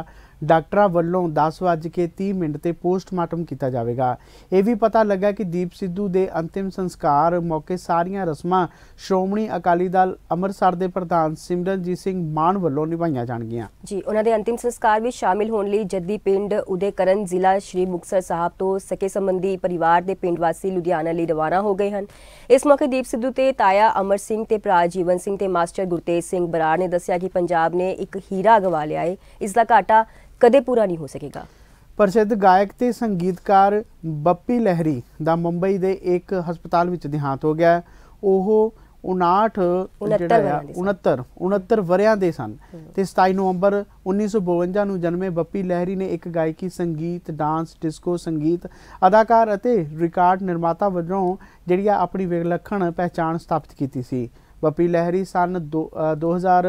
ਡਾਕਟਰਾਂ ਵੱਲੋਂ 10:30 ਮਿੰਟ ਤੇ ਪੋਸਟਮਾਰਟਮ ਕੀਤਾ ਜਾਵੇਗਾ ਇਹ ਵੀ ਪਤਾ ਲੱਗਾ ਕਿ ਦੀਪ ਸਿੱਧੂ ਦੇ ਅੰਤਿਮ ਸੰਸਕਾਰ ਮੌਕੇ ਸਾਰੀਆਂ ਰਸਮਾਂ ਸ਼੍ਰੋਮਣੀ ਅਕਾਲੀ ਦਲ ਅੰਮ੍ਰਿਤਸਰ ਦੇ ਪ੍ਰਧਾਨ ਸਿਮਰਨਜੀਤ ਸਿੰਘ ਮਾਨ ਵੱਲੋਂ ਨਿਭਾਈਆਂ ਜਾਣਗੀਆਂ ਜੀ ਉਹਨਾਂ ਦੇ ਅੰਤਿਮ ਸੰਸਕਾਰ ਵਿੱਚ ਸ਼ਾਮਿਲ ਹੋਣ ਲਈ ਜੱਦੀ ਪਿੰਡ ਉਦੇਕਰਨ ਜ਼ਿਲ੍ਹਾ ਸ਼੍ਰੀ ਮੁਕਤਸਰ ਸਾਹਿਬ ਤੋਂ ਸਕੇ ਸੰਬੰਧੀ ਪਰਿਵਾਰ ਦੇ ਪਿੰਡ ਵਾਸੀ ਲੁਧਿਆਣਾ ਲਈ ਰਵਾਨਾ ਹੋ ਗਏ ਹਨ ਇਸ ਮੌਕੇ ਦੀਪ ਸਿੱਧੂ ਤੇ ਤਾਇਆ ਅਮਰ ਸਿੰਘ ਤੇ ਭਰਾ ਜੀਵਨ ਸਿੰਘ ਤੇ ਮਾਸਟਰ ਗੁਰਤੇਜ ਸਿੰਘ ਬਰਾੜ ਨੇ ਦੱਸਿਆ ਕਿ ਪੰਜਾਬ ਨੇ ਇੱਕ ਹੀਰਾ ਗਵਾ ਲਿਆ ਹੈ ਇਸ ਦਾ ਘਾਟਾ ਕਦੇ ਪੂਰਾ ਨਹੀਂ ਹੋ ਸਕੇਗਾ ਪ੍ਰਸਿੱਧ ਗਾਇਕ ਤੇ ਸੰਗੀਤਕਾਰ ਬੱਪੀ ਲਹਿਰੀ ਦਾ ਮੁੰਬਈ ਦੇ ਇੱਕ ਹਸਪਤਾਲ ਵਿੱਚ ਦਿਹਾਂਤ ਹੋ ਗਿਆ ਉਹ 59 69 69 ਵਰਿਆਂ ਦੇ ਸਨ ਤੇ 27 ਨਵੰਬਰ 1952 ਨੂੰ ਜਨਮੇ ਬੱਪੀ ਲਹਿਰੀ ਨੇ ਇੱਕ ਗਾਇਕੀ ਸੰਗੀਤ ਡਾਂਸ ਡਿਸਕੋ ਸੰਗੀਤ ਅਦਾਕਾਰ ਅਤੇ ਰਿਕਾਰਡ ਨਿਰਮਾਤਾ ਵਜੋਂ ਜਿਹੜੀ ਆਪਣੀ ਵਿਲੱਖਣ ਪਹਿਚਾਣ ਸਥਾਪਿਤ ਕੀਤੀ ਸੀ ਬੱਪੀ ਲਹਿਰੀ ਸਨ 2000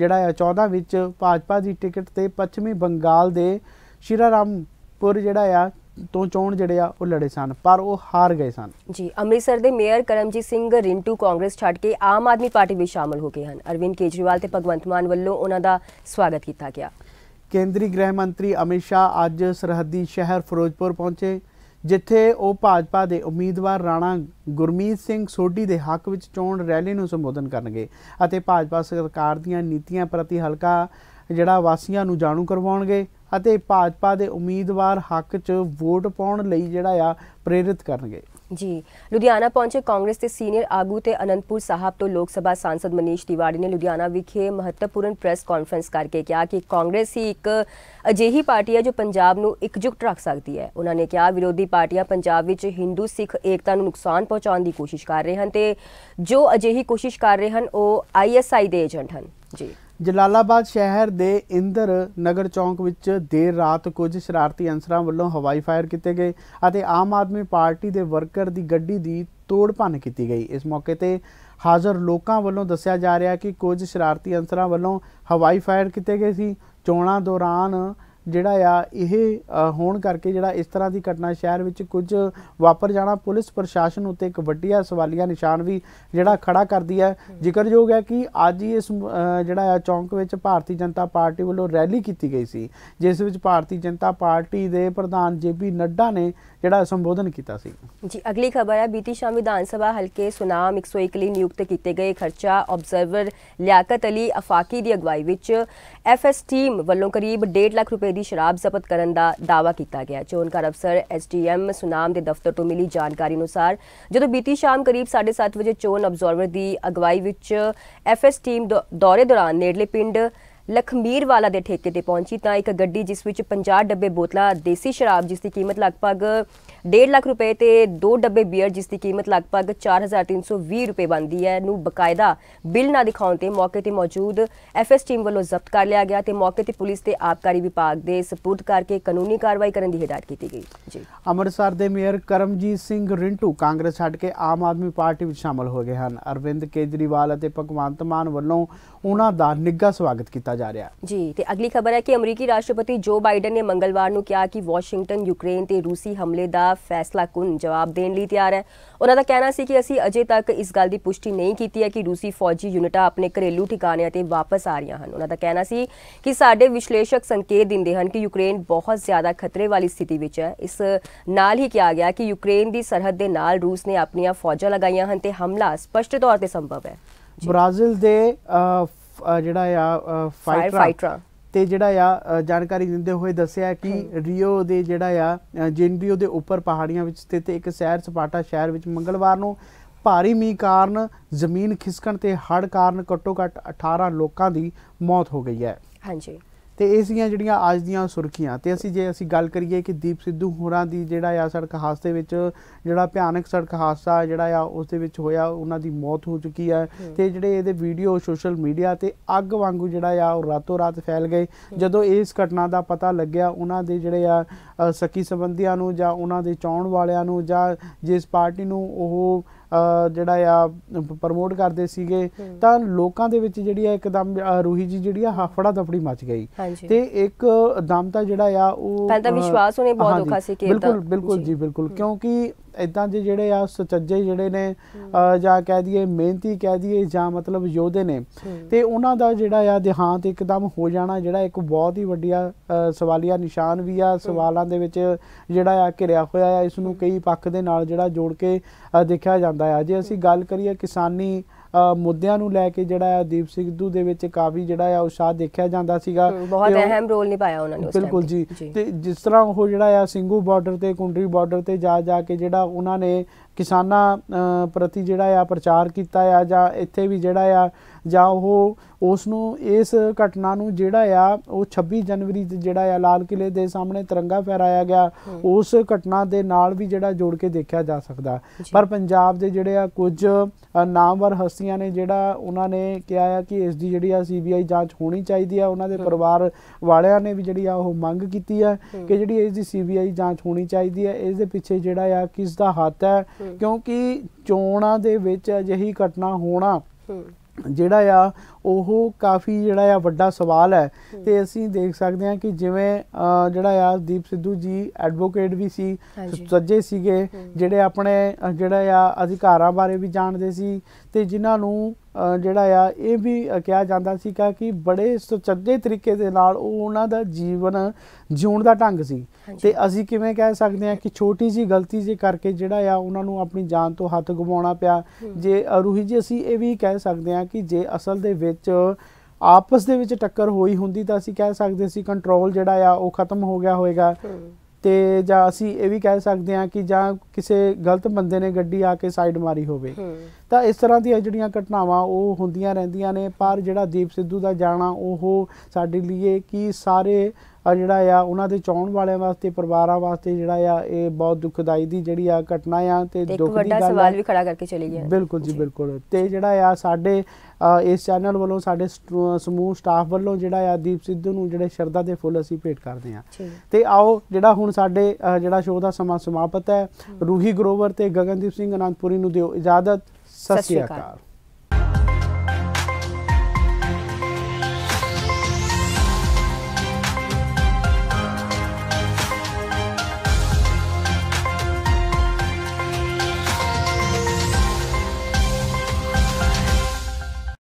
ਜਿਹੜਾ ਹੈ 14 ਵਿੱਚ ਭਾਜਪਾ ਦੀ ਟਿਕਟ ਤੇ ਪੱਛਮੀ ਬੰਗਾਲ ਦੇ ਸ਼ਿਰਾਰਾਮਪੁਰ ਜਿਹੜਾ ਆ ਤੋਂ ਚੋਣ ਜਿਹੜੇ ਆ ਉਹ ਲੜੇ ਸਨ ਪਰ ਉਹ ਹਾਰ ਗਏ ਸਨ ਜੀ ਅੰਮ੍ਰਿਤਸਰ ਦੇ ਮੇਅਰ ਕਰਮਜੀਤ ਸਿੰਘ ਰਿੰਟੂ ਕਾਂਗਰਸ ਛੱਡ ਕੇ ਆਮ ਆਦਮੀ ਪਾਰਟੀ ਵਿੱਚ ਸ਼ਾਮਲ ਹੋ ਗਏ ਹਨ ਅਰਵਿੰਦ ਕੇਜਰੀਵਾਲ ਤੇ ਭਗਵੰਤ ਮਾਨ ਵੱਲੋਂ ਉਹਨਾਂ ਦਾ ਸਵਾਗਤ ਕੀਤਾ ਗਿਆ ਕੇਂਦਰੀ ਗ੍ਰਹਿ ਮੰਤਰੀ ਅਮਿਤ ਸ਼ਾਹ ਅੱਜ ਸਰਹੱਦੀ ਸ਼ਹਿਰ ਫਿਰੋਜ਼ਪੁਰ ਪਹੁੰਚੇ ਜਿੱਥੇ ਉਹ ਭਾਜਪਾ ਦੇ ਉਮੀਦਵਾਰ ਰਾਣਾ ਗੁਰਮੀਤ ਸਿੰਘ ਸੋਢੀ ਦੇ ਹੱਕ ਵਿੱਚ ਚੋਣ ਰੈਲੀ ਨੂੰ ਸੰਬੋਧਨ ਕਰਨਗੇ ਅਤੇ ਭਾਜਪਾ ਸਰਕਾਰ ਦੀਆਂ ਨੀਤੀਆਂ ਪ੍ਰਤੀ ਹਲਕਾ ਜਿਹੜਾ ਵਾਸੀਆਂ ਨੂੰ ਜਾਣੂ ਕਰਵਾਉਣਗੇ ਅਤੇ ਭਾਜਪਾ ਦੇ ਉਮੀਦਵਾਰ ਹੱਕ 'ਚ ਵੋਟ ਪਾਉਣ ਲਈ ਜਿਹੜਾ ਆ ਪ੍ਰੇਰਿਤ ਕਰਨਗੇ ਜੀ ਲੁਧਿਆਣਾ ਪਹੁੰਚੇ ਕਾਂਗਰਸ ਦੇ ਸੀਨੀਅਰ ਆਗੂ ਤੇ ਅਨੰਦਪੁਰ ਸਾਹਿਬ ਤੋਂ ਲੋਕ ਸਭਾ ਸਾਂਸਦ ਮਨੀਸ਼ ਦੀਵਾੜੀ ਨੇ ਲੁਧਿਆਣਾ ਵਿਖੇ ਮਹੱਤਵਪੂਰਨ ਪ੍ਰੈਸ ਕਾਨਫਰੰਸ ਕਰਕੇ ਕਿਹਾ ਕਿ ਕਾਂਗਰਸ ਹੀ ਇੱਕ ਅਜਿਹੀ ਪਾਰਟੀ ਹੈ ਜੋ ਪੰਜਾਬ ਨੂੰ ਇਕਜੁੱਟ ਰੱਖ ਸਕਦੀ ਹੈ ਉਹਨਾਂ ਨੇ ਕਿਹਾ ਵਿਰੋਧੀ ਪਾਰਟੀਆਂ ਪੰਜਾਬ ਵਿੱਚ ਹਿੰਦੂ ਸਿੱਖ ਏਕਤਾ ਨੂੰ ਨੁਕਸਾਨ ਪਹੁੰਚਾਉਣ ਦੀ ਕੋਸ਼ਿਸ਼ ਕਰ ਰਹੇ ਹਨ ਤੇ ਜੋ ਅਜਿਹੀ ਕੋਸ਼ਿਸ਼ ਕਰ ਰਹੇ ਹਨ ਉਹ ਆਈਐਸਆਈ ਦੇ ਏਜੰਟ ਹਨ ਜੀ ਜਲਾਲਾਬਾਦ ਸ਼ਹਿਰ ਦੇ ਇੰਦਰ ਨਗਰ ਚੌਂਕ ਵਿੱਚ ਦੇਰ ਰਾਤ ਕੁਝ ਸ਼ਰਾਰਤੀ ਅਨਸਰਾਂ ਵੱਲੋਂ ਹਵਾਈ ਫਾਇਰ ਕੀਤੇ ਗਏ ਅਤੇ ਆਮ ਆਦਮੀ ਪਾਰਟੀ ਦੇ ਵਰਕਰ ਦੀ ਗੱਡੀ ਦੀ ਤੋੜ ਭੰਨ ਕੀਤੀ ਗਈ ਇਸ ਮੌਕੇ ਤੇ ਹਾਜ਼ਰ ਲੋਕਾਂ ਵੱਲੋਂ ਦੱਸਿਆ ਜਾ ਰਿਹਾ ਕਿ ਕੁਝ ਸ਼ਰਾਰਤੀ ਅਨਸਰਾਂ ਵੱਲੋਂ ਹਵਾਈ ਫਾਇਰ ਕੀਤੇ ਗਏ ਸੀ ਚੋਣਾਂ ਦੌਰਾਨ ਜਿਹੜਾ ਆ ਇਹ ਹੋਣ ਕਰਕੇ ਜਿਹੜਾ ਇਸ ਤਰ੍ਹਾਂ ਦੀ ਘਟਨਾ ਸ਼ਹਿਰ ਵਿੱਚ ਕੁਝ ਵਾਪਰ ਜਾਣਾ ਪੁਲਿਸ ਪ੍ਰਸ਼ਾਸਨ ਉੱਤੇ ਇੱਕ ਵੱਡੀਆ ਸਵਾਲੀਆ ਨਿਸ਼ਾਨ ਵੀ ਜਿਹੜਾ ਖੜਾ ਕਰਦੀ ਹੈ ਜ਼ਿਕਰਯੋਗ ਹੈ ਕਿ ਅੱਜ ਹੀ ਇਸ ਜਿਹੜਾ ਆ ਚੌਂਕ ਵਿੱਚ ਭਾਰਤੀ ਜਨਤਾ ਪਾਰਟੀ ਵੱਲੋਂ ਰੈਲੀ ਕੀਤੀ ਗਈ ਸੀ ਜਿਸ ਵਿੱਚ ਭਾਰਤੀ ਜਨਤਾ ਪਾਰਟੀ ਦੇ ਪ੍ਰਧਾਨ ਜੇਪੀ ਨੱਡਾ ਨੇ ਜਿਹੜਾ ਸੰਬੋਧਨ ਕੀਤਾ ਸੀ ਜੀ ਅਗਲੀ ਖਬਰ ਹੈ ਬੀਤੀ ਸ਼ਾਮ ਵਿਧਾਨ ਸਭਾ ਹਲਕੇ ਸੁਨਾਮ 101 ਲਈ ਨਿਯੁਕਤ ਕੀਤੇ ਗਏ ਖਰਚਾ ਆਬਜ਼ਰਵਰ ਲਿਆਕਤ ਅਲੀ ਅਫਾਕੀ ਦੀ ਅਗਵਾਈ ਵਿੱਚ ਐਫਐਸ ਟੀਮ ਵੱਲੋਂ ਕਰੀਬ 1.5 ਲੱਖ ਰੁਪਏ ਦੀ ਸ਼ਰਾਬ ਜ਼ਬਤ ਕਰਨ ਦਾ ਦਾਅਵਾ ਕੀਤਾ ਗਿਆ ਚੋਣਕਾਰ ਅਫਸਰ ਐਸਡੀਐਮ ਸੁਨਾਮ ਦੇ ਦਫ਼ਤਰ ਤੋਂ ਮਿਲੀ ਜਾਣਕਾਰੀ ਅਨੁਸਾਰ ਜਦੋਂ ਬੀਤੀ ਸ਼ਾਮ ਕਰੀਬ 7:30 ਵਜੇ ਚੋਣ ਆਬਜ਼ਰਵਰ ਦੀ ਅਗਵਾਈ ਵਿੱਚ ਐਫਐਸ ਟੀਮ ਦੌਰੇ ਦੌਰਾਨ ਨੇੜਲੇ ਪਿੰਡ ਲਖਮੀਰ ਵਾਲਾ ਦੇ ਠੇਕੇ ਤੇ ਪਹੁੰਚੀ ਤਾਂ ਇੱਕ ਗੱਡੀ ਜਿਸ ਵਿੱਚ 50 ਡੱਬੇ ਬੋਤਲਾਂ ਦੇਸੀ ਸ਼ਰਾਬ ਜਿਸ ਦੀ ਕੀਮਤ ਲਗਭਗ 1.5 ਲੱਖ ਰੁਪਏ ਤੇ 2 ਡੱਬੇ ਬੀਅਰ ਜਿਸ ਦੀ ਕੀਮਤ ਲਗਭਗ 4320 ਰੁਪਏ ਬਣਦੀ ਹੈ ਨੂੰ ਬਕਾਇਦਾ ਬਿੱਲ ਨਾ ਦਿਖਾਉਣ ਤੇ ਮੌਕੇ ਤੇ ਮੌਜੂਦ ਐਫਐਸ ਟੀਮ ਵੱਲੋਂ ਜ਼ਬਤ ਕਰ ਲਿਆ ਗਿਆ ਤੇ ਮੌਕੇ ਤੇ ਪੁਲਿਸ ਤੇ ਆਪਕਾਰੀ ਵਿਭਾਗ ਦੇ ਸਪੁਰਦ ਕਰਕੇ ਕਾਨੂੰਨੀ ਕਾਰਵਾਈ ਕਰਨ ਦੀ ਹਦਾਇਤ ਕੀਤੀ ਗਈ ਜੀ ਅੰਮ੍ਰਿਤਸਰ ਦੇ ਮੇਅਰ ਕਰਮਜੀਤ ਸਿੰਘ ਰਿੰਟੂ ਕਾਂਗਰਸ ਛੱਡ ਕੇ ਆਮ ਆਦਮੀ ਪਾਰਟੀ ਵਿੱਚ ਸ਼ਾਮਲ ਹੋ ਗਏ ਹਨ ਅਰਵਿੰਦ ਕੇਜਰੀਵਾਲ ਅਤੇ ਭਗਵੰਤ ਮਾਨ ਵੱਲੋਂ ਉਹਨਾਂ ਦਾ ਨਿੱਘਾ ਸਵਾਗਤ ਕੀਤਾ ਜਾ ਰਿਹਾ ਜੀ ਤੇ ਅਗਲੀ ਖਬਰ ਹੈ ਕਿ ਅਮਰੀਕੀ ਰਾਸ਼ਟਰਪਤੀ ਜੋ ਬਾਈਡਨ ਨੇ ਮੰਗਲਵਾਰ ਨੂੰ ਕਿਹਾ ਕਿ ਵਾਸ਼ਿੰਗਟਨ ਯੂਕਰੇਨ ਤੇ ਰੂਸੀ ਹਮਲੇ ਦਾ ਫੈਸਲਾ ਕੁਨ ਜਵਾਬ ਦੇਣ ਲਈ ਤਿਆਰ ਹੈ ਉਹਨਾਂ ਦਾ ਕਹਿਣਾ ਸੀ ਕਿ ਅਸੀਂ ਅਜੇ ਤੱਕ ਇਸ ਗੱਲ ਦੀ ਪੁਸ਼ਟੀ ਨਹੀਂ ਕੀਤੀ ਹੈ ਕਿ ਰੂਸੀ ਫੌਜੀ ਯੂਨਿਟਾਂ ਆਪਣੇ ਘਰੇਲੂ ਠਿਕਾਣਿਆਂ ਤੇ ਵਾਪਸ ਆ ਰਹੀਆਂ ਹਨ ਉਹਨਾਂ ਦਾ ਕਹਿਣਾ ਸੀ ਕਿ ਸਾਡੇ ਵਿਸ਼ਲੇਸ਼ਕ ਸੰਕੇਤ ਦਿੰਦੇ ਹਨ ਕਿ ਯੂਕਰੇਨ ਬਹੁਤ ਜ਼ਿਆਦਾ ਖਤਰੇ ਵਾਲੀ ਸਥਿਤੀ ਵਿੱਚ ਹੈ ਇਸ ਨਾਲ ਹੀ ਕਿਹਾ ਗਿਆ ਕਿ ਯੂਕਰੇਨ ਦੀ ਸਰਹੱਦ ਦੇ ਨਾਲ ਰੂਸ ਨੇ ਆਪਣੀਆਂ ਫੌਜਾਂ ਲਗਾਈਆਂ ਹਨ ਤੇ ਹਮਲਾ ਸਪਸ਼ਟ ਤੌਰ ਤੇ ਸੰਭਵ ਹੈ ਬ੍ਰਾਜ਼ੀਲ ਦੇ ਜਿਹੜਾ ਆ ਫਾਈਟਰਾ ਤੇ ਜਿਹੜਾ ਆ ਜਾਣਕਾਰੀ ਦਿੰਦੇ ਹੋਏ ਦੱਸਿਆ ਕਿ ਰਿਓ ਦੇ ਜਿਹੜਾ ਆ ਜਿਨਰੀਓ ਦੇ ਉੱਪਰ ਪਹਾੜੀਆਂ ਵਿੱਚ ਸਥਿਤ ਇੱਕ ਸੈਰ ਸਪਾਟਾ ਸ਼ਹਿਰ ਵਿੱਚ ਮੰਗਲਵਾਰ ਨੂੰ ਭਾਰੀ ਮੀਂਹ ਕਾਰਨ ਜ਼ਮੀਨ ਖਿਸਕਣ ਤੇ ਹੜ੍ਹ ਕਾਰਨ ਘੱਟੋ-ਘੱਟ 18 ਲੋਕਾਂ ਦੀ ਮੌਤ ਹੋ ਗਈ ਹੈ ਹਾਂਜੀ ਤੇ ਇਹ ਸੀਆਂ ਜਿਹੜੀਆਂ ਅੱਜ ਦੀਆਂ ਸੁਰਖੀਆਂ ਤੇ ਅਸੀਂ ਜੇ ਅਸੀਂ ਗੱਲ ਕਰੀਏ ਕਿ ਦੀਪ ਸਿੱਧੂ ਹੋਰਾਂ ਦੀ ਜਿਹੜਾ ਆ ਸੜਕ ਹਾਦਸੇ ਵਿੱਚ ਜਿਹੜਾ ਭਿਆਨਕ ਸੜਕ ਹਾਦਸਾ ਜਿਹੜਾ ਆ ਉਸ ਦੇ ਵਿੱਚ ਹੋਇਆ ਉਹਨਾਂ ਦੀ ਮੌਤ ਹੋ ਚੁੱਕੀ ਹੈ ਤੇ ਜਿਹੜੇ ਇਹਦੇ ਵੀਡੀਓ ਸੋਸ਼ਲ ਮੀਡੀਆ ਤੇ ਅੱਗ ਵਾਂਗੂ ਜਿਹੜਾ ਆ ਉਹ ਰਾਤੋਂ ਰਾਤ ਫੈਲ ਗਏ ਜਦੋਂ ਇਸ ਘਟਨਾ ਦਾ ਪਤਾ ਲੱਗਿਆ ਉਹਨਾਂ ਦੇ ਜਿਹੜੇ ਆ ਸਕੀ ਸੰਬੰਧੀਆਂ ਨੂੰ ਜਾਂ ਉਹਨਾਂ ਦੇ ਚਾਹਣ ਵਾਲਿਆਂ ਨੂੰ ਜਾਂ ਜਿਸ ਪਾਰਟੀ ਨੂੰ ਉਹ ਜਿਹੜਾ ਆ ਪ੍ਰਮੋਟ ਕਰਦੇ ਸੀਗੇ ਤਾਂ ਲੋਕਾਂ ਦੇ ਵਿੱਚ ਜਿਹੜੀ ਆ ਇੱਕਦਮ ਰੂਹੀ ਜੀ ਜਿਹੜੀ ਆ ਹਾਫੜਾ ਦਫੜੀ ਮਚ ਗਈ ਤੇ ਇੱਕ ਦਮ ਤਾਂ ਜਿਹੜਾ ਆ ਉਹ ਪਹਿਲਾਂ ਵਿਸ਼ਵਾਸ ਉਹਨੇ ਬਹੁਤ ਔਖਾ ਸੀ ਕਿ ਬਿਲਕੁਲ ਬਿਲਕੁਲ ਜੀ ਬਿਲਕੁਲ ਕਿਉਂਕਿ ਇਦਾਂ ਦੇ ਜਿਹੜੇ ਆ ਸੁਚੱਜੇ ਜਿਹੜੇ ਨੇ ਜਾਂ ਕਹਿ ਦਈਏ ਮਿਹਨਤੀ ਕਹਿ ਦਈਏ ਜਾਂ ਮਤਲਬ ਯੋਧੇ ਨੇ ਤੇ ਉਹਨਾਂ ਦਾ ਜਿਹੜਾ ਆ ਦੇਹਾਂਤ ਇੱਕਦਮ ਹੋ ਜਾਣਾ ਜਿਹੜਾ ਇੱਕ ਬਹੁਤ ਹੀ ਵੱਡੀਆ ਸਵਾਲੀਆ ਨਿਸ਼ਾਨ ਵੀ ਆ ਸਵਾਲਾਂ ਦੇ ਵਿੱਚ ਜਿਹੜਾ ਆ ਘਿਰਿਆ ਹੋਇਆ ਆ ਇਸ ਨੂੰ ਕਈ ਪੱਖ ਦੇ ਨਾਲ ਜਿਹੜਾ ਜੋੜ ਕੇ ਦੇਖਿਆ ਜਾਂਦਾ ਆ ਜੇ ਅਸੀਂ ਗੱਲ ਕਰੀਏ ਕਿਸਾਨੀ ਮੁੱਦਿਆਂ ਨੂੰ ਲੈ ਕੇ ਜਿਹੜਾ ਆ ਦੀਪ ਸਿੱਧੂ ਦੇ ਵਿੱਚ ਕਾਫੀ ਜਿਹੜਾ ਆ ਉਸਾਹ ਦੇਖਿਆ ਜਾਂਦਾ ਸੀਗਾ ਬਹੁਤ ਅਹਿਮ ਰੋਲ ਨਿਭਾਇਆ ਉਹਨਾਂ ਨੇ ਉਸ ਬਿਲਕੁਲ ਜੀ ਤੇ ਜਿਸ ਤਰ੍ਹਾਂ ਉਹ ਜਿਹੜਾ ਆ ਸਿੰਘੂ ਬਾਰਡਰ ਤੇ ਕੁੰਡਰੀ ਬਾਰਡਰ ਤੇ ਜਾ ਜਾ ਕੇ ਜਿਹੜਾ ਉਹਨਾਂ ਨੇ ਕਿਸਾਨਾਂ ਪ੍ਰਤੀ ਜਿਹੜਾ ਆ ਪ੍ਰਚਾਰ ਕੀਤਾ ਆ ਜਾਂ ਇੱਥੇ ਵੀ ਜਿਹੜਾ ਆ ਜਾਂ ਉਹ ਉਸ ਨੂੰ ਇਸ ਘਟਨਾ ਨੂੰ ਜਿਹੜਾ ਆ ਉਹ 26 ਜਨਵਰੀ ਤੇ ਜਿਹੜਾ ਆ ਲਾਲ ਕਿਲੇ ਦੇ ਸਾਹਮਣੇ ਤਿਰੰਗਾ ਫਹਿਰਾਇਆ ਗਿਆ ਉਸ ਘਟਨਾ ਦੇ ਨਾਲ ਵੀ ਜਿਹੜਾ ਜੋੜ ਕੇ ਦੇਖਿਆ ਜਾ ਸਕਦਾ ਪਰ ਪੰਜਾਬ ਦੇ ਜਿਹੜੇ ਆ ਕੁਝ ਨਾਮਵਰ ਹਸਤੀਆਂ ਨੇ ਜਿਹੜਾ ਉਹਨਾਂ ਨੇ ਕਿਹਾ ਆ ਕਿ ਇਸ ਦੀ ਜਿਹੜੀ ਆ ਸੀਬੀਆਈ ਜਾਂਚ ਹੋਣੀ ਚਾਹੀਦੀ ਆ ਉਹਨਾਂ ਦੇ ਪਰਿਵਾਰ ਵਾਲਿਆਂ ਨੇ ਵੀ ਜਿਹੜੀ ਆ ਉਹ ਮੰਗ ਕੀਤੀ ਆ ਕਿ ਜਿਹੜੀ ਇਸ ਦੀ ਸੀਬੀਆਈ ਜਾਂਚ ਹੋਣੀ ਚਾਹੀਦੀ ਆ ਇਸ ਦੇ ਪਿੱਛੇ ਜਿਹੜਾ ਆ ਕਿਸ ਦਾ ਹੱਥ ਹੈ ਕਿਉਂਕਿ ਚੋਣਾਂ ਦੇ ਵਿੱਚ ਅਜਿਹੀ ਘਟਨਾ ਹੋਣਾ ਜਿਹੜਾ ਆ ਉਹ ਕਾਫੀ ਜਿਹੜਾ ਆ ਵੱਡਾ ਸਵਾਲ ਹੈ ਤੇ ਅਸੀਂ ਦੇਖ ਸਕਦੇ ਹਾਂ ਕਿ ਜਿਵੇਂ ਜਿਹੜਾ ਆ ਦੀਪ ਸਿੱਧੂ ਜੀ ਐਡਵੋਕੇਟ ਵੀ ਸੀ ਸੱਜੇ ਸੀਗੇ ਜਿਹੜੇ ਆਪਣੇ ਜਿਹੜਾ ਆ ਅਧਿਕਾਰਾਂ ਬਾਰੇ ਵੀ ਜਾਣਦੇ ਸੀ ਤੇ ਜਿਨ੍ਹਾਂ ਨੂੰ ਜਿਹੜਾ ਆ ਇਹ ਵੀ ਕਿਹਾ ਜਾਂਦਾ ਸੀ ਕਿ ਬੜੇ ਸੁਚੱਜੇ ਤਰੀਕੇ ਦੇ ਨਾਲ ਉਹ ਉਹਨਾਂ ਦਾ ਜੀਵਨ ਜਿਉਣ ਦਾ ਢੰਗ ਸੀ ਤੇ ਅਸੀਂ ਕਿਵੇਂ ਕਹਿ ਸਕਦੇ ਹਾਂ ਕਿ ਛੋਟੀ ਜੀ ਗਲਤੀ ਜੇ ਕਰਕੇ ਜਿਹੜਾ ਆ ਉਹਨਾਂ ਨੂੰ ਆਪਣੀ ਜਾਨ ਤੋਂ ਹੱਥ ਗਵਾਉਣਾ ਪਿਆ ਜੇ ਰੂਹੀ ਜੀ ਅਸੀਂ ਇਹ ਵੀ ਕਹਿ ਸਕਦੇ ਹਾਂ ਕਿ ਜੇ ਅਸਲ ਦੇ ਵਿੱਚ ਆਪਸ ਦੇ ਵਿੱਚ ਟੱਕਰ ਹੋਈ ਹੁੰਦੀ ਤਾਂ ਅਸੀਂ ਕਹਿ ਸਕਦੇ ਸੀ ਕੰਟਰੋਲ ਜਿਹੜਾ ਆ ਉਹ ਖਤਮ ਹੋ ਗਿਆ ਹੋਵੇਗਾ ਤੇ ਜਾਂ ਅਸੀਂ ਇਹ ਵੀ ਕਹਿ ਸਕਦੇ ਹਾਂ ਕਿ ਜਾਂ ਕਿਸੇ ਗਲਤ ਬੰਦੇ ਨੇ ਗੱਡੀ ਆ ਕੇ ਸਾਈਡ ਮਾਰੀ ਹੋਵੇ ਤਾਂ ਇਸ ਤਰ੍ਹਾਂ ਦੀਆਂ ਜਿਹੜੀਆਂ ਘਟਨਾਵਾਂ ਉਹ ਹੁੰਦੀਆਂ ਰਹਿੰਦੀਆਂ ਨੇ ਪਰ ਜਿਹੜਾ ਦੀਪ ਸਿੱਧੂ ਦਾ ਜਾਣਾ ਉਹ ਸਾਡੇ ਲਈ ਕਿ ਸਾਰੇ ਆ ਜਿਹੜਾ ਆ ਉਹਨਾਂ ਦੇ ਚਾਹਣ ਵਾਲਿਆਂ ਵਾਸਤੇ ਪਰਿਵਾਰਾਂ ਵਾਸਤੇ ਜਿਹੜਾ ਆ ਇਹ ਬਹੁਤ ਦੁਖਦਾਈ ਦੀ ਜਿਹੜੀ ਆ ਘਟਨਾ ਆ ਤੇ ਦੁੱਖ ਦੀ ਗੱਲ ਵੱਡਾ ਸਵਾਲ ਵੀ ਖੜਾ ਕਰਕੇ ਚਲੀ ਗਿਆ ਬਿਲਕੁਲ ਜੀ ਬਿਲਕੁਲ ਤੇ ਜਿਹੜਾ ਆ ਸਾਡੇ ਇਸ ਚੈਨਲ ਵੱਲੋਂ ਸਾਡੇ ਸਮੂਹ ਸਟਾਫ ਵੱਲੋਂ ਜਿਹੜਾ ਆ ਦੀਪ ਸਿੱਧੂ ਨੂੰ ਜਿਹੜੇ ਸ਼ਰਦਾ ਦੇ ਫੁੱਲ ਅਸੀਂ ਭੇਟ ਕਰਦੇ ਆ ਤੇ ਆਓ ਜਿਹੜਾ ਹੁਣ ਸਾਡੇ ਜਿਹੜਾ ਸ਼ੋਅ ਦਾ ਸਮਾਂ ਸਮਾਪਤ ਹੈ ਰੂਹੀ ਗਰੋਵਰ ਤੇ ਗਗਨਦੀਪ ਸਿੰਘ ਅਨੰਦਪੁਰੀ ਨੂੰ ਦਿਓ ਇਜਾਜ਼ਤ ਸਤਿ ਸ਼੍ਰੀ ਅਕਾਲ